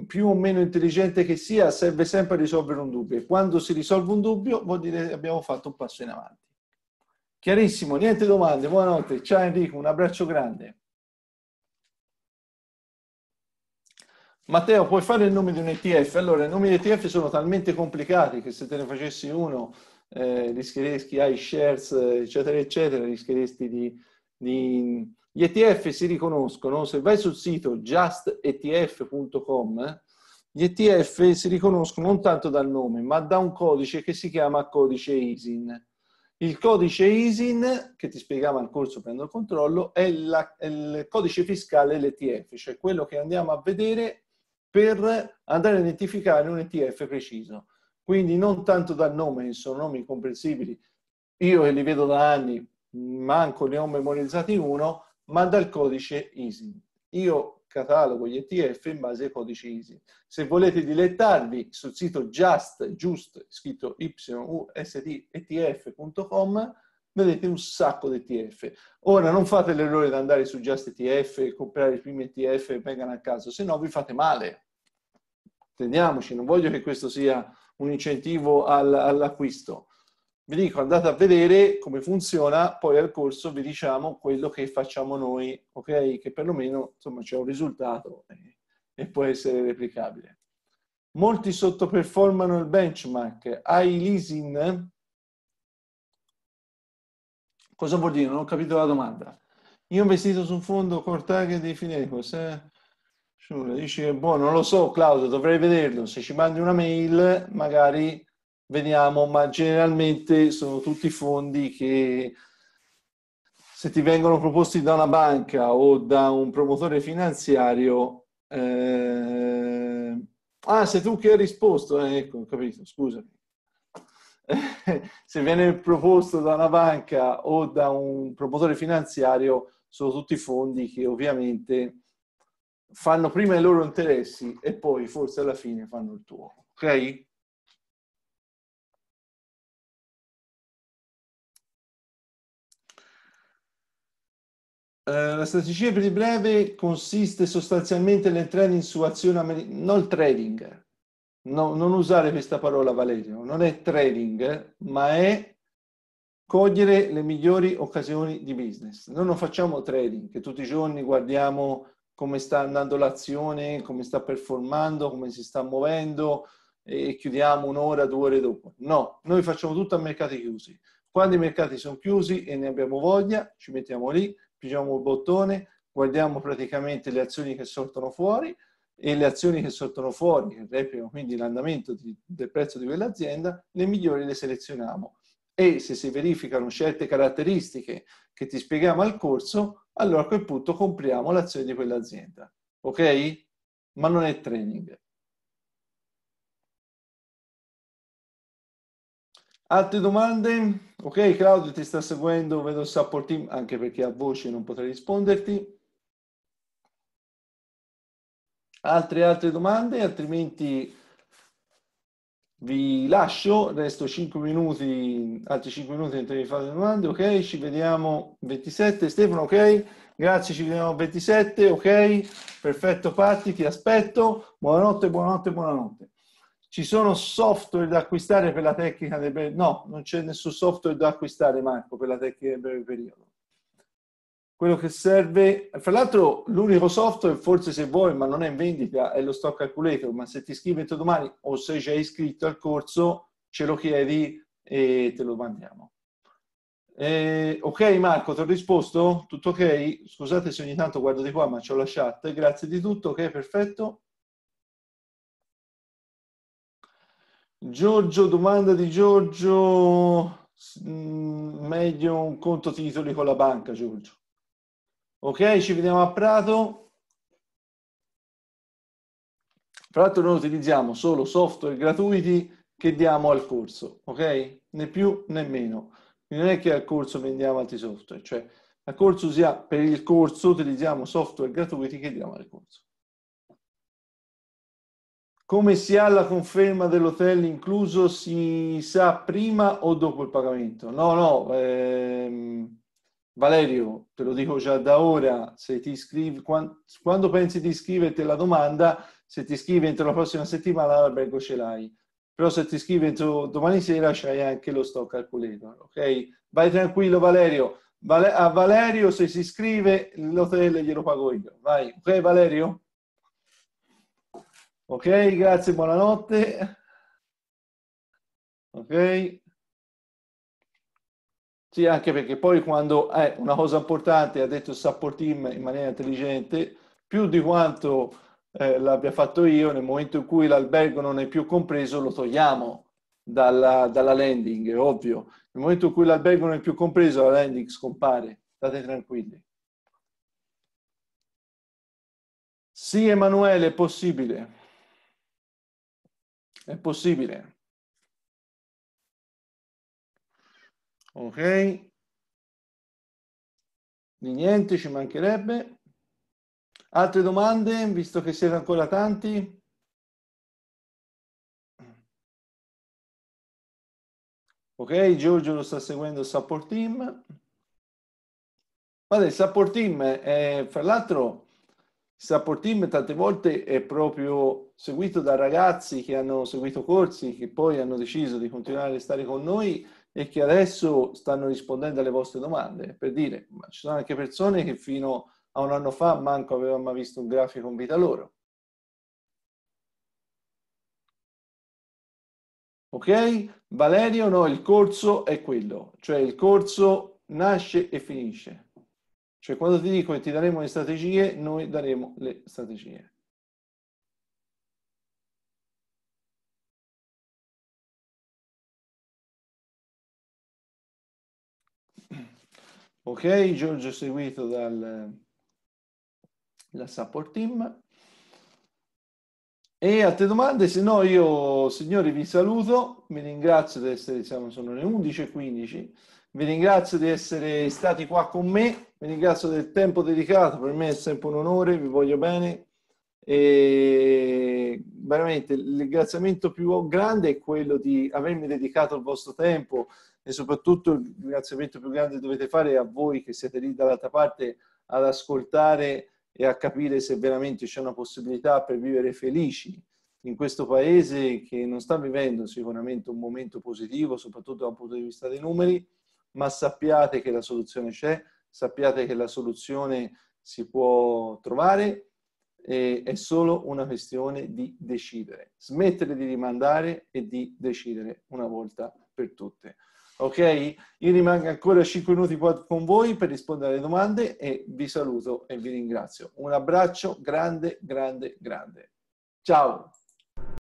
più o meno intelligente che sia, serve sempre a risolvere un dubbio. E quando si risolve un dubbio, vuol dire che abbiamo fatto un passo in avanti. Chiarissimo, niente domande, buonanotte. Ciao Enrico, un abbraccio grande. Matteo, puoi fare il nome di un ETF? Allora, i nomi di ETF sono talmente complicati che se te ne facessi uno eh, rischieresti iShares, eccetera, eccetera, rischieresti di, di gli ETF si riconoscono, se vai sul sito justetf.com, gli ETF si riconoscono non tanto dal nome, ma da un codice che si chiama codice ISIN. Il codice ISIN, che ti spiegava il corso Prendo il Controllo, è, la, è il codice fiscale dell'ETF, cioè quello che andiamo a vedere per andare a identificare un ETF preciso. Quindi non tanto dal nome, sono nomi incomprensibili. Io che li vedo da anni, manco ne ho memorizzati uno, manda il codice ISIN. Io catalogo gli ETF in base ai codici ISIN. Se volete dilettarvi sul sito just, just scritto yustdetf.com, vedete un sacco di ETF. Ora non fate l'errore di andare su Just ETF e comprare i primi ETF e vengano a caso, se no vi fate male. Teniamoci, non voglio che questo sia un incentivo all'acquisto vi dico andate a vedere come funziona, poi al corso vi diciamo quello che facciamo noi, ok? Che perlomeno insomma c'è un risultato e, e può essere replicabile. Molti sottoperformano il benchmark, hai leasing? Cosa vuol dire? Non ho capito la domanda. Io ho investito su un fondo con di Finecos, eh? Dici che boh, non lo so Claudio, dovrei vederlo. Se ci mandi una mail, magari veniamo, ma generalmente sono tutti fondi che se ti vengono proposti da una banca o da un promotore finanziario, eh... ah, sei tu che hai risposto, eh, ecco, capito, scusami. se viene proposto da una banca o da un promotore finanziario, sono tutti fondi che ovviamente fanno prima i loro interessi e poi forse alla fine fanno il tuo, ok? Eh, la strategia per il breve consiste sostanzialmente nel trading su azioni americana, non trading, no, non usare questa parola Valerio, non è trading, ma è cogliere le migliori occasioni di business. Noi non facciamo trading, che tutti i giorni guardiamo come sta andando l'azione, come sta performando, come si sta muovendo e chiudiamo un'ora, due ore dopo. No, noi facciamo tutto a mercati chiusi. Quando i mercati sono chiusi e ne abbiamo voglia, ci mettiamo lì, pigiamo il bottone, guardiamo praticamente le azioni che sortono fuori e le azioni che sortono fuori, che replicano quindi l'andamento di, del prezzo di quell'azienda, le migliori le selezioniamo. E se si verificano certe caratteristiche che ti spieghiamo al corso, allora a quel punto compriamo l'azione di quell'azienda. Ok? Ma non è training. Altre domande? Ok, Claudio ti sta seguendo, vedo il support team, anche perché a voce non potrei risponderti. Altre, altre domande? Altrimenti vi lascio, resto 5 minuti, altri 5 minuti mentre vi fate domande, ok? Ci vediamo 27, Stefano, ok? Grazie, ci vediamo 27, ok? Perfetto Patti, ti aspetto. Buonanotte, buonanotte, buonanotte ci sono software da acquistare per la tecnica del breve No, non c'è nessun software da acquistare, Marco, per la tecnica del breve periodo. Quello che serve, fra l'altro, l'unico software, forse se vuoi, ma non è in vendita, è lo stock calculator. Ma se ti scrivi entro domani o sei già iscritto al corso, ce lo chiedi e te lo mandiamo. Eh, ok, Marco, ti ho risposto? Tutto ok? Scusate se ogni tanto guardo di qua, ma c'ho la chat. Grazie di tutto, ok, perfetto. Giorgio, domanda di Giorgio, mm, meglio un conto titoli con la banca, Giorgio. Ok, ci vediamo a Prato. Tra l'altro noi utilizziamo solo software gratuiti che diamo al corso, ok? Né più né meno. Quindi non è che al corso vendiamo altri software, cioè al corso usiamo, per il corso utilizziamo software gratuiti che diamo al corso. Come si ha la conferma dell'hotel incluso, si sa prima o dopo il pagamento? No, no, ehm, Valerio, te lo dico già da ora, se ti iscrivi, quando, quando pensi di iscriverti alla domanda, se ti iscrivi entro la prossima settimana l'albergo ce l'hai però se ti scrivi domani sera c'hai anche lo stock calcolator, ok? Vai tranquillo Valerio, a Valerio se si scrive l'hotel glielo pago io, vai, ok Valerio? Ok, grazie, buonanotte. Ok? Sì, anche perché poi quando è eh, una cosa importante, ha detto il support team in maniera intelligente, più di quanto eh, l'abbia fatto io, nel momento in cui l'albergo non è più compreso, lo togliamo dalla, dalla landing, è ovvio. Nel momento in cui l'albergo non è più compreso, la landing scompare. State tranquilli. Sì, Emanuele, è possibile. È possibile. Ok? Di niente, ci mancherebbe. Altre domande, visto che siete ancora tanti? Ok, Giorgio lo sta seguendo il support team. Vabbè, il support team, è, fra l'altro, il support team tante volte è proprio seguito da ragazzi che hanno seguito corsi, che poi hanno deciso di continuare a restare con noi e che adesso stanno rispondendo alle vostre domande. Per dire, ma ci sono anche persone che fino a un anno fa manco avevano mai visto un grafico in vita loro. Ok? Valerio, no, il corso è quello, cioè il corso nasce e finisce. Cioè quando ti dico che ti daremo le strategie, noi daremo le strategie. Ok, Giorgio seguito dal support team. E altre domande? Se no io, signori, vi saluto, vi ringrazio di essere, diciamo, sono le 11.15, vi ringrazio di essere stati qua con me, vi ringrazio del tempo dedicato, per me è sempre un onore, vi voglio bene e veramente il ringraziamento più grande è quello di avermi dedicato il vostro tempo e soprattutto il ringraziamento più grande dovete fare è a voi che siete lì dall'altra parte ad ascoltare e a capire se veramente c'è una possibilità per vivere felici in questo paese che non sta vivendo sicuramente un momento positivo, soprattutto dal punto di vista dei numeri, ma sappiate che la soluzione c'è, sappiate che la soluzione si può trovare, è solo una questione di decidere, smettere di rimandare e di decidere una volta per tutte. Ok? Io rimango ancora 5 minuti con voi per rispondere alle domande e vi saluto e vi ringrazio. Un abbraccio grande, grande, grande. Ciao!